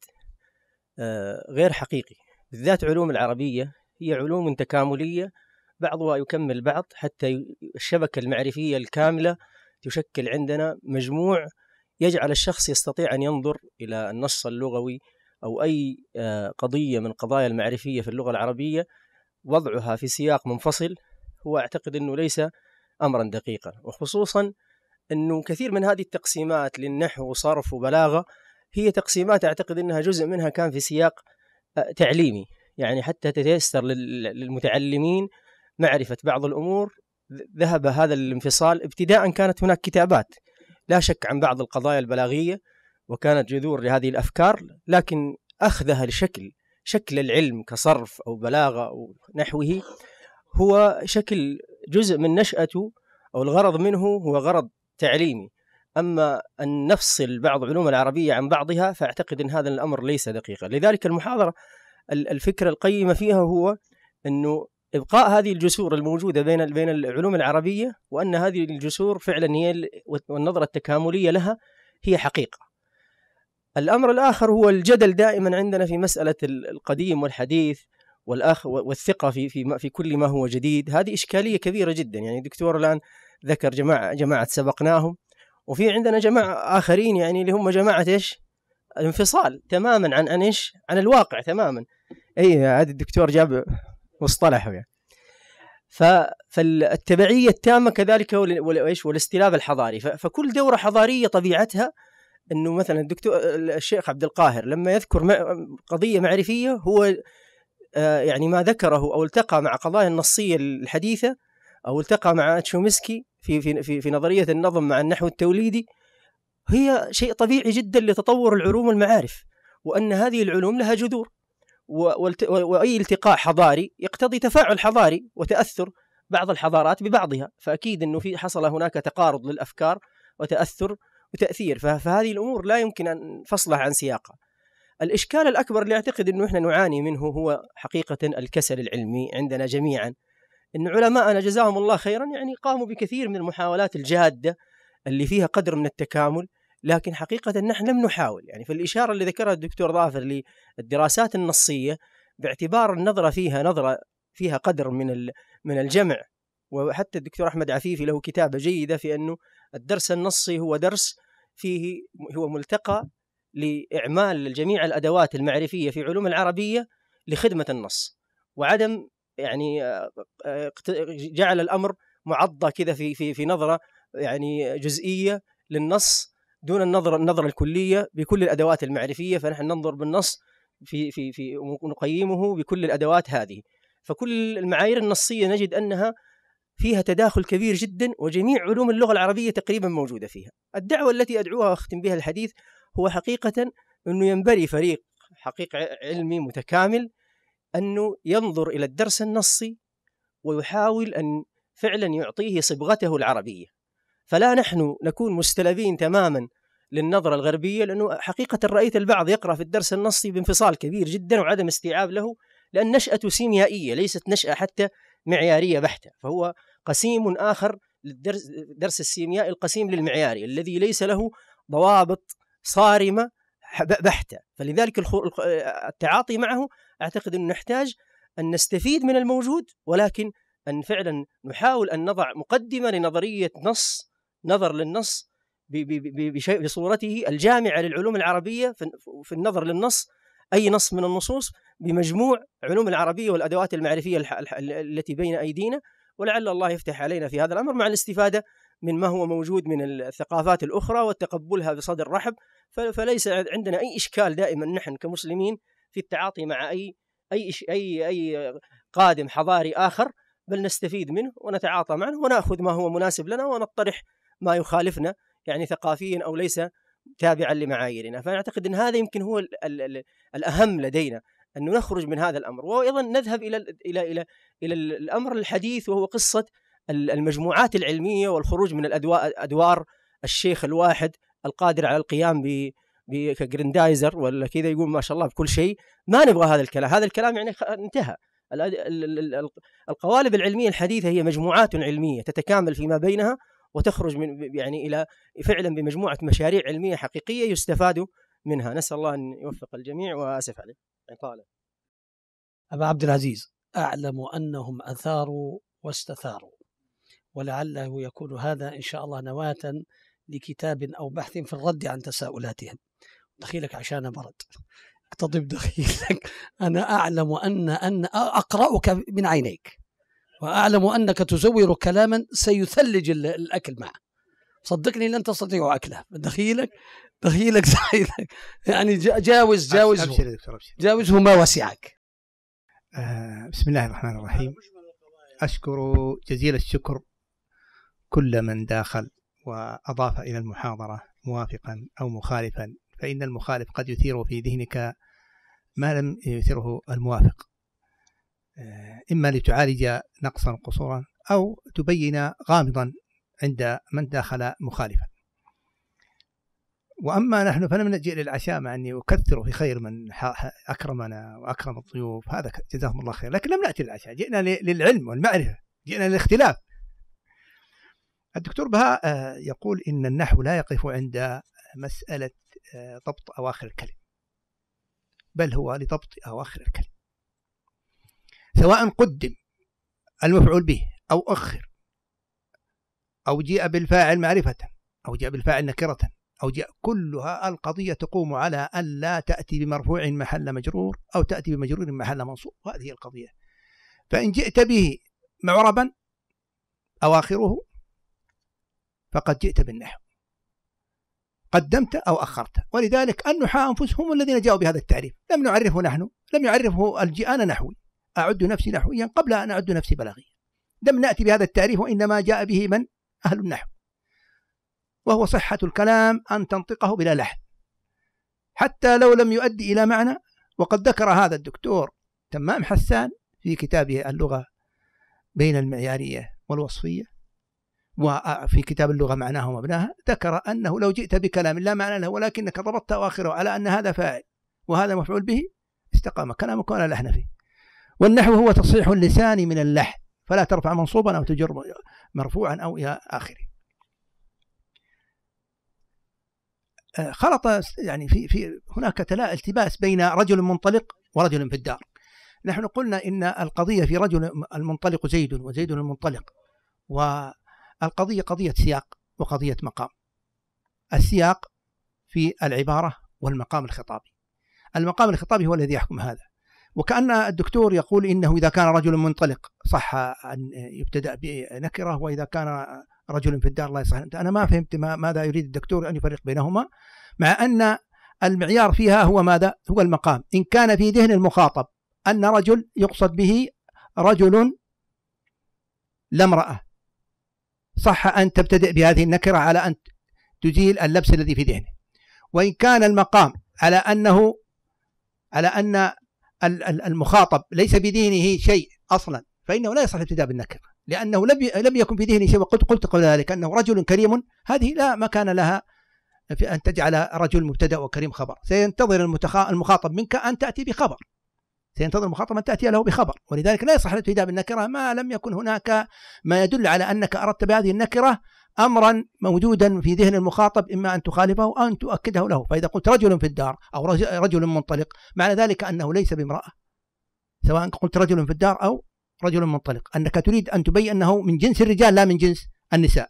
آه، غير حقيقي بالذات علوم العربية هي علوم تكاملية بعضها يكمل بعض حتى الشبكة المعرفية الكاملة تشكل عندنا مجموع يجعل الشخص يستطيع أن ينظر إلى النص اللغوي أو أي آه، قضية من قضايا المعرفية في اللغة العربية وضعها في سياق منفصل هو اعتقد أنه ليس أمرا دقيقا وخصوصا أنه كثير من هذه التقسيمات للنحو وصرف وبلاغة هي تقسيمات أعتقد أنها جزء منها كان في سياق آه، تعليمي يعني حتى تتيسر للمتعلمين معرفة بعض الأمور ذهب هذا الانفصال ابتداء كانت هناك كتابات لا شك عن بعض القضايا البلاغية وكانت جذور لهذه الأفكار لكن أخذها لشكل شكل العلم كصرف أو بلاغة أو نحوه هو شكل جزء من نشأته أو الغرض منه هو غرض تعليمي أما أن نفصل بعض علوم العربية عن بعضها فأعتقد أن هذا الأمر ليس دقيقا لذلك المحاضرة الفكره القيمه فيها هو انه ابقاء هذه الجسور الموجوده بين بين العلوم العربيه وان هذه الجسور فعلا هي والنظره التكامليه لها هي حقيقه. الامر الاخر هو الجدل دائما عندنا في مساله القديم والحديث والاخ والثقه في في في كل ما هو جديد، هذه اشكاليه كبيره جدا يعني الدكتور الان ذكر جماعه جماعه سبقناهم وفي عندنا جماعه اخرين يعني اللي هم جماعه ايش؟ انفصال تماما عن عن ايش؟ عن الواقع تماما. اي عاد الدكتور جاب مصطلحه يعني ف... فالتبعيه التامه كذلك وايش والاستلاب الحضاري فكل دوره حضاريه طبيعتها انه مثلا الدكتور الشيخ عبد القاهر لما يذكر قضيه معرفيه هو آه، يعني ما ذكره او التقى مع قضايا النصيه الحديثه او التقى مع تشومسكي في في, في نظريه النظم مع النحو التوليدي هي شيء طبيعي جدا لتطور العلوم والمعارف وان هذه العلوم لها جذور واي التقاء حضاري يقتضي تفاعل حضاري وتاثر بعض الحضارات ببعضها فاكيد انه في حصل هناك تقارض للافكار وتاثر وتاثير فهذه الامور لا يمكن ان فصلها عن سياقها الاشكال الاكبر اللي اعتقد انه احنا نعاني منه هو حقيقه الكسل العلمي عندنا جميعا ان علماءنا جزاهم الله خيرا يعني قاموا بكثير من المحاولات الجاده اللي فيها قدر من التكامل لكن حقيقة نحن لم نحاول يعني في الإشارة اللي ذكرها الدكتور ظافر للدراسات النصية باعتبار النظرة فيها نظرة فيها قدر من من الجمع وحتى الدكتور أحمد عفيفي له كتابة جيدة في أنه الدرس النصي هو درس فيه هو ملتقى لإعمال جميع الأدوات المعرفية في علوم العربية لخدمة النص وعدم يعني آه، آه، جعل الأمر معضة كذا في في في نظرة يعني جزئية للنص دون النظر النظرة الكلية بكل الأدوات المعرفية فنحن ننظر بالنص في في في نقيمه بكل الأدوات هذه فكل المعايير النصية نجد أنها فيها تداخل كبير جدا وجميع علوم اللغة العربية تقريبا موجودة فيها الدعوة التي أدعوها وأختم بها الحديث هو حقيقة أنه ينبري فريق حقيقة علمي متكامل أنه ينظر إلى الدرس النصي ويحاول أن فعلا يعطيه صبغته العربية فلا نحن نكون مستلذين تماما للنظرة الغربية لأنه حقيقة رأيت البعض يقرأ في الدرس النصي بانفصال كبير جدا وعدم استيعاب له لأن نشأته سيميائية ليست نشأة حتى معيارية بحتة فهو قسيم آخر للدرس درس السيمياء القسيم للمعياري الذي ليس له ضوابط صارمة بحتة فلذلك التعاطي معه أعتقد أنه نحتاج أن نستفيد من الموجود ولكن أن فعلا نحاول أن نضع مقدمة لنظرية نص نظر للنص بصورته الجامعة للعلوم العربية في النظر للنص أي نص من النصوص بمجموع علوم العربية والأدوات المعرفية التي بين أيدينا ولعل الله يفتح علينا في هذا الأمر مع الاستفادة من ما هو موجود من الثقافات الأخرى وتقبلها بصدر رحب فليس عندنا أي إشكال دائما نحن كمسلمين في التعاطي مع أي أي أي أي قادم حضاري آخر بل نستفيد منه ونتعاطى معه ونأخذ ما هو مناسب لنا ونطرح ما يخالفنا يعني ثقافيا او ليس تابعا لمعاييرنا فنعتقد ان هذا يمكن هو الـ الـ الـ الاهم لدينا انه نخرج من هذا الأمر وأيضا نذهب إلى الـ إلى إلى إلى الأمر الحديث وهو قصة المجموعات العلمية والخروج من الادوار أدوار الشيخ الواحد القادر على القيام ب كجرندايزر ولا كذا يقول ما شاء الله بكل شيء ما نبغى هذا الكلام هذا الكلام يعني انتهى القوالب العلمية الحديثة هي مجموعات علمية تتكامل فيما بينها وتخرج من يعني الى فعلا بمجموعه مشاريع علميه حقيقيه يستفادوا منها نسال الله ان يوفق الجميع واسف عليه طالع ابا عبد العزيز اعلم انهم اثاروا واستثاروا ولعله يكون هذا ان شاء الله نواه لكتاب او بحث في الرد عن تساؤلاتهم دخيلك عشان برد اقتضب دخيلك انا اعلم ان ان اقراك من عينيك وأعلم أنك تزور كلاما سيثلج الأكل معه صدقني لن تستطيع أكله دخيلك دخيلك سعيدك يعني جاوز جاوزه أبشر جاوزه ما وسعك آه، بسم الله الرحمن الرحيم أشكر جزيل الشكر كل من داخل وأضاف إلى المحاضرة موافقا أو مخالفا فإن المخالف قد يثير في ذهنك ما لم يثره الموافق آه، إما لتعالج نقصا قصورا أو تبين غامضا عند من داخل مخالفا وأما نحن فلم نجيء للعشاء مع أني أكثر في خير من أكرمنا وأكرم الضيوف هذا جزاهم الله خير لكن لم نأتي للعشاء جئنا للعلم والمعرفة جئنا للاختلاف الدكتور بهاء آه، يقول إن النحو لا يقف عند مسألة آه، ضبط أواخر الكلم بل هو لضبط أواخر الكلم سواء قدم المفعول به أو أخر أو جاء بالفاعل معرفة أو جاء بالفاعل نكرة أو جاء كلها القضية تقوم على أن لا تأتي بمرفوع محل مجرور أو تأتي بمجرور محل منصوب وهذه القضية فإن جئت به معربا أواخره فقد جئت بالنحو قدمت أو أخرت ولذلك النحاة أنفسهم الذين جاءوا بهذا التعريف لم نعرفه نحن لم يعرفه الجيان نحوي أعد نفسي نحويا قبل أن أعد نفسي بلاغيا لم نأتي بهذا التعريف وإنما جاء به من أهل النحو وهو صحة الكلام أن تنطقه بلا لحن حتى لو لم يؤدي إلى معنى وقد ذكر هذا الدكتور تمام حسان في كتابه اللغة بين المعيارية والوصفية وفي كتاب اللغة معناها ومبناها ذكر أنه لو جئت بكلام لا معنى له ولكنك ضبطت أواخره على أن هذا فاعل وهذا مفعول به استقام كلامك ولا لحن فيه والنحو هو تصحيح اللسان من اللحن فلا ترفع منصوبا أو تجر مرفوعا أو إلى آخره آه، خلط يعني في في هناك تلا التباس بين رجل منطلق ورجل في الدار نحن قلنا ان القضيه في رجل المنطلق زيد وزيد المنطلق والقضيه قضيه سياق وقضيه مقام السياق في العباره والمقام الخطابي المقام الخطابي هو الذي يحكم هذا وكأن الدكتور يقول إنه إذا كان رجل منطلق صح أن يبتدأ بنكرة وإذا كان رجل في الدار لا يصح أنا ما فهمت ما ماذا يريد الدكتور أن يفرق بينهما مع أن المعيار فيها هو ماذا هو المقام إن كان في ذهن المخاطب أن رجل يقصد به رجل لا امرأة صح أن تبتدئ بهذه النكرة على أن تزيل اللبس الذي في ذهنه وإن كان المقام على أنه على أن المخاطب ليس بذهنه شيء اصلا فانه لا يصح الابتداء بالنكره لانه لم لم يكن في ذهنه شيء وقد قلت قبل ذلك انه رجل كريم هذه لا مكان لها في ان تجعل رجل مبتدا وكريم خبر سينتظر المخاطب منك ان تاتي بخبر سينتظر المخاطب ان تاتي له بخبر ولذلك لا يصح الابتداء بالنكره ما لم يكن هناك ما يدل على انك اردت بهذه النكره امرا موجودا في ذهن المخاطب اما ان تخالفه او ان تؤكده له، فاذا قلت رجل في الدار او رجل منطلق معنى ذلك انه ليس بامراه. سواء قلت رجل في الدار او رجل منطلق، انك تريد ان تبين انه من جنس الرجال لا من جنس النساء.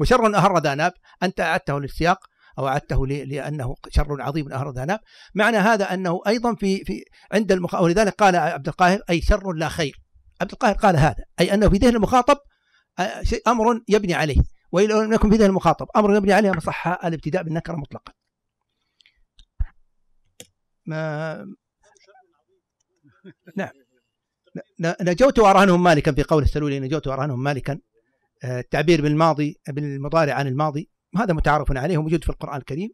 وشر اهر ذا انت اعدته للسياق او اعدته لانه شر عظيم اهر ذا معنى هذا انه ايضا في في عند المخاطب ولذلك قال عبد القاهر اي شر لا خير. عبد القاهر قال هذا اي انه في ذهن المخاطب شيء امر يبني عليه وان لم يكن في ذهن المخاطب امر يبني عليه صح الابتداء بالنكره مطلقا ما نعم نجوت وارهنهم مالكا في قول السلولي نجوت وارهنهم مالكا التعبير بالماضي بالمضارع عن الماضي هذا متعارف عليه وموجود في القران الكريم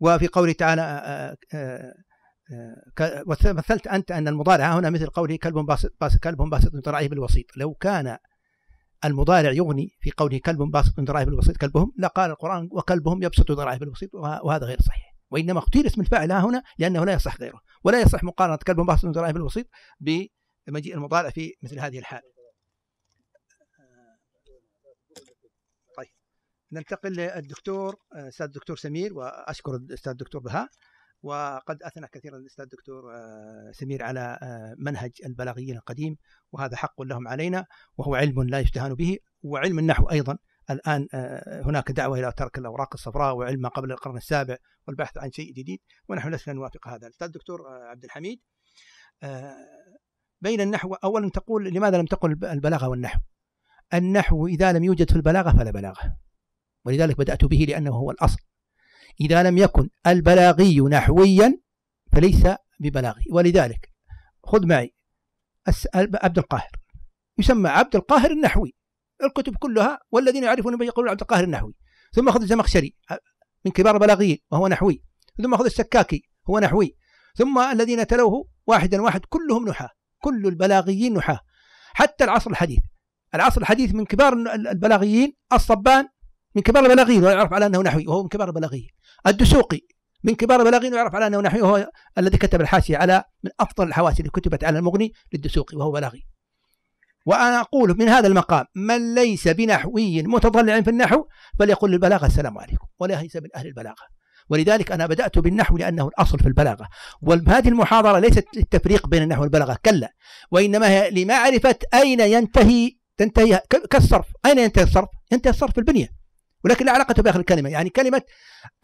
وفي قوله تعالى مثلت انت ان المضارع هنا مثل قوله كلب باسط كلب باسط ذراعيه بالوسيط لو كان المضارع يغني في قوله كلب باسط ذراعي بالبسيط كلبهم لا قال القرآن وكلبهم يبسط ذراعي بالبسيط وهذا غير صحيح وإنما اختير اسم الفاعل ها هنا لأنه لا يصح غيره ولا يصح مقارنة كلب باسط ذراعي بالبسيط بمجيء المضارع في مثل هذه الحال طيب ننتقل للدكتور استاذ الدكتور سمير واشكر الاستاذ الدكتور بهاء وقد اثنى كثيرا الاستاذ الدكتور آه، سمير على آه، منهج البلاغيين القديم وهذا حق لهم علينا وهو علم لا يستهان به وعلم النحو ايضا الان آه، هناك دعوه الى ترك الاوراق الصفراء وعلم ما قبل القرن السابع والبحث عن شيء جديد ونحن لسنا نوافق هذا الاستاذ الدكتور عبد الحميد بين النحو اولا تقول لماذا لم تقل البلاغه والنحو النحو اذا لم يوجد في البلاغه فلا بلاغه ولذلك بدات به لانه هو الاصل إذا لم يكن البلاغي نحويا فليس ببلاغي ولذلك خذ معي عبد القاهر يسمى عبد القاهر النحوي الكتب كلها والذين يعرفون به يقولون عبد القاهر النحوي ثم أخذ الزمخشري من كبار البلاغيين وهو نحوي ثم أخذ السكاكي هو نحوي ثم الذين تلوه واحدا واحد كلهم نحاة كل البلاغيين نحاة حتى العصر الحديث العصر الحديث من كبار البلاغيين الصبان من كبار البلاغيين ويعرف على انه نحوي وهو من كبار البلاغيين الدسوقي من كبار البلاغين ويعرف على انه نحوي وهو الذي كتب الحاشيه على من افضل الحواشي اللي كتبت على المغني للدسوقي وهو بلاغي وانا اقول من هذا المقام من ليس بنحوي متطلع في النحو فليقل للبلاغه السلام عليكم وليس من اهل البلاغه ولذلك انا بدات بالنحو لانه الاصل في البلاغه وهذه المحاضره ليست للتفريق بين النحو والبلاغه كلا وانما هي لمعرفه اين ينتهي تنتهي كالصرف اين ينتهي الصرف ينتهي الصرف في البنيه ولكن لا علاقة بآخر الكلمة يعني كلمة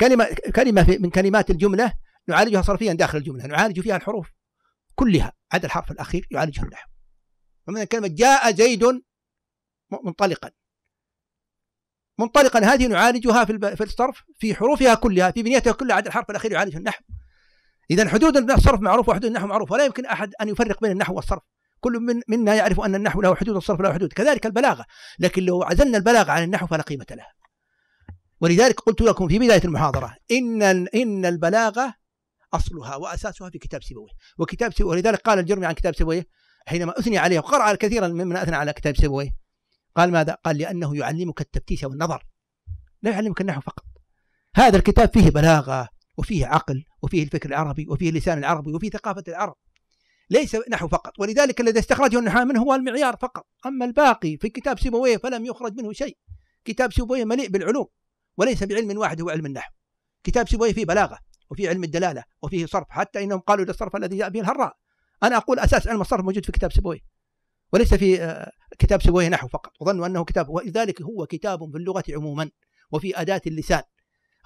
كلمة كلمة من كلمات الجملة نعالجها صرفيا داخل الجملة نعالج فيها الحروف كلها عدا الحرف الأخير يعالجه النحو ومن كلمة جاء زيد منطلقا منطلقا هذه نعالجها في في الصرف في حروفها كلها في بنيتها كلها عدا الحرف الاخير يعالجه النحو اذا حدود الصرف معروفه وحدود النحو معروفه ولا يمكن احد ان يفرق بين النحو والصرف كل من منا يعرف ان النحو له حدود والصرف له حدود كذلك البلاغه لكن لو عزلنا البلاغه عن النحو فلا قيمه لها ولذلك قلت لكم في بداية المحاضرة إن إن البلاغة أصلها وأساسها في كتاب سيبويه وكتاب سيبويه ولذلك قال الجرمي عن كتاب سيبويه حينما أثني عليه وقرأ كثيرا ممن أثنى على كتاب سيبويه قال ماذا؟ قال لأنه يعلمك التفتيش والنظر لا يعلمك النحو فقط هذا الكتاب فيه بلاغة وفيه عقل وفيه الفكر العربي وفيه اللسان العربي وفيه ثقافة العرب ليس نحو فقط ولذلك الذي استخرجه النحاة منه هو المعيار فقط أما الباقي في كتاب سيبويه فلم يخرج منه شيء كتاب سيبويه مليء بالعلوم وليس بعلم واحد هو علم النحو كتاب سيبويه فيه بلاغه وفيه علم الدلاله وفيه صرف حتى انهم قالوا للصرف الذي جاء به الهراء انا اقول اساس علم الصرف موجود في كتاب سيبويه وليس في آه، كتاب سيبويه نحو فقط وظنوا انه كتاب ولذلك هو كتاب في اللغه عموما وفي اداه اللسان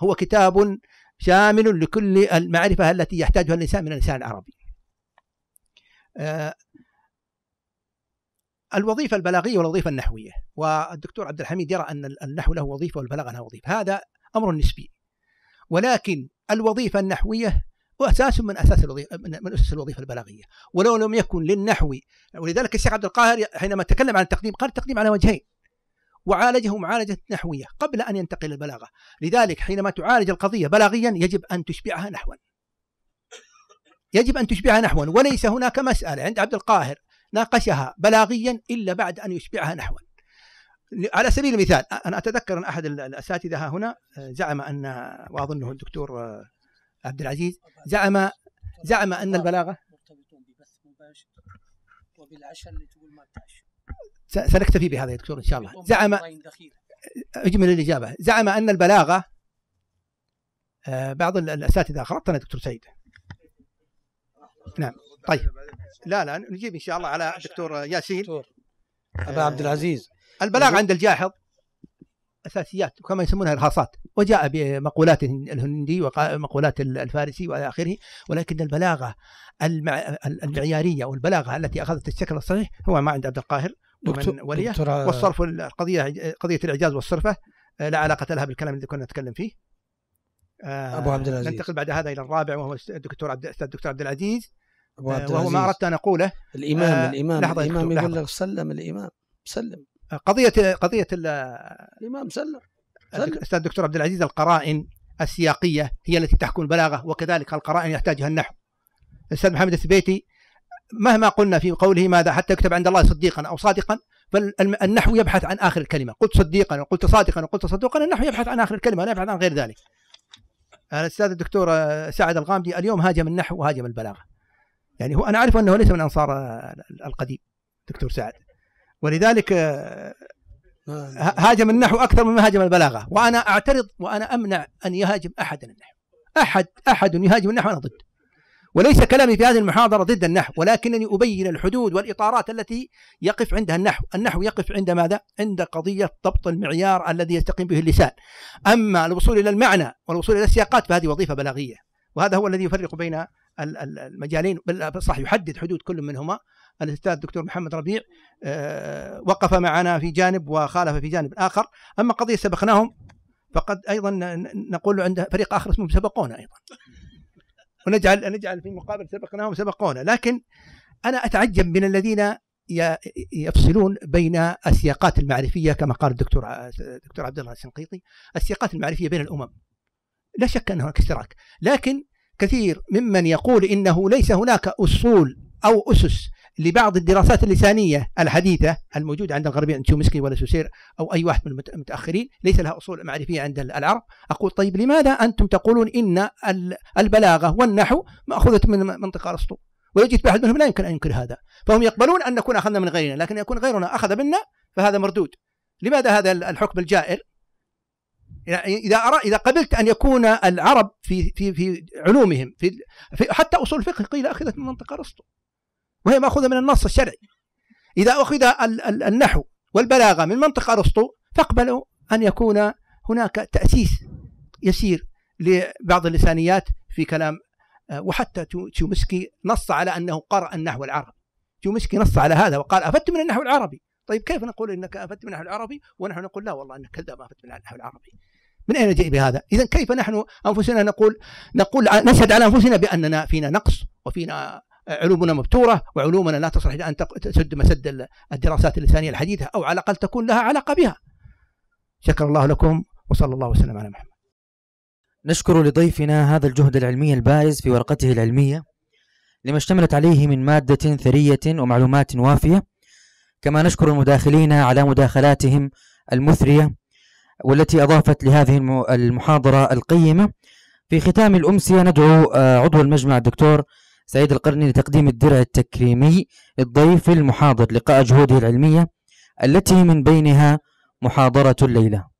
هو كتاب شامل لكل المعرفه التي يحتاجها الانسان من اللسان العربي آه، الوظيفه البلاغيه والوظيفه النحويه والدكتور عبد الحميد يرى ان النحو له وظيفه والبلاغه لها وظيفه هذا امر نسبي ولكن الوظيفه النحويه هو أساس من اساس الوظيفه من اسس الوظيفه البلاغيه ولو لم يكن للنحو ولذلك الشيخ عبد القاهر حينما تكلم عن التقديم قال التقديم على وجهين وعالجه معالجه نحويه قبل ان ينتقل البلاغه لذلك حينما تعالج القضيه بلاغيا يجب ان تشبعها نحوا يجب ان تشبعها نحوا وليس هناك مساله عند عبد القاهر ناقشها بلاغيا إلا بعد أن يشبعها نحوا على سبيل المثال أنا أتذكر أن أحد الأساتذة ها هنا زعم أن وأظنه الدكتور آه، عبد العزيز زعم زعم أن البلاغة وبالعشاء اللي تقول ما سنكتفي بهذا يا دكتور ان شاء الله زعم آه، اجمل الاجابه زعم ان البلاغه آه، بعض الاساتذه خلطنا دكتور سعيد نعم طيب لا لا نجيب ان شاء الله على دكتور ياسين دكتور آه، ابا عبد العزيز البلاغ عند الجاحظ اساسيات وكما يسمونها ارهاصات وجاء بمقولات الهندي ومقولات الفارسي والى اخره ولكن البلاغه المعياريه والبلاغه التي اخذت الشكل الصحيح هو ما عند عبد القاهر ومن وليه دكتور... آه، والصرف القضيه قضيه الاعجاز والصرفه آه، لا علاقه لها بالكلام الذي كنا نتكلم فيه ابو عبد العزيز ننتقل بعد هذا الى الرابع وهو الدكتور عبد الاستاذ الدكتور عبد العزيز آه، وهو ما اردت ان اقوله الامام آه الامام لحظة الامام يقول لك سلم الامام سلم آه، قضيه قضيه الامام سلم استاذ الدكتور عبد العزيز القرائن السياقيه هي التي تحكم البلاغه وكذلك القرائن يحتاجها النحو الاستاذ محمد الثبيتي مهما قلنا في قوله ماذا حتى يكتب عند الله صديقا او صادقا فالنحو يبحث عن اخر الكلمه قلت صديقا وقلت صادقا وقلت صدوقا النحو يبحث عن اخر الكلمه لا يبحث عن غير ذلك آه، الاستاذ الدكتور سعد الغامدي اليوم هاجم النحو وهاجم البلاغه يعني هو انا اعرف انه ليس من انصار القديم دكتور سعد ولذلك آه، هاجم النحو اكثر مما هاجم البلاغه وانا اعترض وانا امنع ان يهاجم احد النحو احد احد يهاجم النحو انا ضد وليس كلامي في هذه المحاضرة ضد النحو ولكنني أبين الحدود والإطارات التي يقف عندها النحو النحو يقف عند ماذا؟ عند قضية ضبط المعيار الذي يستقيم به اللسان أما الوصول إلى المعنى والوصول إلى السياقات فهذه وظيفة بلاغية وهذا هو الذي يفرق بين المجالين صح يحدد حدود كل منهما الاستاذ الدكتور محمد ربيع آه، وقف معنا في جانب وخالف في جانب اخر اما قضيه سبقناهم فقد ايضا نقول عند فريق اخر اسمهم سبقونا ايضا ونجعل نجعل في مقابل سبقناهم سبقونا لكن انا اتعجب من الذين يفصلون بين السياقات المعرفيه كما قال الدكتور الدكتور آه، عبد الله السنقيطي السياقات المعرفيه بين الامم لا شك أن هناك اشتراك لكن كثير ممن يقول إنه ليس هناك أصول أو أسس لبعض الدراسات اللسانية الحديثة الموجودة عند الغربية عند شومسكي ولا سوسير أو أي واحد من المتأخرين ليس لها أصول معرفية عند العرب أقول طيب لماذا أنتم تقولون إن البلاغة والنحو مأخوذة من منطقة أرسطو ويجد أحد منهم لا يمكن أن ينكر هذا فهم يقبلون أن نكون أخذنا من غيرنا لكن يكون غيرنا أخذ منا فهذا مردود لماذا هذا الحكم الجائر اذا أرى اذا قبلت ان يكون العرب في في في علومهم في, في حتى اصول الفقه قيل اخذت من منطق ارسطو وهي ماخوذه من النص الشرعي اذا اخذ النحو والبلاغه من منطق ارسطو فاقبلوا ان يكون هناك تاسيس يسير لبعض اللسانيات في كلام آه، وحتى تشومسكي نص على انه قرأ النحو العربي تشومسكي نص على هذا وقال افدت من النحو العربي طيب كيف نقول انك افدت من النحو العربي ونحن نقول لا والله انك كذاب افدت من النحو العربي من أين جاء بهذا؟ إذا كيف نحن أنفسنا نقول نقول نشهد على أنفسنا بأننا فينا نقص وفينا علومنا مبتورة وعلومنا لا تصلح إلى أن تسد مسد الدراسات اللسانية الحديثة أو على الأقل تكون لها علاقة بها شكر الله لكم وصلى الله وسلم على محمد نشكر لضيفنا هذا الجهد العلمي البائز في ورقته العلمية لما اشتملت عليه من مادة ثرية ومعلومات وافية كما نشكر المداخلين على مداخلاتهم المثرية والتي أضافت لهذه المحاضرة القيمة في ختام الأمسية ندعو آه، عضو المجمع الدكتور سعيد القرني لتقديم الدرع التكريمي للضيف المحاضر لقاء جهوده العلمية التي من بينها محاضرة الليلة